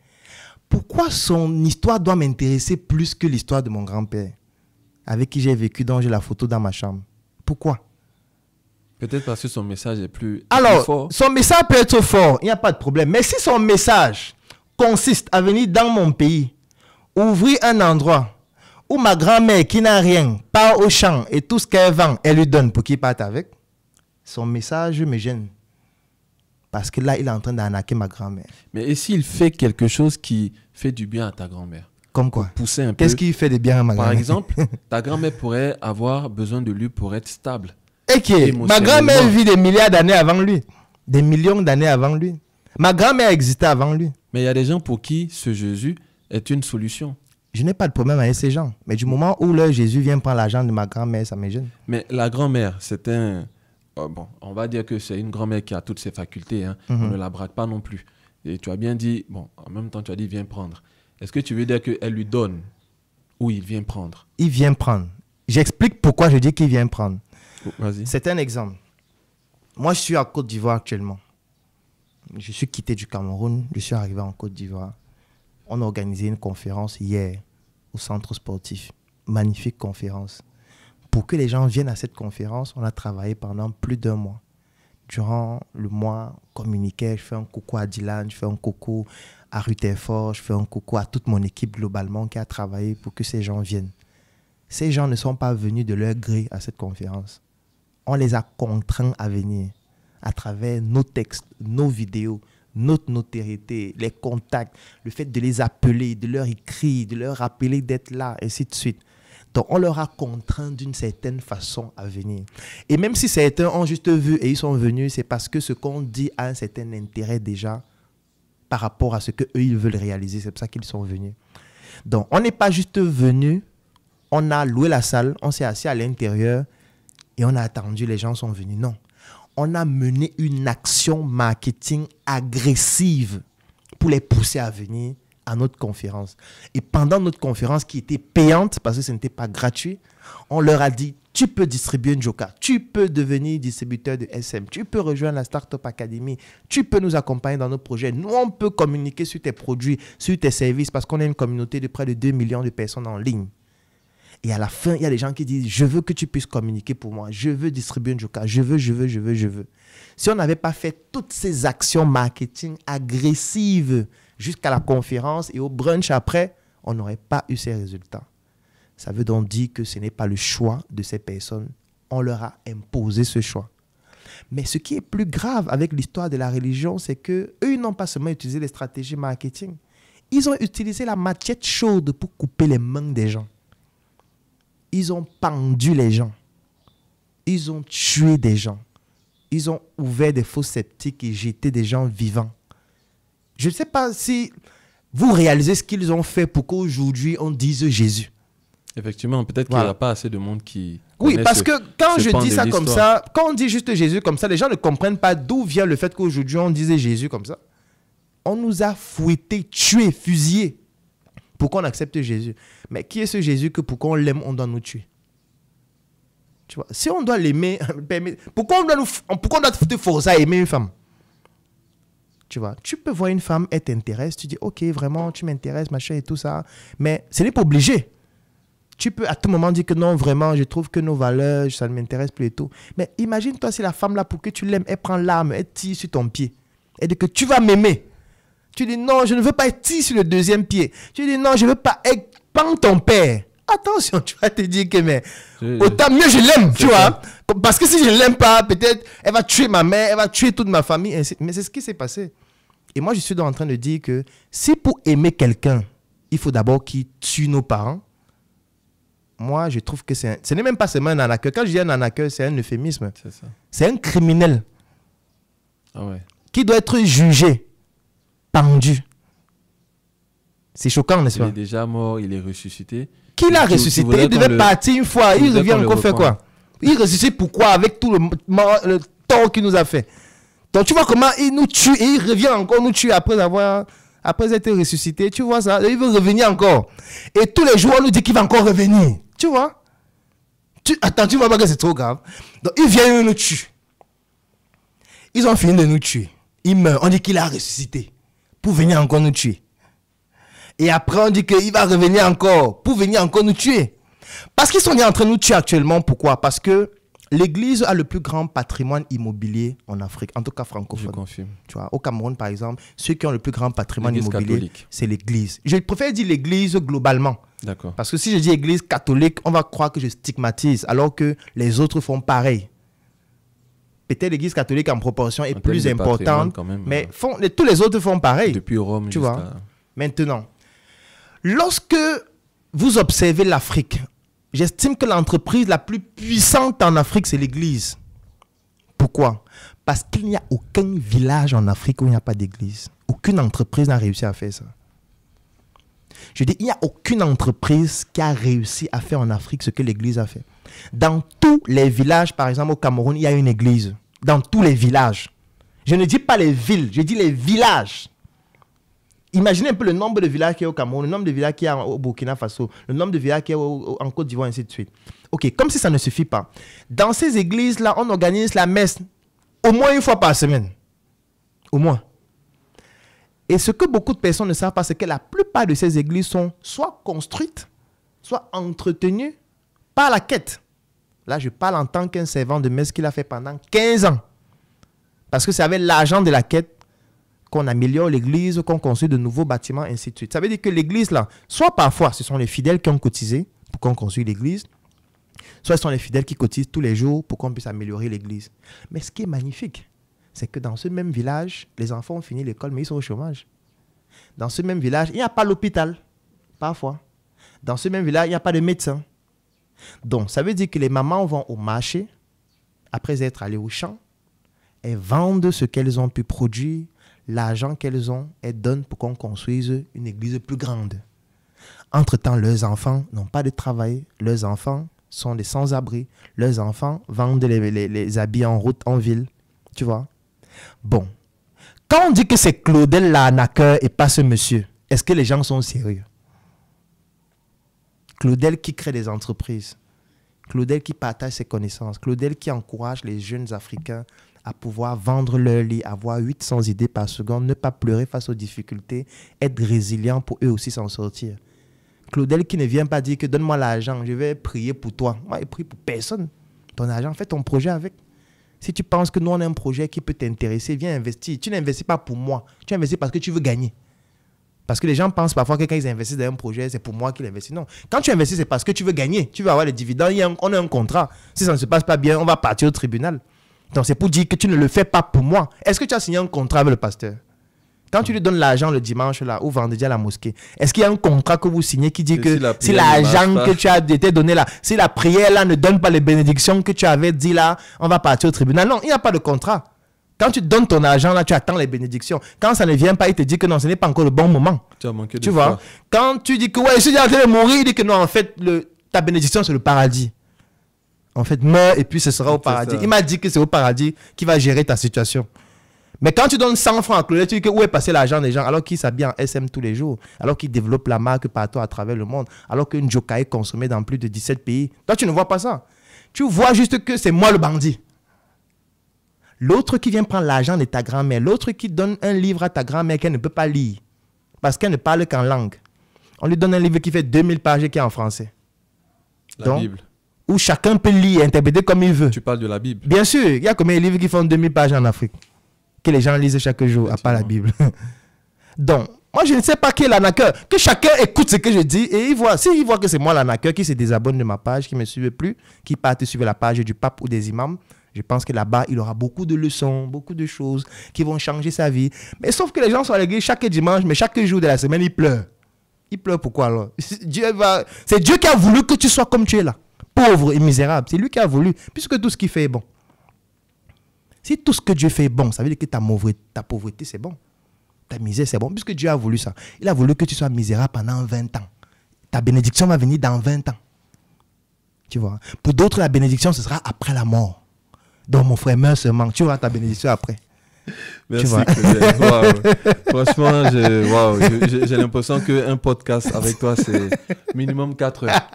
pourquoi son histoire doit m'intéresser plus que l'histoire de mon grand-père, avec qui j'ai vécu, dont j'ai la photo dans ma chambre Pourquoi Peut-être parce que son message est plus, Alors, son message peut être fort, il n'y a pas de problème. Mais si son message consiste à venir dans mon pays, ouvrir un endroit où ma grand-mère qui n'a rien part au champ et tout ce qu'elle vend, elle lui donne pour qu'il parte avec, son message me gêne. Parce que là, il est en train d'arnaquer ma grand-mère. Mais et s'il fait quelque chose qui fait du bien à ta grand-mère Comme quoi Pousser un Qu'est-ce qui fait du bien à ma grand-mère Par exemple, ta grand-mère pourrait avoir besoin de lui pour être stable. Et qui Ma grand-mère vit des milliards d'années avant lui. Des millions d'années avant lui. Ma grand-mère existait avant lui. Mais il y a des gens pour qui ce Jésus est une solution. Je n'ai pas de problème avec ces gens. Mais du moment où le Jésus vient prendre l'argent de ma grand-mère, ça me Mais la grand-mère, c'est un euh, bon, on va dire que c'est une grand-mère qui a toutes ses facultés. Hein. Mhm. On ne la braque pas non plus. Et tu as bien dit, bon, en même temps, tu as dit, viens prendre. Est-ce que tu veux dire qu'elle lui donne ou il vient prendre Il vient prendre. J'explique pourquoi je dis qu'il vient prendre. Oh, c'est un exemple. Moi, je suis à Côte d'Ivoire actuellement. Je suis quitté du Cameroun. Je suis arrivé en Côte d'Ivoire. On a organisé une conférence hier au centre sportif. Magnifique conférence pour que les gens viennent à cette conférence, on a travaillé pendant plus d'un mois. Durant le mois, communiqué, je fais un coucou à Dylan, je fais un coucou à Rutherford, je fais un coucou à toute mon équipe globalement qui a travaillé pour que ces gens viennent. Ces gens ne sont pas venus de leur gré à cette conférence. On les a contraints à venir à travers nos textes, nos vidéos, notre notoriété, les contacts, le fait de les appeler, de leur écrire, de leur rappeler d'être là, ainsi de suite. Donc on leur a contraint d'une certaine façon à venir. Et même si certains ont juste vu et ils sont venus, c'est parce que ce qu'on dit a un certain intérêt déjà par rapport à ce qu'eux, ils veulent réaliser. C'est pour ça qu'ils sont venus. Donc on n'est pas juste venu, on a loué la salle, on s'est assis à l'intérieur et on a attendu, les gens sont venus. Non. On a mené une action marketing agressive pour les pousser à venir à notre conférence. Et pendant notre conférence qui était payante, parce que ce n'était pas gratuit, on leur a dit, tu peux distribuer une joker, tu peux devenir distributeur de SM, tu peux rejoindre la Startup Academy, tu peux nous accompagner dans nos projets. Nous, on peut communiquer sur tes produits, sur tes services, parce qu'on a une communauté de près de 2 millions de personnes en ligne. Et à la fin, il y a des gens qui disent, je veux que tu puisses communiquer pour moi, je veux distribuer une joker, je veux, je veux, je veux, je veux. Si on n'avait pas fait toutes ces actions marketing agressives, jusqu'à la conférence et au brunch après, on n'aurait pas eu ces résultats. Ça veut donc dire que ce n'est pas le choix de ces personnes. On leur a imposé ce choix. Mais ce qui est plus grave avec l'histoire de la religion, c'est que eux n'ont pas seulement utilisé les stratégies marketing. Ils ont utilisé la machette chaude pour couper les mains des gens. Ils ont pendu les gens. Ils ont tué des gens. Ils ont ouvert des faux sceptiques et jeté des gens vivants. Je ne sais pas si vous réalisez ce qu'ils ont fait pour qu'aujourd'hui on dise Jésus. Effectivement, peut-être qu'il n'y a pas assez de monde qui. Oui, parce que quand je dis ça comme ça, quand on dit juste Jésus comme ça, les gens ne comprennent pas d'où vient le fait qu'aujourd'hui on dise Jésus comme ça. On nous a fouettés, tués, fusillés pour qu'on accepte Jésus. Mais qui est ce Jésus que pour qu'on l'aime, on doit nous tuer Tu vois, si on doit l'aimer, pourquoi on doit, nous, pourquoi doit forcer à aimer une femme tu vois, tu peux voir une femme, elle t'intéresse, tu dis, ok, vraiment, tu m'intéresses, machin et tout ça. Mais ce n'est pas obligé. Tu peux à tout moment dire que non, vraiment, je trouve que nos valeurs, ça ne m'intéresse plus et tout. Mais imagine-toi si la femme-là, pour que tu l'aimes, elle prend l'âme, elle tire sur ton pied. Elle dit que tu vas m'aimer. Tu dis non, je ne veux pas être tire sur le deuxième pied. Tu dis non, je ne veux pas être ton père attention, tu vas te dire que mais autant mieux je l'aime, tu vois. Parce que si je l'aime pas, peut-être elle va tuer ma mère, elle va tuer toute ma famille. Mais c'est ce qui s'est passé. Et moi, je suis en train de dire que si pour aimer quelqu'un, il faut d'abord qu'il tue nos parents, moi, je trouve que c'est ce n'est même pas seulement un que Quand je dis un anacœur, c'est un euphémisme. C'est un criminel ah ouais. qui doit être jugé, pendu. C'est choquant, n'est-ce pas Il est déjà mort, il est ressuscité. Qui a ressuscité Il devait partir une fois. il revient encore faire quoi Il ressuscite pourquoi Avec tout le, tort qu'il nous a fait. Donc tu vois comment il nous tue et il revient encore nous tuer après avoir après être ressuscité. Tu vois ça Il veut revenir encore. Et tous les jours, on nous dit qu'il va encore revenir. Tu vois Attends, tu vois pas que c'est trop grave. Donc il vient et nous tue. Ils ont fini de nous tuer. Il meurt. On dit qu'il a ressuscité pour venir encore nous tuer. Et après, on dit qu'il va revenir encore pour venir encore nous tuer. Parce qu'ils sont en train de nous tuer actuellement. Pourquoi Parce que l'Église a le plus grand patrimoine immobilier en Afrique, en tout cas francophone. Je confirme. Tu vois, au Cameroun, par exemple, ceux qui ont le plus grand patrimoine immobilier, c'est l'Église. Je préfère dire l'Église globalement. D'accord. Parce que si je dis Église catholique, on va croire que je stigmatise, alors que les autres font pareil. Peut-être l'Église catholique en proportion est plus importante, quand même, mais euh, font, tous les autres font pareil. Depuis Rome, tu vois. Maintenant, Lorsque vous observez l'Afrique, j'estime que l'entreprise la plus puissante en Afrique, c'est l'Église. Pourquoi Parce qu'il n'y a aucun village en Afrique où il n'y a pas d'église. Aucune entreprise n'a réussi à faire ça. Je dis, il n'y a aucune entreprise qui a réussi à faire en Afrique ce que l'Église a fait. Dans tous les villages, par exemple au Cameroun, il y a une église. Dans tous les villages. Je ne dis pas les villes, je dis les villages. Imaginez un peu le nombre de villages qu'il y a au Cameroun, le nombre de villages qu'il y a au Burkina Faso, le nombre de villages qu'il y a en Côte d'Ivoire, ainsi de suite. OK, comme si ça ne suffit pas. Dans ces églises-là, on organise la messe au moins une fois par semaine. Au moins. Et ce que beaucoup de personnes ne savent pas, c'est que la plupart de ces églises sont soit construites, soit entretenues par la quête. Là, je parle en tant qu'un servant de messe qu'il a fait pendant 15 ans. Parce que ça avait l'argent de la quête qu'on améliore l'église, qu'on construit de nouveaux bâtiments, ainsi de suite. Ça veut dire que l'église, là, soit parfois ce sont les fidèles qui ont cotisé pour qu'on construise l'église, soit ce sont les fidèles qui cotisent tous les jours pour qu'on puisse améliorer l'église. Mais ce qui est magnifique, c'est que dans ce même village, les enfants ont fini l'école, mais ils sont au chômage. Dans ce même village, il n'y a pas l'hôpital, parfois. Dans ce même village, il n'y a pas de médecin. Donc, ça veut dire que les mamans vont au marché, après être allées au champ, et vendent ce qu'elles ont pu produire l'argent qu'elles ont, elles donnent pour qu'on construise une église plus grande. Entre-temps, leurs enfants n'ont pas de travail, leurs enfants sont des sans-abri, leurs enfants vendent les, les, les, habits en route, en ville, tu vois. Bon, quand on dit que c'est Claudel l'arnaqueur et pas ce monsieur, est-ce que les gens sont sérieux Claudel qui crée des entreprises, Claudel qui partage ses connaissances, Claudel qui encourage les jeunes Africains à pouvoir vendre leur lit, avoir 800 idées par seconde, ne pas pleurer face aux difficultés, être résilient pour eux aussi s'en sortir. Claudel qui ne vient pas dire que donne-moi l'argent, je vais prier pour toi. Moi, je prie pour personne. Ton argent, fais ton projet avec. Si tu penses que nous, on a un projet qui peut t'intéresser, viens investir. Tu n'investis pas pour moi, tu investis parce que tu veux gagner. Parce que les gens pensent parfois que quand ils investissent dans un projet, c'est pour moi qu'ils investissent. Non. Quand tu investis, c'est parce que tu veux gagner. Tu veux avoir les dividendes. On a un contrat. Si ça ne se passe pas bien, on va partir au tribunal. Donc c'est pour dire que tu ne le fais pas pour moi. Est-ce que tu as signé un contrat avec le pasteur quand tu lui donnes l'argent le dimanche là ou vendredi à la mosquée, est-ce qu'il y a un contrat que vous signez qui dit que si l'argent que tu as été donné là, si la prière là ne donne pas les bénédictions que tu avais dit là, on va partir au tribunal Non, il n'y a pas de contrat. Quand tu donnes ton argent, là, tu attends les bénédictions. Quand ça ne vient pas, il te dit que non, ce n'est pas encore le bon moment. Tu as manqué de Tu vois Quand tu dis que ouais, je suis en train de mourir, il dit que non, en fait, ta bénédiction, c'est le paradis en fait, meurs et puis ce sera au paradis. Il m'a dit que c'est au paradis qui va gérer ta situation. Mais quand tu donnes 100 francs à Claudette, tu dis que où est passé l'argent des gens alors qu'ils s'habille en SM tous les jours, alors qu'il développe la marque partout à travers le monde, alors qu'une Joka est consommée dans plus de 17 pays. Toi, tu ne vois pas ça. Tu vois juste que c'est moi le bandit. L'autre qui vient prendre l'argent de ta grand-mère, l'autre qui donne un livre à ta grand-mère qu'elle ne peut pas lire parce qu'elle ne parle qu'en langue. On lui donne un livre qui fait 2000 pages qui est en français. La Bible où chacun peut lire, interpréter comme il veut. Tu parles de la Bible. Bien sûr, il y a combien de livres qui font 2000 pages en Afrique que les gens lisent chaque jour, à part la Bible. Donc, moi, je ne sais pas qui est l'anaqueur. Que chacun écoute ce que je dis et il voit. S'il voit que c'est moi l'anaqueur qui se désabonne de ma page, qui ne me suit plus, qui part suivre la page du pape ou des imams, je pense que là-bas, il aura beaucoup de leçons, beaucoup de choses qui vont changer sa vie. Mais sauf que les gens sont à l'église chaque dimanche, mais chaque jour de la semaine, ils pleurent. Ils pleurent pourquoi alors Dieu va... C'est Dieu qui a voulu que tu sois comme tu es là pauvre et misérable. C'est lui qui a voulu, puisque tout ce qu'il fait est bon. Si tout ce que Dieu fait est bon, ça veut dire que ta pauvreté, c'est bon. Ta misère, c'est bon, puisque Dieu a voulu ça. Il a voulu que tu sois misérable pendant 20 ans. Ta bénédiction va venir dans 20 ans. Tu vois. Pour d'autres, la bénédiction, ce sera après la mort. Donc, mon frère, meurt seulement. Tu auras ta bénédiction après. Merci. Franchement, j'ai l'impression qu'un podcast avec toi, c'est minimum 4 heures.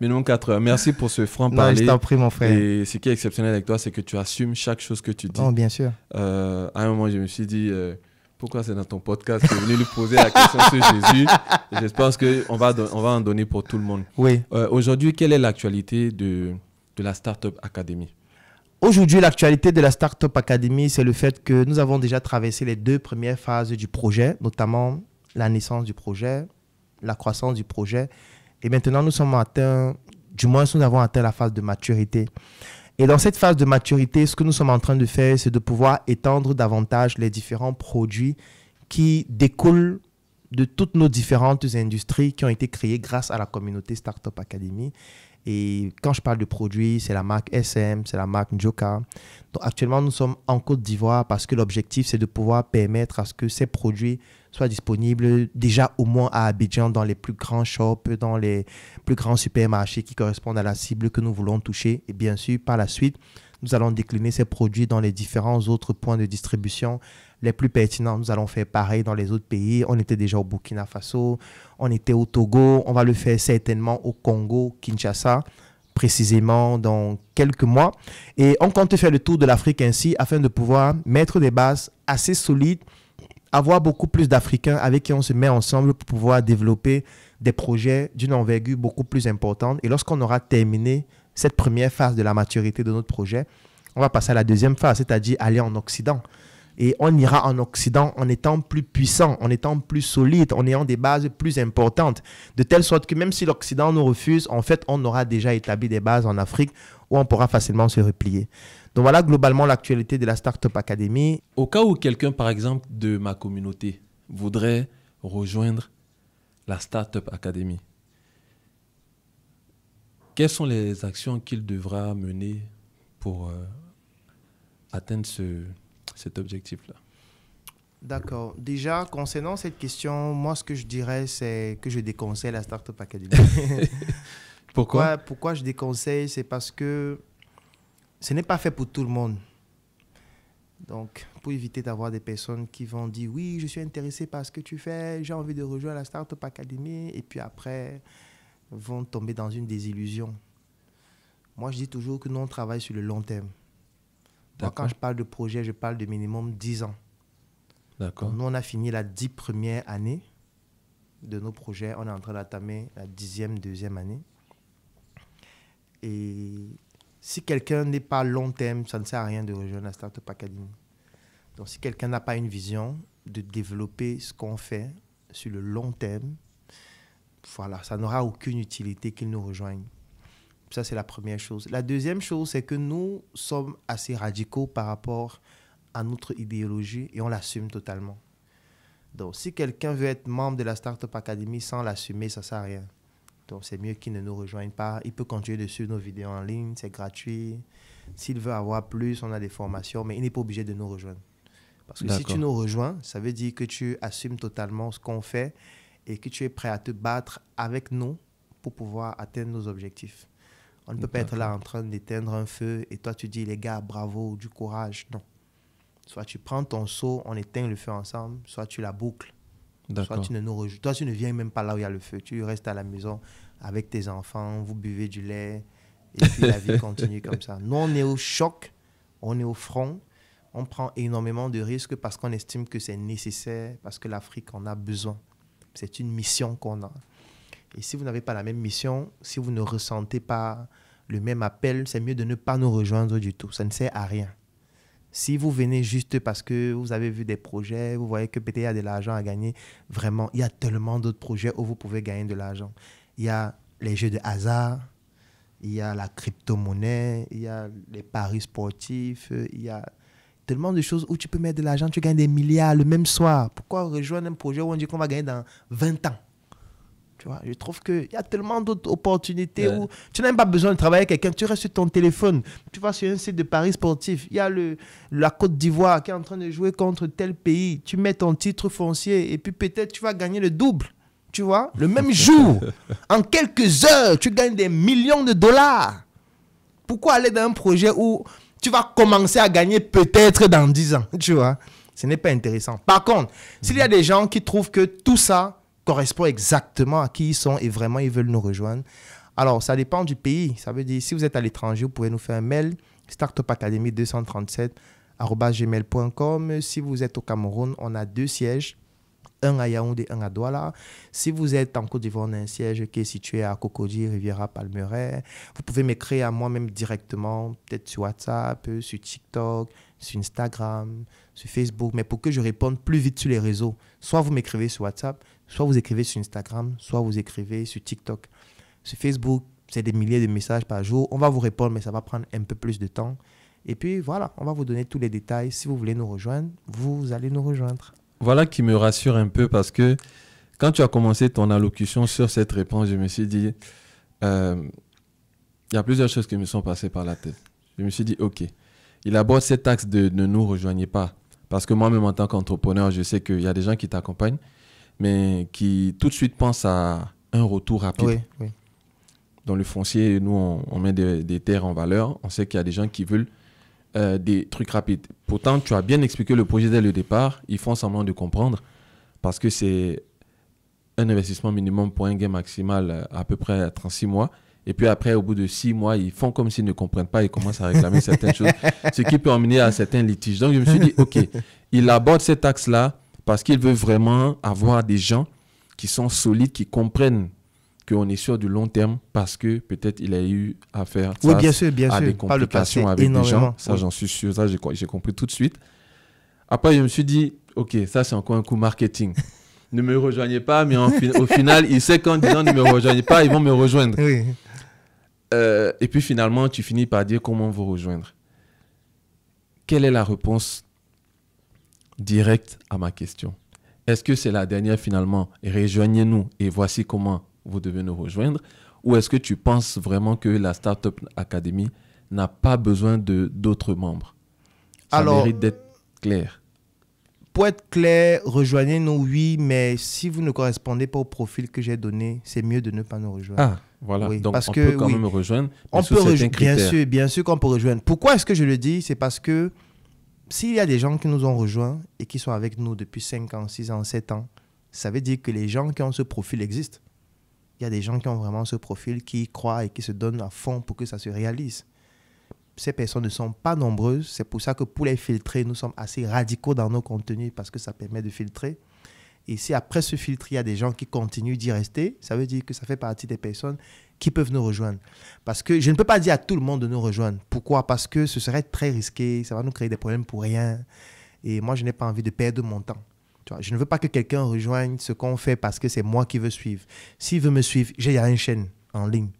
Minimum 4 heures. Merci pour ce franc-parler. Je t'en prie, mon frère. Et ce qui est exceptionnel avec toi, c'est que tu assumes chaque chose que tu dis. Oh, bien sûr. Euh, à un moment, je me suis dit. Euh, pourquoi c'est dans ton podcast que venu lui poser la question sur Jésus J'espère qu'on va, va en donner pour tout le monde. Oui. Euh, aujourd'hui, quelle est l'actualité de, de la Startup Academy Aujourd'hui, l'actualité de la Startup Academy, c'est le fait que nous avons déjà traversé les deux premières phases du projet, notamment la naissance du projet, la croissance du projet. Et maintenant, nous sommes atteints, du moins, nous avons atteint la phase de maturité. Et dans cette phase de maturité, ce que nous sommes en train de faire, c'est de pouvoir étendre davantage les différents produits qui découlent de toutes nos différentes industries qui ont été créées grâce à la communauté Startup Academy et quand je parle de produits, c'est la marque SM, c'est la marque Njoka. Donc actuellement, nous sommes en Côte d'Ivoire parce que l'objectif, c'est de pouvoir permettre à ce que ces produits soient disponibles déjà au moins à Abidjan, dans les plus grands shops, dans les plus grands supermarchés qui correspondent à la cible que nous voulons toucher. Et bien sûr, par la suite, nous allons décliner ces produits dans les différents autres points de distribution les plus pertinents, Nous allons faire pareil dans les autres pays. On était déjà au Burkina Faso, on était au Togo, on va le faire certainement au Congo, Kinshasa précisément dans quelques mois. Et on compte faire le tour de l'Afrique ainsi afin de pouvoir mettre des bases assez solides, avoir beaucoup plus d'Africains avec qui on se met ensemble pour pouvoir développer des projets d'une envergure beaucoup plus importante. Et lorsqu'on aura terminé cette première phase de la maturité de notre projet, on va passer à la deuxième phase, c'est-à-dire aller en Occident. Et on ira en Occident en étant plus puissant, en étant plus solide, en ayant des bases plus importantes. De telle sorte que même si l'Occident nous refuse, en fait, on aura déjà établi des bases en Afrique où on pourra facilement se replier. Donc voilà globalement l'actualité de la Startup Academy. Au cas où quelqu'un, par exemple, de ma communauté voudrait rejoindre la Startup Academy, quelles sont les actions qu'il devra mener pour euh, atteindre ce, cet objectif-là D'accord. Déjà, concernant cette question, moi, ce que je dirais, c'est que je déconseille la Startup Academy. pourquoi pourquoi, je déconseille C'est parce que ce n'est pas fait pour tout le monde. Donc, pour éviter d'avoir des personnes qui vont dire Oui, je suis intéressé par ce que tu fais, j'ai envie de rejoindre la Startup Academy, et puis après, vont tomber dans une désillusion. Moi, je dis toujours que nous, on travaille sur le long terme. Moi, quand je parle de projet, je parle de minimum 10 ans. D'accord. Nous, on a fini la 10 première année de nos projets. On est en train d'attamer la dixième, deuxième année. Et si quelqu'un n'est pas long terme, ça ne sert à rien de rejoindre la Startup Academy. Donc, si quelqu'un n'a pas une vision de développer ce qu'on fait sur le long terme, voilà, ça n'aura aucune utilité qu'il nous rejoigne. Ça, c'est la première chose. La deuxième chose, c'est que nous sommes assez radicaux par rapport à notre idéologie et on l'assume totalement. Donc, si quelqu'un veut être membre de la Startup Academy sans l'assumer, ça ne sert à rien. Donc, c'est mieux qu'il ne nous rejoigne pas. Il peut continuer de suivre nos vidéos en ligne, c'est gratuit. S'il veut avoir plus, on a des formations, mais il n'est pas obligé de nous rejoindre. Parce que si tu nous rejoins, ça veut dire que tu assumes totalement ce qu'on fait et que tu es prêt à te battre avec nous pour pouvoir atteindre nos objectifs. On ne peut pas être là en train d'éteindre un feu et toi tu dis les gars bravo, du courage. Non. Soit tu prends ton seau, on éteint le feu ensemble, soit tu la boucles. Soit tu ne nous rejoues. Toi tu ne viens même pas là où il y a le feu. Tu restes à la maison avec tes enfants, vous buvez du lait et puis la vie continue comme ça. Nous on est au choc, on est au front, on prend énormément de risques parce qu'on estime que c'est nécessaire, parce que l'Afrique en a besoin. C'est une mission qu'on a. Et si vous n'avez pas la même mission, si vous ne ressentez pas le même appel, c'est mieux de ne pas nous rejoindre du tout. Ça ne sert à rien. Si vous venez juste parce que vous avez vu des projets, vous voyez que peut-être il y a de l'argent à gagner, vraiment, il y a tellement d'autres projets où vous pouvez gagner de l'argent. Il y a les jeux de hasard, il y a la crypto-monnaie, il y a les paris sportifs, il y a tellement de choses où tu peux mettre de l'argent, tu gagnes des milliards le même soir. Pourquoi rejoindre un projet où on dit qu'on va gagner dans 20 ans je trouve qu'il y a tellement d'autres opportunités où tu n'as même pas besoin de travailler avec quelqu'un, tu restes sur ton téléphone, tu vas sur un site de Paris sportif, il y a le, la Côte d'Ivoire qui est en train de jouer contre tel pays, tu mets ton titre foncier et puis peut-être tu vas gagner le double, tu vois, le même jour, en quelques heures, tu gagnes des millions de dollars. Pourquoi aller dans un projet où tu vas commencer à gagner peut-être dans 10 ans, tu vois Ce n'est pas intéressant. Par contre, s'il y a des gens qui trouvent que tout ça, correspond exactement à qui ils sont et vraiment ils veulent nous rejoindre. Alors, ça dépend du pays. Ça veut dire, si vous êtes à l'étranger, vous pouvez nous faire un mail, startupacademy237.gmail.com. Si vous êtes au Cameroun, on a deux sièges, un à Yaoundé, un à Douala. Si vous êtes en Côte d'Ivoire, on a un siège qui est situé à Cocody, Riviera, Palmeret. Vous pouvez m'écrire à moi-même directement, peut-être sur WhatsApp, sur TikTok, sur Instagram, sur Facebook, mais pour que je réponde plus vite sur les réseaux. Soit vous m'écrivez sur WhatsApp, Soit vous écrivez sur Instagram, soit vous écrivez sur TikTok. Sur Facebook, c'est des milliers de messages par jour. On va vous répondre, mais ça va prendre un peu plus de temps. Et puis voilà, on va vous donner tous les détails. Si vous voulez nous rejoindre, vous allez nous rejoindre. Voilà qui me rassure un peu parce que quand tu as commencé ton allocution sur cette réponse, je me suis dit, euh, il y a plusieurs choses qui me sont passées par la tête. Je me suis dit, OK, il aborde cet axe de ne nous rejoignez pas. Parce que moi-même, en tant qu'entrepreneur, je sais qu'il y a des gens qui t'accompagnent, mais qui tout de suite pense à un retour rapide. Dans le foncier, nous, on, met des, terres en valeur. On sait qu'il y a des gens qui veulent euh, des trucs rapides. Pourtant, tu as bien expliqué le projet dès le départ. Ils font semblant de comprendre parce que c'est un investissement minimum pour un gain maximal euh, à peu près à 36 mois. Et puis après, au bout de six mois, ils font comme s'ils ne comprennent pas, et commencent à réclamer certaines choses, ce qui peut emmener à certains litiges. Donc je me suis dit, OK, il aborde cet axe-là, parce qu'il veut vraiment avoir des gens qui sont solides, qui comprennent qu'on est sur du long terme parce que peut-être il a eu affaire à des complications avec des gens. Ça, j'en suis sûr. Ça, j'ai compris tout de suite. Après, je me suis dit, OK, ça, c'est encore un coup marketing. ne me rejoignez pas, mais au final, il sait qu'en disant ne me rejoignez pas, ils vont me rejoindre. Euh, et puis finalement, tu finis par dire comment vous rejoindre. Quelle est la réponse direct à ma question. Est-ce que c'est la dernière finalement Rejoignez-nous et voici comment vous devez nous rejoindre. Ou est-ce que tu penses vraiment que la Startup Academy n'a pas besoin de d'autres membres Ça Alors, mérite d'être clair. Pour être clair, rejoignez-nous, oui, mais si vous ne correspondez pas au profil que j'ai donné, c'est mieux de ne pas nous rejoindre. Ah, voilà. Donc, on peut quand même rejoindre. On peut rejoindre, bien sûr, bien sûr qu'on peut rejoindre. Pourquoi est-ce que je le dis C'est parce que s'il y a des gens qui nous ont rejoints et qui sont avec nous depuis 5 ans, 6 ans, 7 ans, ça veut dire que les gens qui ont ce profil existent. Il y a des gens qui ont vraiment ce profil, qui y croient et qui se donnent à fond pour que ça se réalise. Ces personnes ne sont pas nombreuses. C'est pour ça que pour les filtrer, nous sommes assez radicaux dans nos contenus parce que ça permet de filtrer. Et si après ce filtre, il y a des gens qui continuent d'y rester, ça veut dire que ça fait partie des personnes qui peuvent nous rejoindre. Parce que je ne peux pas dire à tout le monde de nous rejoindre. Pourquoi Parce que ce serait très risqué, ça va nous créer des problèmes pour rien. Et moi, je n'ai pas envie de perdre mon temps. Tu vois, je ne veux pas que quelqu'un rejoigne ce qu'on fait parce que c'est moi qui veux suivre. S'il veut me suivre, j'ai une chaîne en ligne.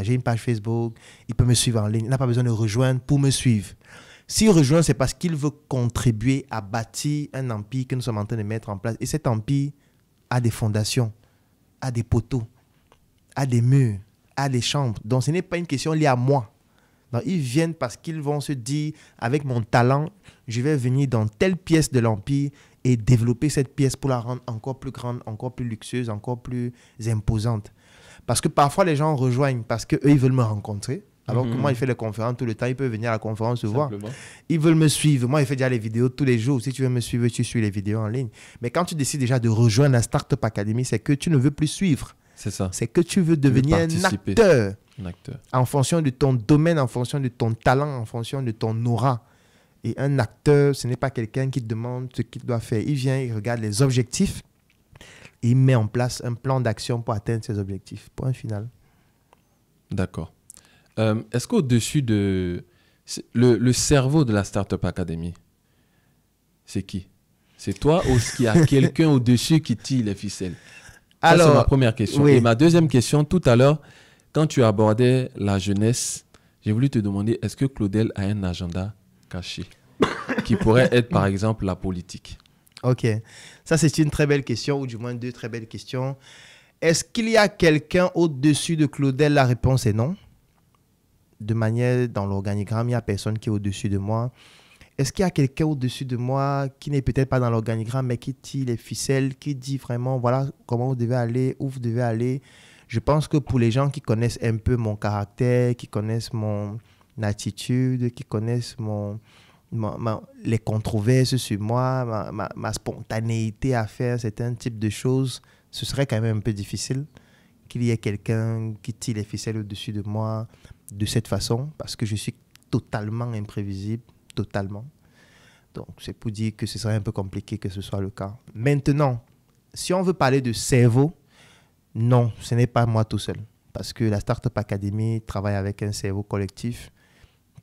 J'ai une page Facebook, il peut me suivre en ligne. Il n'a pas besoin de rejoindre pour me suivre. S'il rejoint, c'est parce qu'il veut contribuer à bâtir un empire que nous sommes en train de mettre en place. Et cet empire a des fondations, a des poteaux, a des murs à les chambres. Donc ce n'est pas une question liée à moi. Donc ils viennent parce qu'ils vont se dire, avec mon talent, je vais venir dans telle pièce de l'Empire et développer cette pièce pour la rendre encore plus grande, encore plus luxueuse, encore plus imposante. Parce que parfois les gens rejoignent parce qu'eux, ils veulent me rencontrer. Alors que mhm. moi, il fait les conférences tout le temps, Ils peut venir à la conférence se voir. Ils veulent me suivre. Moi, il fait déjà les vidéos tous les jours. Si tu veux me suivre, tu suis les vidéos en ligne. Mais quand tu décides déjà de rejoindre la Startup Academy, c'est que tu ne veux plus suivre. C'est ça. C'est que tu veux devenir un, acteur, un acteur. En fonction de ton domaine, en fonction de ton talent, en fonction de ton aura. Et un acteur, ce n'est pas quelqu'un qui demande ce qu'il doit faire. Il vient, il regarde les objectifs et il met en place un plan d'action pour atteindre ses objectifs. Point final. D'accord. Euh, est-ce qu'au-dessus de. Le, le, cerveau de la Startup Academy, c'est qui C'est toi ou est-ce qu'il y a quelqu'un au-dessus qui tire les ficelles alors, c'est ma première question. Et ma deuxième question, tout à l'heure, quand tu abordais la jeunesse, j'ai voulu te demander est-ce que Claudel a un agenda caché qui pourrait être, par exemple, la politique Ok. Ça, c'est une très belle question, ou du moins deux très belles questions. Est-ce qu'il y a quelqu'un au-dessus de Claudel La réponse est non. De manière, dans l'organigramme, il n'y a personne qui est au-dessus de moi. Est-ce qu'il y a quelqu'un au-dessus de moi qui n'est peut-être pas dans l'organigramme, mais qui tire les ficelles, qui dit vraiment, voilà comment vous devez aller, où vous devez aller Je pense que pour les gens qui connaissent un peu mon caractère, qui connaissent mon attitude, qui connaissent mon, les controverses sur moi, ma, spontanéité à faire certains type de choses, ce serait quand même un peu difficile qu'il y ait quelqu'un qui tire les ficelles au-dessus de moi de cette façon, parce que je suis totalement imprévisible totalement. Donc, c'est pour dire que ce serait un peu compliqué que ce soit le cas. Maintenant, si on veut parler de cerveau, non, ce n'est pas moi tout seul. Parce que la Startup Academy travaille avec un cerveau collectif.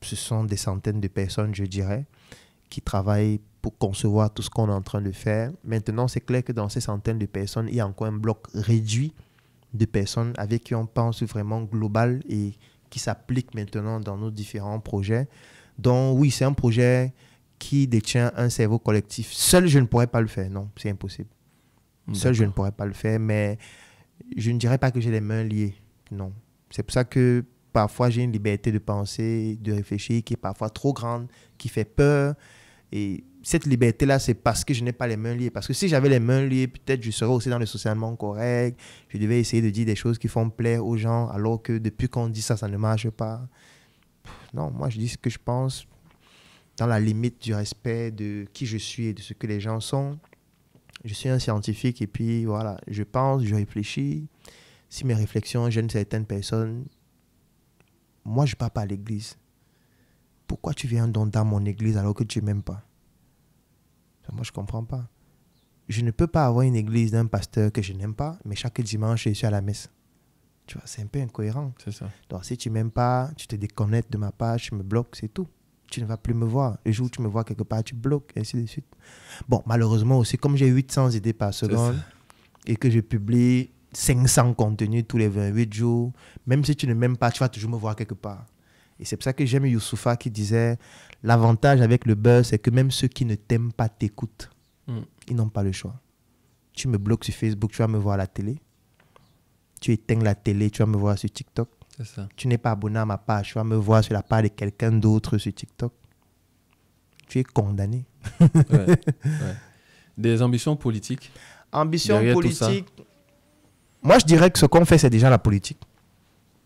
Ce sont des centaines de personnes, je dirais, qui travaillent pour concevoir tout ce qu'on est en train de faire. Maintenant, c'est clair que dans ces centaines de personnes, il y a encore un bloc réduit de personnes avec qui on pense vraiment global et qui s'applique maintenant dans nos différents projets. Donc oui, c'est un projet qui détient un cerveau collectif. Seul, je ne pourrais pas le faire. Non, c'est impossible. Seul, je ne pourrais pas le faire, mais je ne dirais pas que j'ai les mains liées. Non. C'est pour ça que parfois, j'ai une liberté de penser, de réfléchir qui est parfois trop grande, qui fait peur. Et cette liberté-là, c'est parce que je n'ai pas les mains liées. Parce que si j'avais les mains liées, peut-être je serais aussi dans le socialement correct. Je devais essayer de dire des choses qui font plaire aux gens, alors que depuis qu'on dit ça, ça ne marche pas non, moi je dis ce que je pense dans la limite du respect de qui je suis et de ce que les gens sont. Je suis un scientifique et puis voilà, je pense, je réfléchis. Si mes réflexions gênent certaines personnes, moi je ne pars pas à l'église. Pourquoi tu viens donc dans mon église alors que tu m'aimes pas Moi je comprends pas. Je ne peux pas avoir une église d'un pasteur que je n'aime pas, mais chaque dimanche je suis à la messe. Tu vois, c'est un peu incohérent. C'est ça. Donc, si tu m'aimes pas, tu te déconnectes de ma page, tu me bloques, c'est tout. Tu ne vas plus me voir. Le jour où tu me vois quelque part, tu bloques, et ainsi de suite. Bon, malheureusement aussi, comme j'ai 800 idées par seconde et que je publie 500 contenus tous les 28 jours, même si tu ne m'aimes pas, tu vas toujours me voir quelque part. Et c'est pour ça que j'aime Youssoufa qui disait l'avantage avec le buzz, c'est que même ceux qui ne t'aiment pas t'écoutent. Hmm. Ils n'ont pas le choix. Tu me bloques sur Facebook, tu vas me voir à la télé tu éteins la télé, tu vas me voir sur TikTok. Tu n'es pas abonné à ma page, tu vas me voir sur la page de quelqu'un d'autre sur TikTok. Tu es condamné. Des ambitions politiques Ambitions politiques. Moi, je dirais que ce qu'on fait, c'est déjà la politique.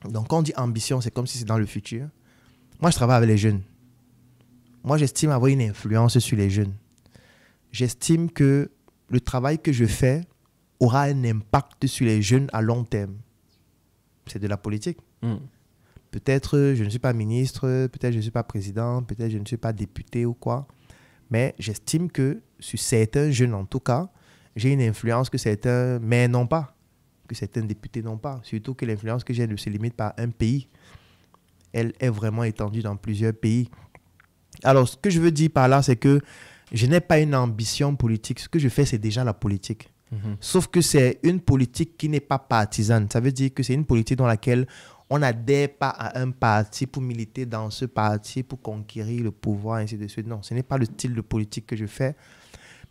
Donc, quand on dit ambition, c'est comme si c'est dans le futur. Moi, je travaille avec les jeunes. Moi, j'estime avoir une influence sur les jeunes. J'estime que le travail que je fais, aura un impact sur les jeunes à long terme. C'est de la politique. Hmm. Peut-être euh, je ne suis pas ministre, peut-être je ne suis pas président, peut-être je ne suis pas député ou quoi. Mais j'estime que sur certains jeunes, en tout cas, j'ai une influence que certains mais n'ont pas, que certains députés n'ont pas. Surtout que l'influence que j'ai ne se limite pas à un pays. Elle est vraiment étendue dans plusieurs pays. Alors, ce que je veux dire par là, c'est que je n'ai pas une ambition politique. Ce que je fais, c'est déjà la politique. Mhm. Sauf que c'est une politique qui n'est pas partisane. Ça veut dire que c'est une politique dans laquelle on n'adhère pas à un parti pour militer dans ce parti, pour conquérir le pouvoir, ainsi de suite. Non, ce n'est pas le style de politique que je fais.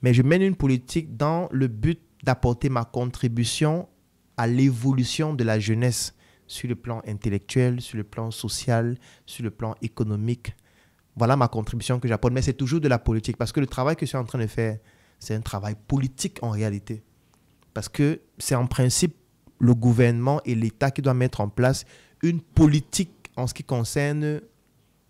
Mais je mène une politique dans le but d'apporter ma contribution à l'évolution de la jeunesse sur le plan intellectuel, sur le plan social, sur le plan économique. Voilà ma contribution que j'apporte. Mais c'est toujours de la politique parce que le travail que je suis en train de faire, c'est un travail politique en réalité. Parce que c'est en principe le gouvernement et l'État qui doivent mettre en place une politique en ce qui concerne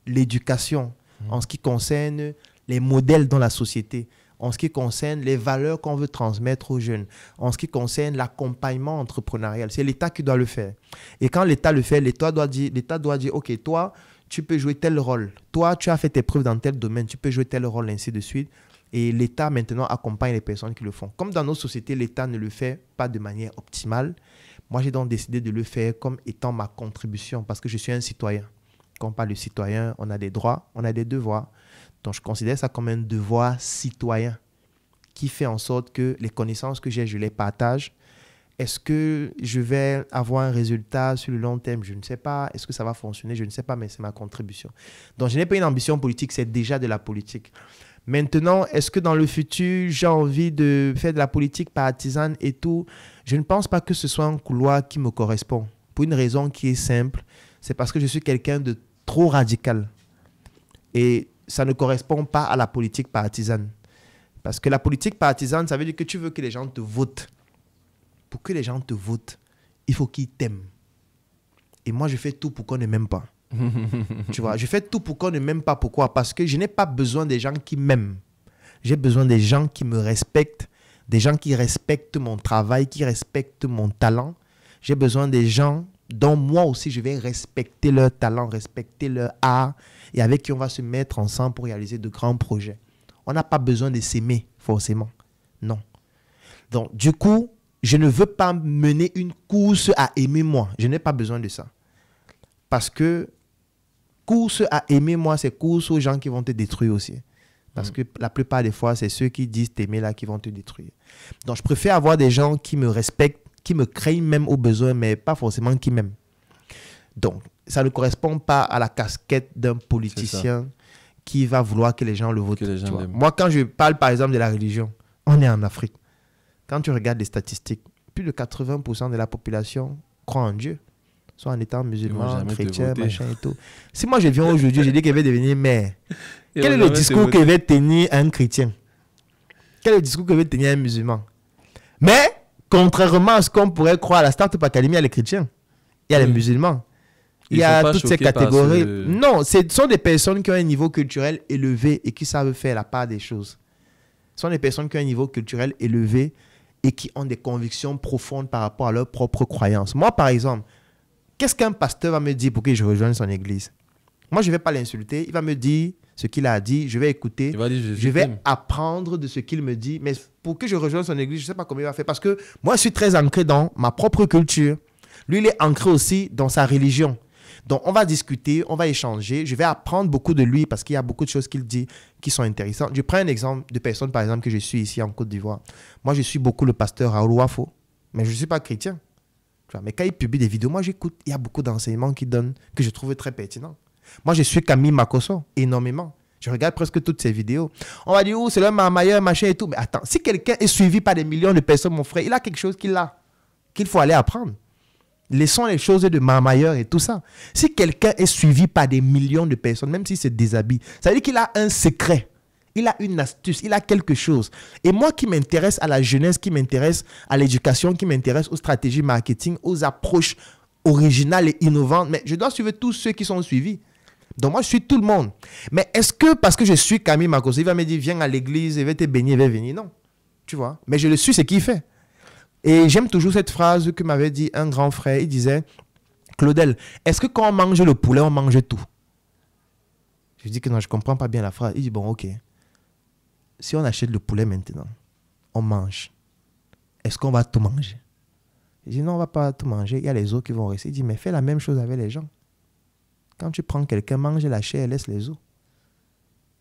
l'éducation, mmh. en ce qui concerne les modèles dans la société, en ce qui concerne les valeurs qu'on veut transmettre aux jeunes, en ce qui concerne l'accompagnement entrepreneurial. C'est l'État qui doit le faire. Et quand l'État le fait, l'État doit l'État doit dire, OK, toi, tu peux jouer tel rôle. Toi, tu as fait tes preuves dans tel domaine, tu peux jouer tel rôle, ainsi de suite. Et l'État maintenant accompagne les personnes qui le font. Comme dans nos sociétés, l'État ne le fait pas de manière optimale. Moi, j'ai donc décidé de le faire comme étant ma contribution parce que je suis un citoyen. Quand on parle de citoyen, on a des droits, on a des devoirs. Donc, je considère ça comme un devoir citoyen qui fait en sorte que les connaissances que j'ai, je les partage est-ce que je vais avoir un résultat sur le long terme Je ne sais pas. Est-ce que ça va fonctionner Je ne sais pas, mais c'est ma contribution. Donc, je n'ai pas une ambition politique, c'est déjà de la politique. Maintenant, est-ce que dans le futur, j'ai envie de faire de la politique partisane et tout Je ne pense pas que ce soit un couloir qui me correspond. Pour une raison qui est simple, c'est parce que je suis quelqu'un de trop radical. Et ça ne correspond pas à la politique partisane. Parce que la politique partisane, ça veut dire que tu veux que les gens te votent pour que les gens te votent, il faut qu'ils t'aiment. Et moi, je fais tout pour qu'on ne m'aime pas. tu vois, je fais tout pour qu'on ne m'aime pas. Pourquoi Parce que je n'ai pas besoin des gens qui m'aiment. J'ai besoin des gens qui me respectent, des gens qui respectent mon travail, qui respectent mon talent. J'ai besoin des gens dont moi aussi je vais respecter leur talent, respecter leur art et avec qui on va se mettre ensemble pour réaliser de grands projets. On n'a pas besoin de s'aimer forcément. Non. Donc, du coup, je ne veux pas mener une course à aimer moi. Je n'ai pas besoin de ça. Parce que course à aimer moi, c'est course aux gens qui vont te détruire aussi. Parce mm. que la plupart des fois, c'est ceux qui disent t'aimer là qui vont te détruire. Donc, je préfère avoir des gens qui me respectent, qui me craignent même au besoin, mais pas forcément qui m'aiment. Donc, ça ne correspond pas à la casquette d'un politicien qui va vouloir que les gens le votent. moi, quand je parle par exemple de la religion, on est en Afrique. Quand tu regardes les statistiques, plus de 80% de la population croit en Dieu, soit en étant musulman, chrétien, machin et tout. Si moi je viens aujourd'hui, je dis qu'elle va devenir maire. quel est le discours que va tenir un chrétien Quel est le discours que va tenir un musulman Mais, contrairement à ce qu'on pourrait croire, à la Startup Academy, a les chrétiens Il y a les musulmans. il y a toutes ces catégories. Non, ce sont des personnes qui ont un niveau culturel élevé et qui savent faire la part des choses. Ce sont des personnes qui ont un niveau culturel élevé, et qui ont des convictions profondes par rapport à leurs propres croyances. Moi, par exemple, qu'est-ce qu'un pasteur va me dire pour que je rejoigne son église Moi, je ne vais pas l'insulter. Il va me dire ce qu'il a dit, je vais écouter, je, je vais apprendre de ce qu'il me dit. Mais pour que je rejoigne son église, je ne sais pas comment il va faire. Parce que moi, je suis très ancré dans ma propre culture. Lui, il est ancré aussi dans sa religion. Donc, on va discuter, on va échanger. Je vais apprendre beaucoup de lui parce qu'il y a beaucoup de choses qu'il dit qui sont intéressantes. Je prends un exemple de personne, par exemple, que je suis ici en Côte d'Ivoire. Moi, je suis beaucoup le pasteur Raoul Wafo, mais je ne suis pas chrétien. mais quand il publie des vidéos, moi, j'écoute. Il y a beaucoup d'enseignements qu'il donne que je trouve très pertinents. Moi, je suis Camille Makosso, énormément. Je regarde presque toutes ses vidéos. On va dire, oh, c'est l'homme meilleur, machin et tout. Mais attends, si quelqu'un est suivi par des millions de personnes, mon frère, il a quelque chose qu'il a, qu'il faut aller apprendre. Laissons les choses de marmailleur et tout ça. Si quelqu'un est suivi par des millions de personnes, même s'il se déshabille, ça veut dire qu'il a un secret. Il a une astuce, il a quelque chose. Et moi qui m'intéresse à la jeunesse, qui m'intéresse à l'éducation, qui m'intéresse aux stratégies marketing, aux approches originales et innovantes, mais je dois suivre tous ceux qui sont suivis. Donc moi, je suis tout le monde. Mais est-ce que parce que je suis Camille Marcos, il va me dire, viens à l'église, il va te baigner, il va venir Non. Tu vois. Mais je le suis, c'est qui fait. Et j'aime toujours cette phrase que m'avait dit un grand frère. Il disait, Claudel, est-ce que quand on mange le poulet, on mange tout Je dis que non, je ne comprends pas bien la phrase. Il dit, bon, ok. Si on achète le poulet maintenant, on mange. Est-ce qu'on va tout manger Je dit « non, on va pas tout manger. Il y a les os qui vont rester. Il dit, mais fais la même chose avec les gens. Quand tu prends quelqu'un, mange la chair, laisse les os.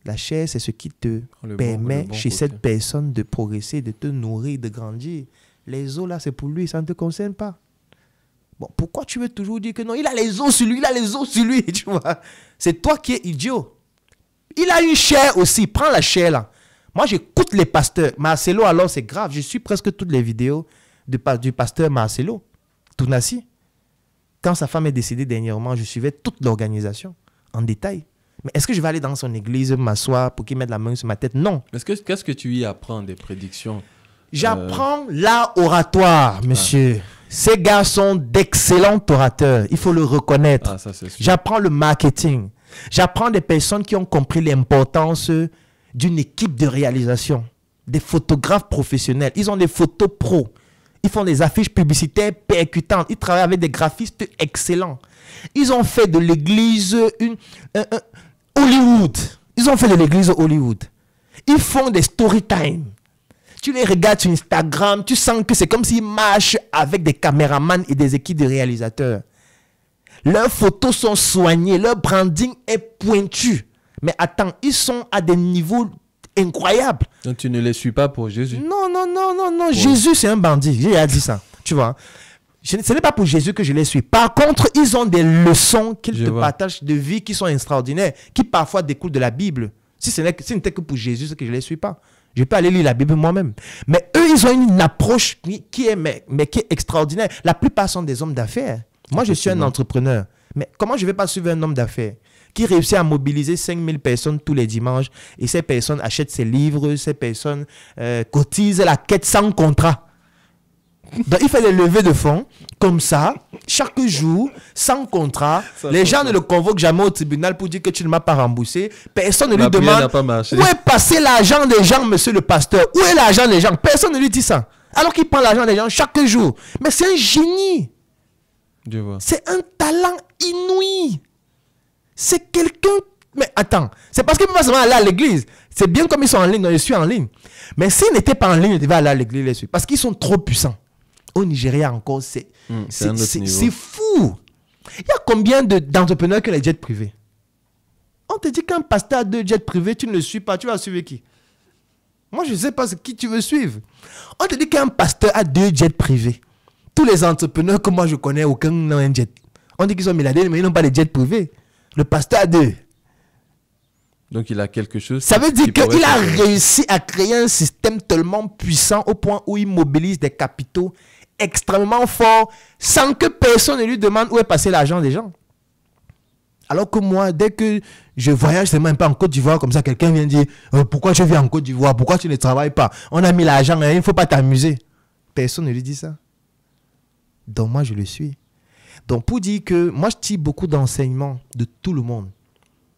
La chair, c'est ce qui te permet chez cette personne de progresser, de te nourrir, de grandir. Les os là, c'est pour lui, ça ne te concerne pas. Bon, pourquoi tu veux toujours dire que non, il a les os sur lui, il a les os sur lui, tu vois C'est toi qui es idiot. Il a une chair aussi, prends la chair là. Moi, j'écoute les pasteurs. Marcelo, alors c'est grave, je suis presque toutes les vidéos du, du pasteur Marcelo Tounassi. Quand sa femme est décédée dernièrement, je suivais toute l'organisation en détail. Mais est-ce que je vais aller dans son église, m'asseoir pour qu'il mette la main sur ma tête Non. Qu'est-ce que tu y apprends des prédictions euh, J'apprends l'art oratoire, ah. monsieur. Ces gars sont d'excellents orateurs. Il faut le reconnaître. Ah, J'apprends le marketing. J'apprends des personnes qui ont compris l'importance d'une équipe de réalisation. Des photographes professionnels. Ils ont des photos pro. Ils font des affiches publicitaires percutantes. Ils travaillent avec des graphistes excellents. Ils ont fait de l'église une, Hollywood. Ils ont fait de l'église Hollywood. Ils font des story time tu les regardes sur Instagram, tu sens que c'est comme s'ils marchent avec des caméramans et des équipes de réalisateurs. Leurs photos sont soignées, leur branding est pointu. Mais attends, ils sont à des niveaux incroyables. Donc tu ne les suis pas pour Jésus Non, non, non, non, non. Jésus, c'est un bandit. J'ai déjà dit ça. Tu vois ce n'est pas pour Jésus que je les suis. Par contre, ils ont des leçons qu'ils te partagent de vie qui sont extraordinaires, qui parfois découlent de la Bible. Si ce n'était que pour Jésus, c'est que je ne les suis pas. Je peux aller lire la Bible moi-même. Mais eux, ils ont une approche qui est, mais, qui est extraordinaire. La plupart sont des hommes d'affaires. Moi, je suis un entrepreneur. Mais comment je ne vais pas suivre un homme d'affaires qui réussit à mobiliser 5000 personnes tous les dimanches et ces personnes achètent ses livres, ces personnes euh, cotisent la quête sans contrat. Donc, ben, il fait les levées de fonds, comme ça, chaque jour, sans contrat. les gens ne le convoquent jamais au tribunal pour dire que tu ne m'as pas remboursé. Personne ne lui demande où est passé l'argent des gens, monsieur le pasteur Où est l'argent des gens Personne ne lui dit ça. Alors qu'il prend l'argent des gens chaque jour. Mais c'est un génie. C'est un talent inouï. C'est quelqu'un. Mais attends, c'est parce qu'il ne pas aller à l'église. C'est bien comme ils sont en ligne, donc je suis en ligne. Mais s'ils n'étaient pas en ligne, ils devaient aller à l'église, parce qu'ils sont trop puissants au Nigeria encore, hmm, c'est fou. Il y a combien d'entrepreneurs qui ont les jets privés On te dit qu'un pasteur a deux jets privés, tu ne le suis pas, tu vas suivre qui Moi, je ne sais pas qui tu veux suivre. On te dit qu'un pasteur a deux jets privés. Tous les entrepreneurs que moi je connais, aucun n'a un jet. On dit qu'ils sont milliardaires, mais ils n'ont pas les jets privés. Le pasteur a deux. Donc il a quelque chose. Ça veut dire qu'il a réussi à créer un système tellement puissant au point où il mobilise des capitaux extrêmement fort sans que personne ne lui demande où est passé l'argent des gens. Alors que moi, dès que je voyage, c'est même pas en Côte d'Ivoire, comme ça, quelqu'un vient dire euh, Pourquoi je vis en Côte d'Ivoire Pourquoi tu ne travailles pas On a mis l'argent, hein, il ne faut pas t'amuser. Personne ne lui dit ça. Donc moi, je le suis. Donc pour dire que moi, je tire beaucoup d'enseignements de tout le monde.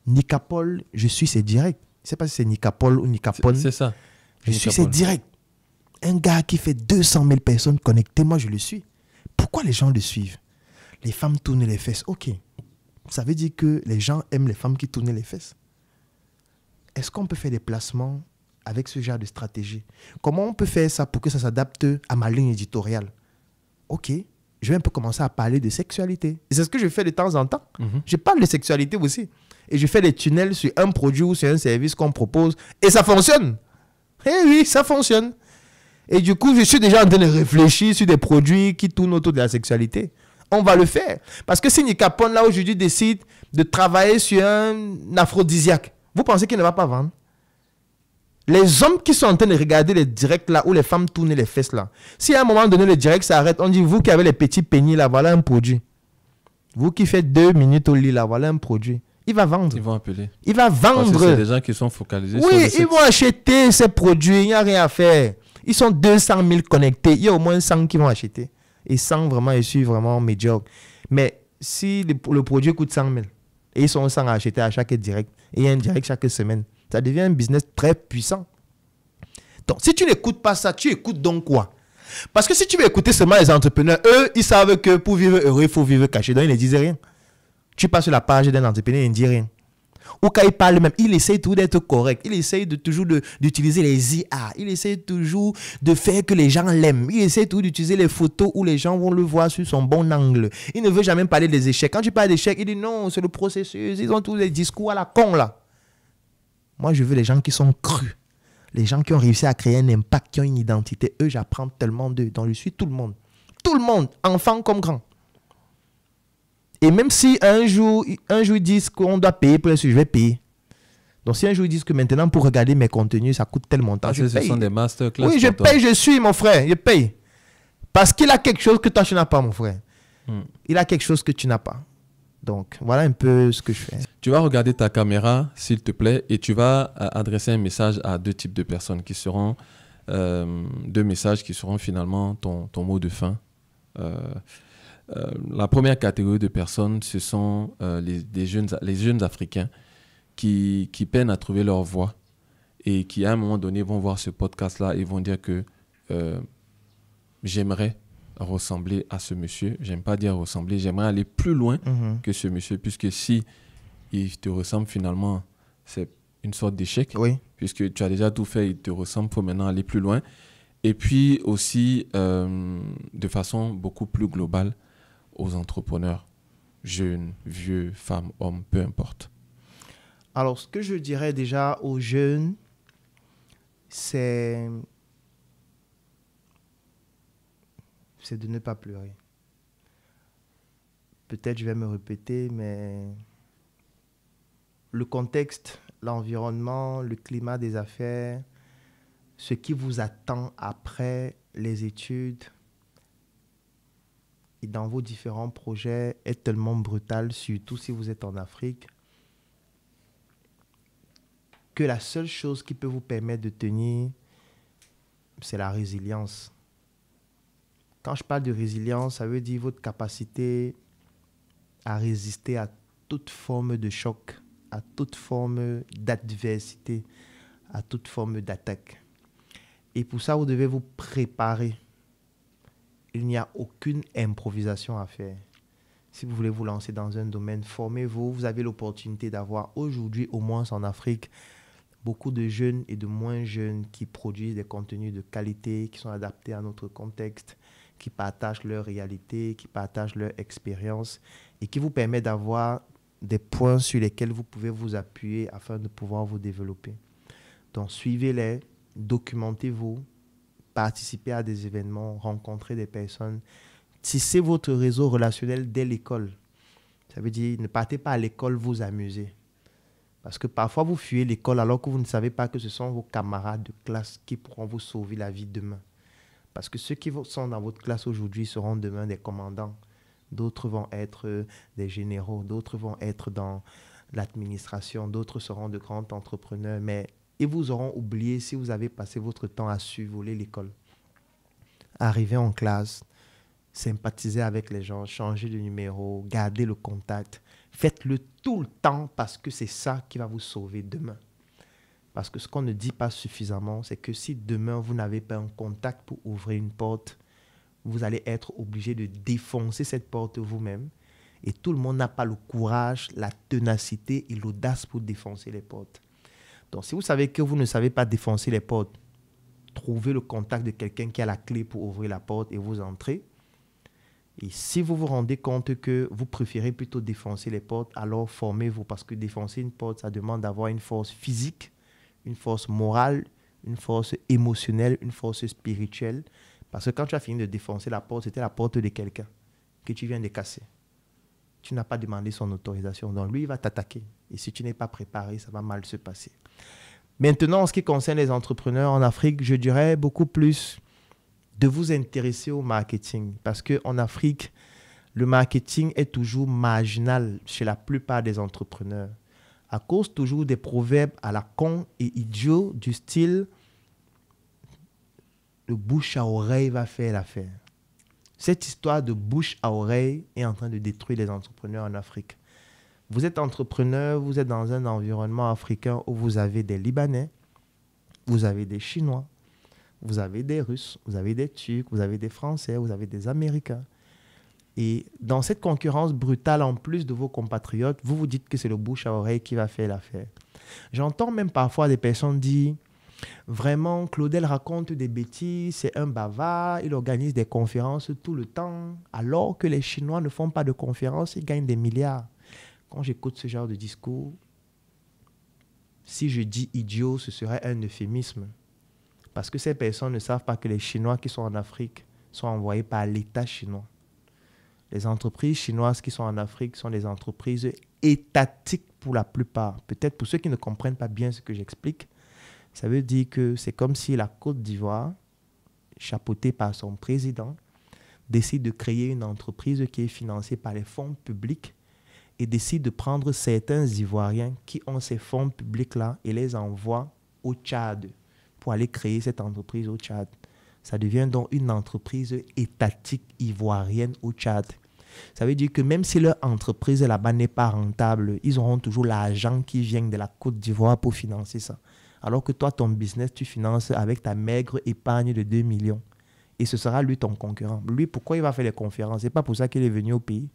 Nicapol, je suis c'est direct Je ne sais pas si c'est Nicapol ou Nikapone. C'est ça. Je suis c'est direct un gars qui fait 200 000 personnes connectées, moi je le suis. Pourquoi les gens le suivent Les femmes tournent les fesses. Ok. Ça veut dire que les gens aiment les femmes qui tournent les fesses. Est-ce qu'on peut faire des placements avec ce genre de stratégie Comment on peut faire ça pour que ça s'adapte à ma ligne éditoriale Ok, je vais un peu commencer à parler de sexualité. C'est ce que je fais de temps en temps. Mhm. Je parle de sexualité aussi. Et je fais des tunnels sur un produit ou sur un service qu'on propose. Et ça fonctionne. Eh oui, ça fonctionne. Et du coup, je suis déjà en train de réfléchir sur des produits qui tournent autour de la sexualité. On va le faire. Parce que si Nicapone, là, aujourd'hui, décide de travailler sur un aphrodisiaque, vous pensez qu'il ne va pas vendre les hommes qui sont en train de regarder les directs là où les femmes tournent les fesses là, si à un moment donné le direct s'arrête, on dit vous qui avez les petits pénis là, voilà un produit. Vous qui faites deux minutes au lit là, voilà un produit. Il va vendre. Ils vont appeler. Il va vendre. Parce que c'est des gens qui sont focalisés Oui, ils vont acheter ces produits, il n'y a rien à faire. Ils sont 200 000 connectés. Il y a au moins 100 qui vont acheter. Et 100, vraiment, ils suis vraiment médiocre. Mais si le, produit coûte 100 000, et ils sont 100 à acheter à chaque direct, et un direct chaque semaine, ça devient un business très puissant. Donc, si tu n'écoutes pas ça, tu écoutes donc quoi Parce que si tu veux écouter seulement les entrepreneurs, eux, ils savent que pour vivre heureux, il faut vivre caché. Donc, ils ne disent rien. Tu passes sur la page d'un entrepreneur, il ne dit rien. Ou quand il parle même, il essaie toujours d'être correct. Il essaye de, toujours d'utiliser les IA. Il essaie toujours de faire que les gens l'aiment. Il essaie toujours d'utiliser les photos où les gens vont le voir sur son bon angle. Il ne veut jamais parler des échecs. Quand tu parles d'échecs, il dit non, c'est le processus. Ils ont tous les discours à la con là. Moi, je veux les gens qui sont crus. Les gens qui ont réussi à créer un impact, qui ont une identité. Eux, j'apprends tellement d'eux. Donc, je suis tout le monde. Tout le monde, enfant comme grand. Et même si un jour, un jour ils disent qu'on doit payer pour les je vais payer. Donc si un jour ils disent que maintenant pour regarder mes contenus, ça coûte tellement de temps, ah, je paye. Ce sont des masterclass. Oui, je paye, je suis mon frère, je paye. Parce qu'il a quelque chose que toi tu n'as pas, mon frère. Hmm. Il a quelque chose que tu n'as pas. Donc voilà un peu ce que je fais. Tu vas regarder ta caméra, s'il te plaît, et tu vas euh, adresser un message à deux types de personnes qui seront euh, deux messages qui seront finalement ton, mot de fin. Euh, euh, la première catégorie de personnes, ce sont euh, les, des jeunes, les jeunes Africains qui, peinent à trouver leur voie et qui, à un moment donné, vont voir ce podcast-là et vont dire que euh, j'aimerais ressembler à ce monsieur. J'aime pas dire ressembler, j'aimerais aller plus loin mhm. que ce monsieur, puisque si il te ressemble finalement, c'est une sorte d'échec, oui. puisque tu as déjà tout fait, il te ressemble, faut maintenant aller plus loin. Et puis aussi, de façon beaucoup plus globale, aux entrepreneurs, jeunes, vieux, femmes, hommes, peu importe Alors, ce que je dirais déjà aux jeunes, c'est c'est de ne pas pleurer. Peut-être je vais me répéter, mais le contexte, l'environnement, le climat des affaires, ce qui vous attend après les études, et dans vos différents projets est tellement brutal, surtout si vous êtes en Afrique, que la seule chose qui peut vous permettre de tenir, c'est la résilience. Quand je parle de résilience, ça veut dire votre capacité à résister à toute forme de choc, à toute forme d'adversité, à toute forme d'attaque. Et pour ça, vous devez vous préparer il n'y a aucune improvisation à faire. Si vous voulez vous lancer dans un domaine, formez-vous. Vous avez l'opportunité d'avoir aujourd'hui, au moins en Afrique, beaucoup de jeunes et de moins jeunes qui produisent des contenus de qualité, qui sont adaptés à notre contexte, qui partagent leur réalité, qui partagent leur expérience et qui vous permettent d'avoir des points sur lesquels vous pouvez vous appuyer afin de pouvoir vous développer. Donc suivez-les, documentez-vous, participer à des événements, rencontrer des personnes. tisser votre réseau relationnel dès l'école. Ça veut dire, ne partez pas à l'école vous amuser. Parce que parfois, vous fuyez l'école alors que vous ne savez pas que ce sont vos camarades de classe qui pourront vous sauver la vie demain. Parce que ceux qui sont dans votre classe aujourd'hui seront demain des commandants. D'autres vont être euh, des généraux, d'autres vont être dans l'administration, d'autres seront de grands entrepreneurs. Mais et vous auront oublié si vous avez passé votre temps à survoler l'école. Arriver en classe, sympathiser avec les gens, changer de numéro, garder le contact. Faites-le tout le temps parce que c'est ça qui va vous sauver demain. Parce que ce qu'on ne dit pas suffisamment, c'est que si demain vous n'avez pas un contact pour ouvrir une porte, vous allez être obligé de défoncer cette porte vous-même. Et tout le monde n'a pas le courage, la ténacité et l'audace pour défoncer les portes. Donc, si vous savez que vous ne savez pas défoncer les portes, trouvez le contact de quelqu'un qui a la clé pour ouvrir la porte et vous entrez. Et si vous vous rendez compte que vous préférez plutôt défoncer les portes, alors formez-vous parce que défoncer une porte, ça demande d'avoir une force physique, une force morale, une force émotionnelle, une force spirituelle. Parce que quand tu as fini de défoncer la porte, c'était la porte de quelqu'un que tu viens de casser. Tu n'as pas demandé son autorisation. Donc lui, il va t'attaquer. Et si tu n'es pas préparé, ça va mal se passer. Maintenant, en ce qui concerne les entrepreneurs en Afrique, je dirais beaucoup plus de vous intéresser au marketing. Parce qu'en Afrique, le marketing est toujours marginal chez la plupart des entrepreneurs. À cause toujours des proverbes à la con et idiots du style le bouche à oreille va faire l'affaire. Cette histoire de bouche à oreille est en train de détruire les entrepreneurs en Afrique. Vous êtes entrepreneur, vous êtes dans un environnement africain où vous avez des Libanais, vous avez des Chinois, vous avez des Russes, vous avez des Turcs, vous avez des Français, vous avez des Américains. Et dans cette concurrence brutale, en plus de vos compatriotes, vous vous dites que c'est le bouche à oreille qui va faire l'affaire. J'entends même parfois des personnes dire Vraiment, Claudel raconte des bêtises, c'est un bavard, il organise des conférences tout le temps, alors que les Chinois ne font pas de conférences, ils gagnent des milliards. Quand j'écoute ce genre de discours, si je dis idiot, ce serait un euphémisme. Parce que ces personnes ne savent pas que les Chinois qui sont en Afrique sont envoyés par l'État chinois. Les entreprises chinoises qui sont en Afrique sont des entreprises étatiques pour la plupart. Peut-être pour ceux qui ne comprennent pas bien ce que j'explique, ça veut dire que c'est comme si la Côte d'Ivoire, chapeautée par son président, décide de créer une entreprise qui est financée par les fonds publics et décide de prendre certains Ivoiriens qui ont ces fonds publics-là et les envoie au Tchad pour aller créer cette entreprise au Tchad. Ça devient donc une entreprise étatique ivoirienne au Tchad. Ça veut dire que même si leur entreprise là-bas n'est pas rentable, ils auront toujours l'argent qui vient de la Côte d'Ivoire pour financer ça. Alors que toi, ton business, tu finances avec ta maigre épargne de 2 millions. Et ce sera lui ton concurrent. Lui, pourquoi il va faire les conférences Ce n'est pas pour ça qu'il est venu au pays.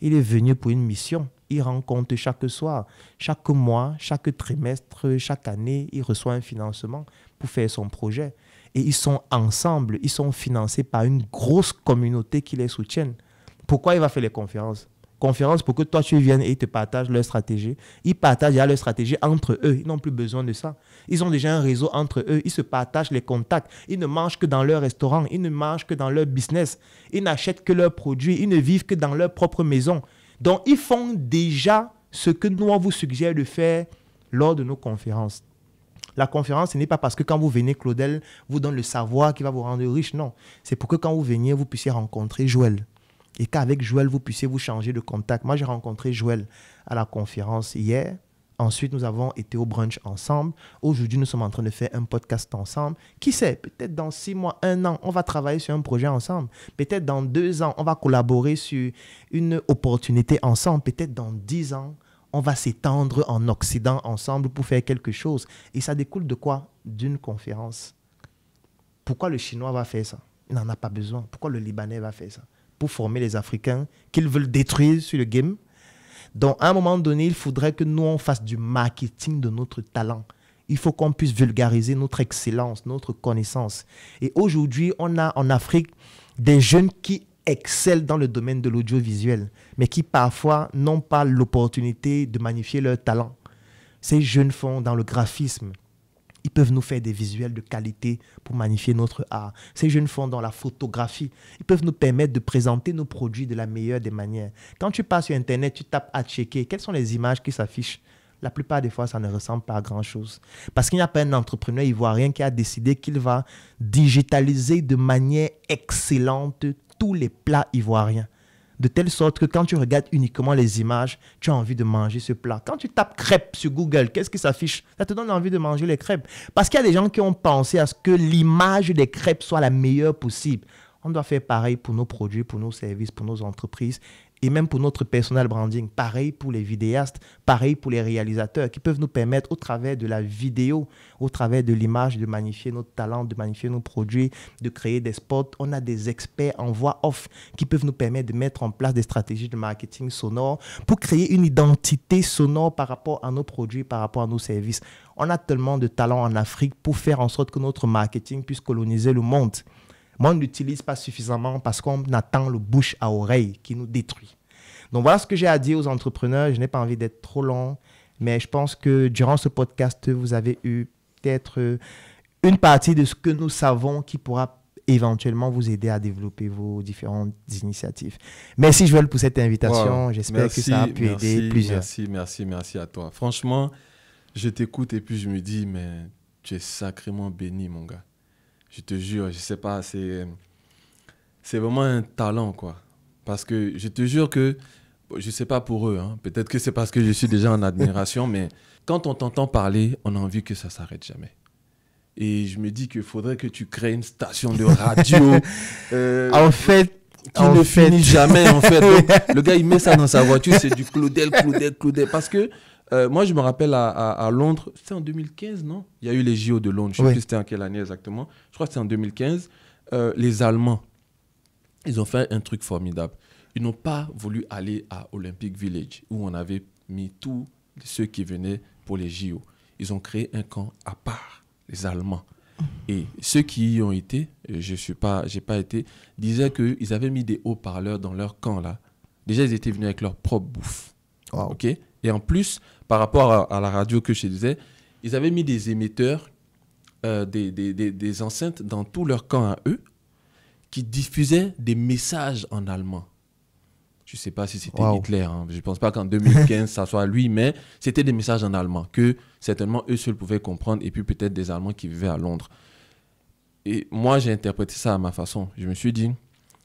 Il est venu pour une mission. Il rencontre chaque soir, chaque mois, chaque trimestre, chaque année, il reçoit un financement pour faire son projet. Et ils sont ensemble, ils sont financés par une grosse communauté qui les soutient. Pourquoi il va faire les conférences conférence pour que toi tu viennes et ils te partagent leur stratégie. Ils partagent déjà leur stratégie entre eux. Ils n'ont plus besoin de ça. Ils ont déjà un réseau entre eux. Ils se partagent les contacts. Ils ne mangent que dans leur restaurant. Ils ne mangent que dans leur business. Ils n'achètent que leurs produits. Ils ne vivent que dans leur propre maison. Donc ils font déjà ce que nous on vous suggère de faire lors de nos conférences. La conférence, ce n'est pas parce que quand vous venez, Claudel vous donne le savoir qui va vous rendre riche. Non, c'est pour que quand vous venez vous puissiez rencontrer Joël et qu'avec Joël, vous puissiez vous changer de contact. Moi, j'ai rencontré Joël à la conférence hier. Ensuite, nous avons été au brunch ensemble. Aujourd'hui, nous sommes en train de faire un podcast ensemble. Qui sait, peut-être dans six mois, un an, on va travailler sur un projet ensemble. Peut-être dans deux ans, on va collaborer sur une opportunité ensemble. Peut-être dans dix ans, on va s'étendre en Occident ensemble pour faire quelque chose. Et ça découle de quoi D'une conférence. Pourquoi le Chinois va faire ça Il n'en a pas besoin. Pourquoi le Libanais va faire ça pour former les Africains qu'ils veulent détruire sur le game. Donc, à un moment donné, il faudrait que nous, on fasse du marketing de notre talent. Il faut qu'on puisse vulgariser notre excellence, notre connaissance. Et aujourd'hui, on a en Afrique des jeunes qui excellent dans le domaine de l'audiovisuel, mais qui parfois n'ont pas l'opportunité de magnifier leur talent. Ces jeunes font dans le graphisme, ils peuvent nous faire des visuels de qualité pour magnifier notre art. Ces jeunes font dans la photographie. Ils peuvent nous permettre de présenter nos produits de la meilleure des manières. Quand tu passes sur Internet, tu tapes à checker. Quelles sont les images qui s'affichent la plupart des fois, ça ne ressemble pas à grand-chose. Parce qu'il n'y a pas un entrepreneur ivoirien qui a décidé qu'il va digitaliser de manière excellente tous les plats ivoiriens de telle sorte que quand tu regardes uniquement les images, tu as envie de manger ce plat. Quand tu tapes crêpes sur Google, qu'est-ce qui s'affiche Ça te donne envie de manger les crêpes. Parce qu'il y a des gens qui ont pensé à ce que l'image des crêpes soit la meilleure possible. On doit faire pareil pour nos produits, pour nos services, pour nos entreprises et même pour notre personnel branding. Pareil pour les vidéastes, pareil pour les réalisateurs qui peuvent nous permettre au travers de la vidéo, au travers de l'image, de magnifier notre talent, de magnifier nos produits, de créer des spots. On a des experts en voix off qui peuvent nous permettre de mettre en place des stratégies de marketing sonore pour créer une identité sonore par rapport à nos produits, par rapport à nos services. On a tellement de talents en Afrique pour faire en sorte que notre marketing puisse coloniser le monde. Moi, on l'utilise pas suffisamment parce qu'on attend le bouche à oreille qui nous détruit. Donc voilà ce que j'ai à dire aux entrepreneurs. Je n'ai pas envie d'être trop long, mais je pense que durant ce podcast, vous avez eu peut-être euh, une partie de ce que nous savons qui pourra éventuellement vous aider à développer vos différentes initiatives. Merci Joël pour cette invitation. J'espère que ça a pu aider plusieurs. Merci, merci, merci à toi. Franchement, je t'écoute et puis je me dis, mais tu es sacrément béni, mon gars. Je te jure, je sais pas, c'est c'est vraiment un talent quoi. Parce que je te jure que je sais pas pour eux, hein. peut-être que c'est parce que je suis déjà en admiration, mais quand on t'entend parler, on a envie que ça s'arrête jamais. Et je me dis qu'il faudrait que tu crées une station de radio. Euh, en fait, qui ne fait... finit jamais en fait. le gars il met ça dans sa voiture, c'est du Claudel, Claudel, Claudel, parce que euh, moi, je me rappelle à, Londres, c'était en 2015, non Il y a eu les JO de Londres, je ne sais plus c'était en quelle année exactement. Je crois que c'était en 2015. Euh, les Allemands, ils ont fait un truc formidable. Ils n'ont pas voulu aller à Olympic Village, où on avait mis tous ceux qui venaient pour les JO. Ils ont créé un camp à part, les Allemands. Et ceux qui y ont été, euh, je suis pas, j'ai pas été, disaient qu'ils avaient mis des haut-parleurs dans leur camp là. Déjà, ils étaient venus avec leur propre bouffe. Wow. Ok et en plus, par rapport à, la radio que je disais, ils avaient mis des émetteurs, euh, des, enceintes dans tout leur camp à eux, qui diffusaient des messages en allemand. Je ne sais pas si c'était Hitler. Hein. Je ne pense pas qu'en 2015, ça soit lui, mais c'était des messages en allemand que certainement eux seuls pouvaient comprendre, et puis peut-être des Allemands qui vivaient à Londres. Et moi, j'ai interprété ça à ma façon. Je me suis dit,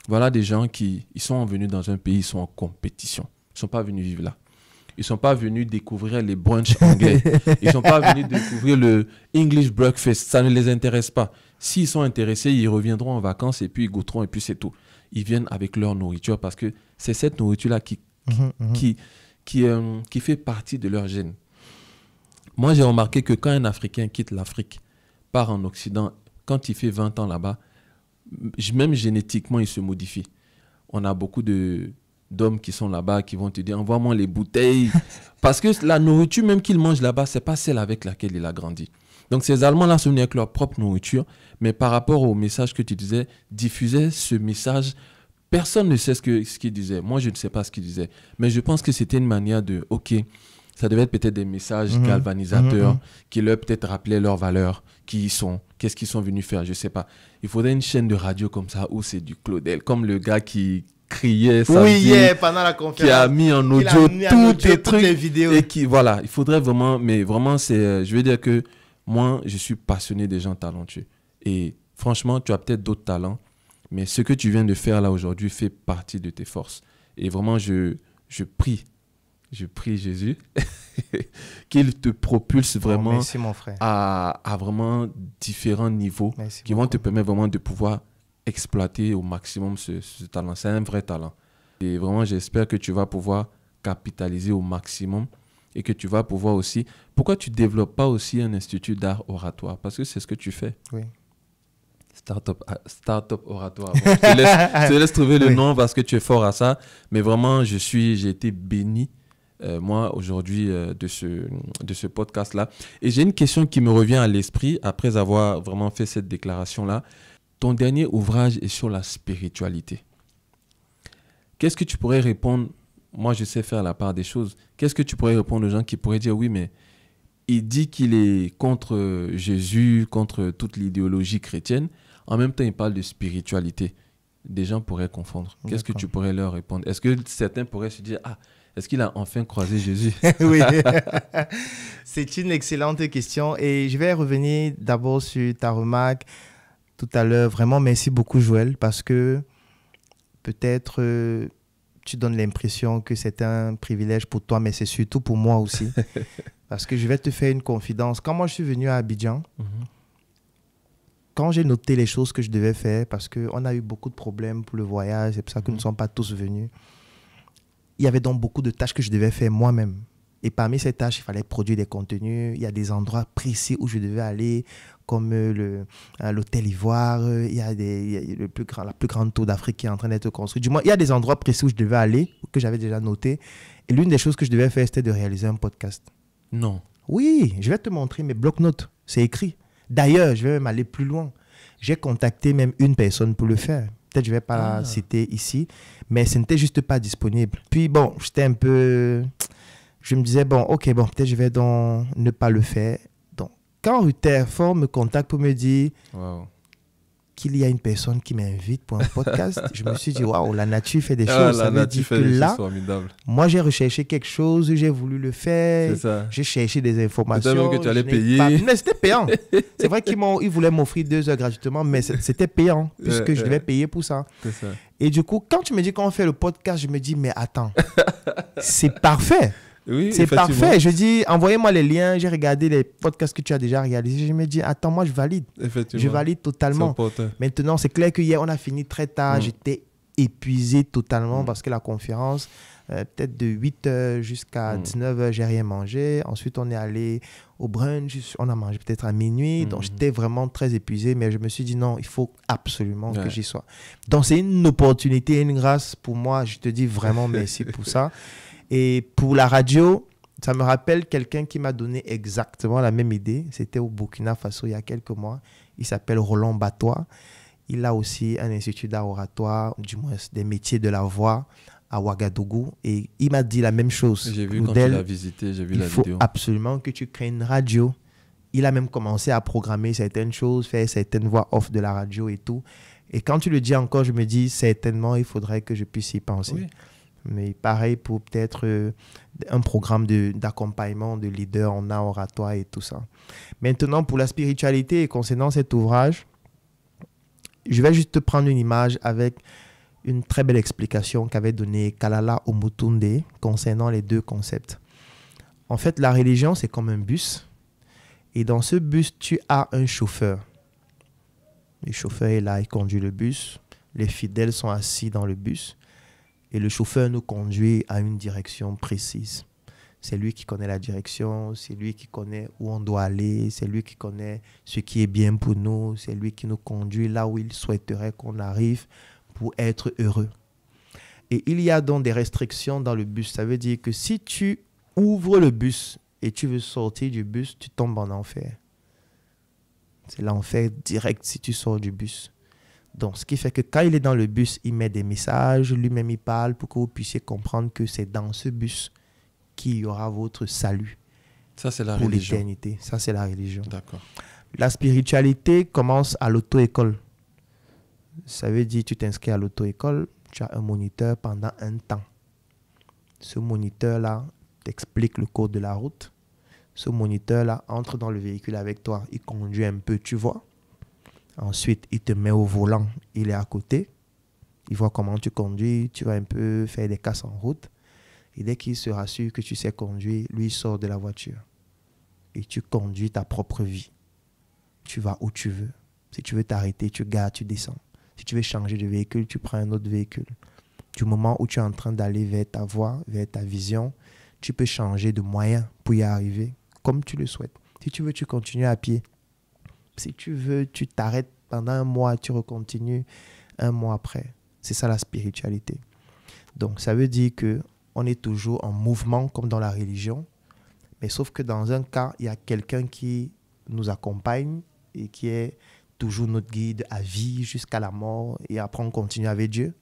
voilà des gens qui sont venus dans un pays, ils sont en compétition. Ils ne sont pas venus vivre là ils sont pas venus découvrir les brunchs anglais. Ils sont pas venus découvrir le English breakfast. Ça ne les intéresse pas. S'ils sont intéressés, ils reviendront en vacances et puis ils goûteront et puis c'est tout. Ils viennent avec leur nourriture parce que c'est cette nourriture-là qui, qui, mhm, mhm. qui, euh, qui fait partie de leur gène. Moi, j'ai remarqué que quand un Africain quitte l'Afrique, part en Occident, quand il fait 20 ans là-bas, même génétiquement, il se modifie. On a beaucoup de, d'hommes qui sont là-bas qui vont te dire envoie-moi les bouteilles. Parce que la nourriture même qu'ils mangent là-bas, c'est pas celle avec laquelle il a grandi. Donc ces Allemands-là sont venus avec leur propre nourriture. Mais par rapport au message que tu disais, diffuser ce message, personne ne sait ce qu'il ce disait. Moi, je ne sais pas ce qu'il disait. Mais je pense que c'était une manière de, OK, ça devait être peut-être des messages mhm. galvanisateurs mhm, mhm. qui leur peut-être rappelaient leurs valeurs, qui y sont, qu'est-ce qu'ils sont venus faire, je sais pas. Il faudrait une chaîne de radio comme ça où c'est du Claudel, comme le gars qui, criait samedi, pendant la qui a mis en audio, tous tes trucs, vidéos et qui voilà, il faudrait vraiment, mais vraiment c'est, euh, je veux dire que moi je suis passionné des gens talentueux et franchement tu as peut-être d'autres talents, mais ce que tu viens de faire là aujourd'hui fait partie de tes forces et vraiment je je prie je prie Jésus qu'il te propulse oh, vraiment À, à, vraiment différents niveaux qui vont te permettre vraiment de pouvoir exploiter au maximum ce, talent. C'est un vrai talent. Et vraiment, j'espère que tu vas pouvoir capitaliser au maximum et que tu vas pouvoir aussi... Pourquoi tu ne développes pas aussi un institut d'art oratoire Parce que c'est ce que tu fais. Oui. Startup, ah, oratoire. je, te laisse, trouver le nom parce que tu es fort à ça. Mais vraiment, je suis, j'ai été béni, euh, moi, aujourd'hui, euh, de ce, de ce podcast-là. Et j'ai une question qui me revient à l'esprit après avoir vraiment fait cette déclaration-là ton dernier ouvrage est sur la spiritualité. Qu'est-ce que tu pourrais répondre Moi, je sais faire la part des choses. Qu'est-ce que tu pourrais répondre aux gens qui pourraient dire oui, mais il dit qu'il est contre Jésus, contre toute l'idéologie chrétienne. En même temps, il parle de spiritualité. Des gens pourraient confondre. Qu'est-ce que tu pourrais leur répondre Est-ce que certains pourraient se dire ah est-ce qu'il a enfin croisé Jésus Oui, c'est une excellente question et je vais revenir d'abord sur ta remarque tout à l'heure. Vraiment, merci beaucoup, Joël, parce que peut-être euh, tu donnes l'impression que c'est un privilège pour toi, mais c'est surtout pour moi aussi. parce que je vais te faire une confidence. Quand moi, je suis venu à Abidjan, mhm. quand j'ai noté les choses que je devais faire, parce qu'on a eu beaucoup de problèmes pour le voyage, c'est pour ça que nous mhm. ne sommes pas tous venus, il y avait donc beaucoup de tâches que je devais faire moi-même. Et parmi ces tâches, il fallait produire des contenus. Il y a des endroits précis où je devais aller, comme euh, le, euh, l'hôtel Ivoire, euh, il y a, le plus grand, la plus grande tour d'Afrique qui est en train d'être construite. Du moins, il y a des endroits précis où je devais aller, que j'avais déjà noté. Et l'une des choses que je devais faire, c'était de réaliser un podcast. Non. Oui, je vais te montrer mes blocs-notes. C'est écrit. D'ailleurs, je vais même aller plus loin. J'ai contacté même une personne pour le faire. Peut-être je ne vais pas la ah. citer ici, mais ce n'était juste pas disponible. Puis bon, j'étais un peu je me disais, bon, ok, bon, peut-être je vais donc ne pas le faire quand Rutherford me contacte pour me dire qu'il y a une personne qui m'invite pour un podcast, je me suis dit, waouh, la nature fait des ah, choses. La ça veut dire que là, moi, j'ai recherché quelque chose, j'ai voulu le faire, j'ai cherché des informations. que Mais c'était payant. c'est vrai qu'ils voulaient m'offrir deux heures gratuitement, mais c'était payant, puisque je devais payer pour ça. ça. Et du coup, quand tu me dis qu'on fait le podcast, je me dis, mais attends, c'est parfait c'est parfait. Je dis, envoyez-moi les liens. J'ai regardé les podcasts que tu as déjà réalisés. Je me dis, attends, moi, je valide. Je valide totalement. Maintenant, c'est clair qu'hier on a fini très tard. Mm. J'étais épuisé totalement mm. parce que la conférence, euh, peut-être de 8h jusqu'à 19h, mm. j'ai rien mangé. Ensuite, on est allé au brunch. On a mangé peut-être à minuit. Donc, j'étais vraiment très épuisé. Mais je me suis dit, non, il faut absolument que j'y sois. Donc, c'est une opportunité, une grâce pour moi. Je te dis vraiment merci pour ça. Et pour la radio, ça me rappelle quelqu'un qui m'a donné exactement la même idée. C'était au Burkina Faso il y a quelques mois. Il s'appelle Roland Batois. Il a aussi un institut d'art oratoire, du moins des métiers de la voix à Ouagadougou. Et il m'a dit la même chose. J'ai vu quand tu visité, j'ai vu la vidéo. Il faut absolument que tu crées une radio. Il a même commencé à programmer certaines choses, faire certaines voix off de la radio et tout. Et quand tu le dis encore, je me dis certainement, il faudrait que je puisse y penser. Oui. Mais pareil pour peut-être euh, un programme d'accompagnement de, leader en oratoire et tout ça. Maintenant, pour la spiritualité et concernant cet ouvrage, je vais juste te prendre une image avec une très belle explication qu'avait donnée Kalala Omutunde concernant les deux concepts. En fait, la religion, c'est comme un bus. Et dans ce bus, tu as un chauffeur. Le chauffeur est là, il conduit le bus. Les fidèles sont assis dans le bus. Et le chauffeur nous conduit à une direction précise. C'est lui qui connaît la direction, c'est lui qui connaît où on doit aller, c'est lui qui connaît ce qui est bien pour nous, c'est lui qui nous conduit là où il souhaiterait qu'on arrive pour être heureux. Et il y a donc des restrictions dans le bus. Ça veut dire que si tu ouvres le bus et tu veux sortir du bus, tu tombes en enfer. C'est l'enfer direct si tu sors du bus. Donc, ce qui fait que quand il est dans le bus, il met des messages, lui-même il parle pour que vous puissiez comprendre que c'est dans ce bus qu'il y aura votre salut. Ça, c'est la religion. l'éternité. Ça, c'est la religion. D'accord. La spiritualité commence à l'auto-école. Ça veut dire, tu t'inscris à l'auto-école, tu as un moniteur pendant un temps. Ce moniteur-là t'explique le cours de la route. Ce moniteur-là entre dans le véhicule avec toi. Il conduit un peu, tu vois. Ensuite, il te met au volant, il est à côté, il voit comment tu conduis, tu vas un peu faire des casses en route. Et dès qu'il se rassure que tu sais conduire, lui sort de la voiture. Et tu conduis ta propre vie. Tu vas où tu veux. Si tu veux t'arrêter, tu gares, tu descends. Si tu veux changer de véhicule, tu prends un autre véhicule. Du moment où tu es en train d'aller vers ta voie, vers ta vision, tu peux changer de moyen pour y arriver comme tu le souhaites. Si tu veux, tu continues à pied. Si tu veux, tu t'arrêtes pendant un mois, tu recontinues un mois après. C'est ça la spiritualité. Donc ça veut dire que on est toujours en mouvement comme dans la religion, mais sauf que dans un cas, il y a quelqu'un qui nous accompagne et qui est toujours notre guide à vie jusqu'à la mort et après on continue avec Dieu.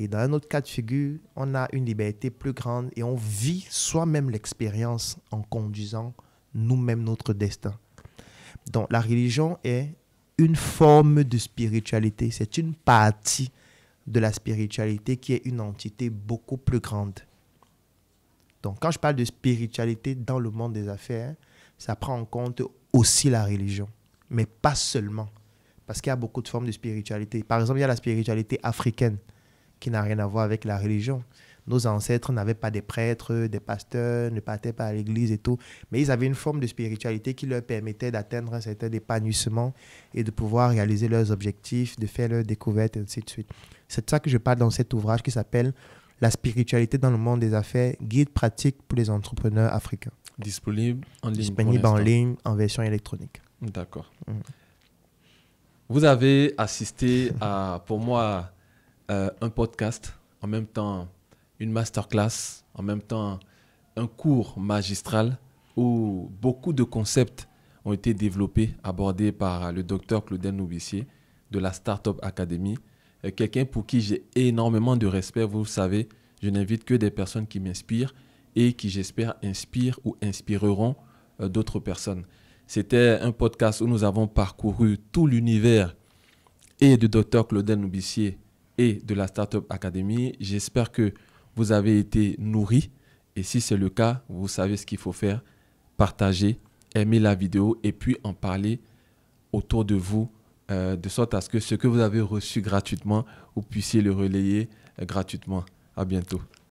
Et dans un autre cas de figure, on a une liberté plus grande et on vit soi-même l'expérience en conduisant nous-mêmes notre destin. Donc la religion est une forme de spiritualité, c'est une partie de la spiritualité qui est une entité beaucoup plus grande. Donc quand je parle de spiritualité dans le monde des affaires, ça prend en compte aussi la religion, mais pas seulement, parce qu'il y a beaucoup de formes de spiritualité. Par exemple, il y a la spiritualité africaine qui n'a rien à voir avec la religion nos ancêtres n'avaient pas des prêtres, des pasteurs, ne partaient pas à l'église et tout, mais ils avaient une forme de spiritualité qui leur permettait d'atteindre un certain épanouissement et de pouvoir réaliser leurs objectifs, de faire leurs découvertes, et ainsi de suite. C'est de ça que je parle dans cet ouvrage qui s'appelle La spiritualité dans le monde des affaires, guide pratique pour les entrepreneurs africains. Disponible en ligne. Disponible en ligne, en version électronique. D'accord. Mm. Vous avez assisté à, pour moi, euh, un podcast, en même temps une masterclass, en même temps un cours magistral où beaucoup de concepts ont été développés, abordés par le docteur Claudel Noubissier de la Startup Academy, euh, quelqu'un pour qui j'ai énormément de respect, vous savez, je n'invite que des personnes qui m'inspirent et qui j'espère inspirent ou inspireront euh, d'autres personnes. C'était un podcast où nous avons parcouru tout l'univers et de docteur Claudel Noubissier et de la Startup Academy. J'espère que vous avez été nourri. Et si c'est le cas, vous savez ce qu'il faut faire. Partager, aimer la vidéo et puis en parler autour de vous, euh, de sorte à ce que ce que vous avez reçu gratuitement, vous puissiez le relayer euh, gratuitement. À bientôt.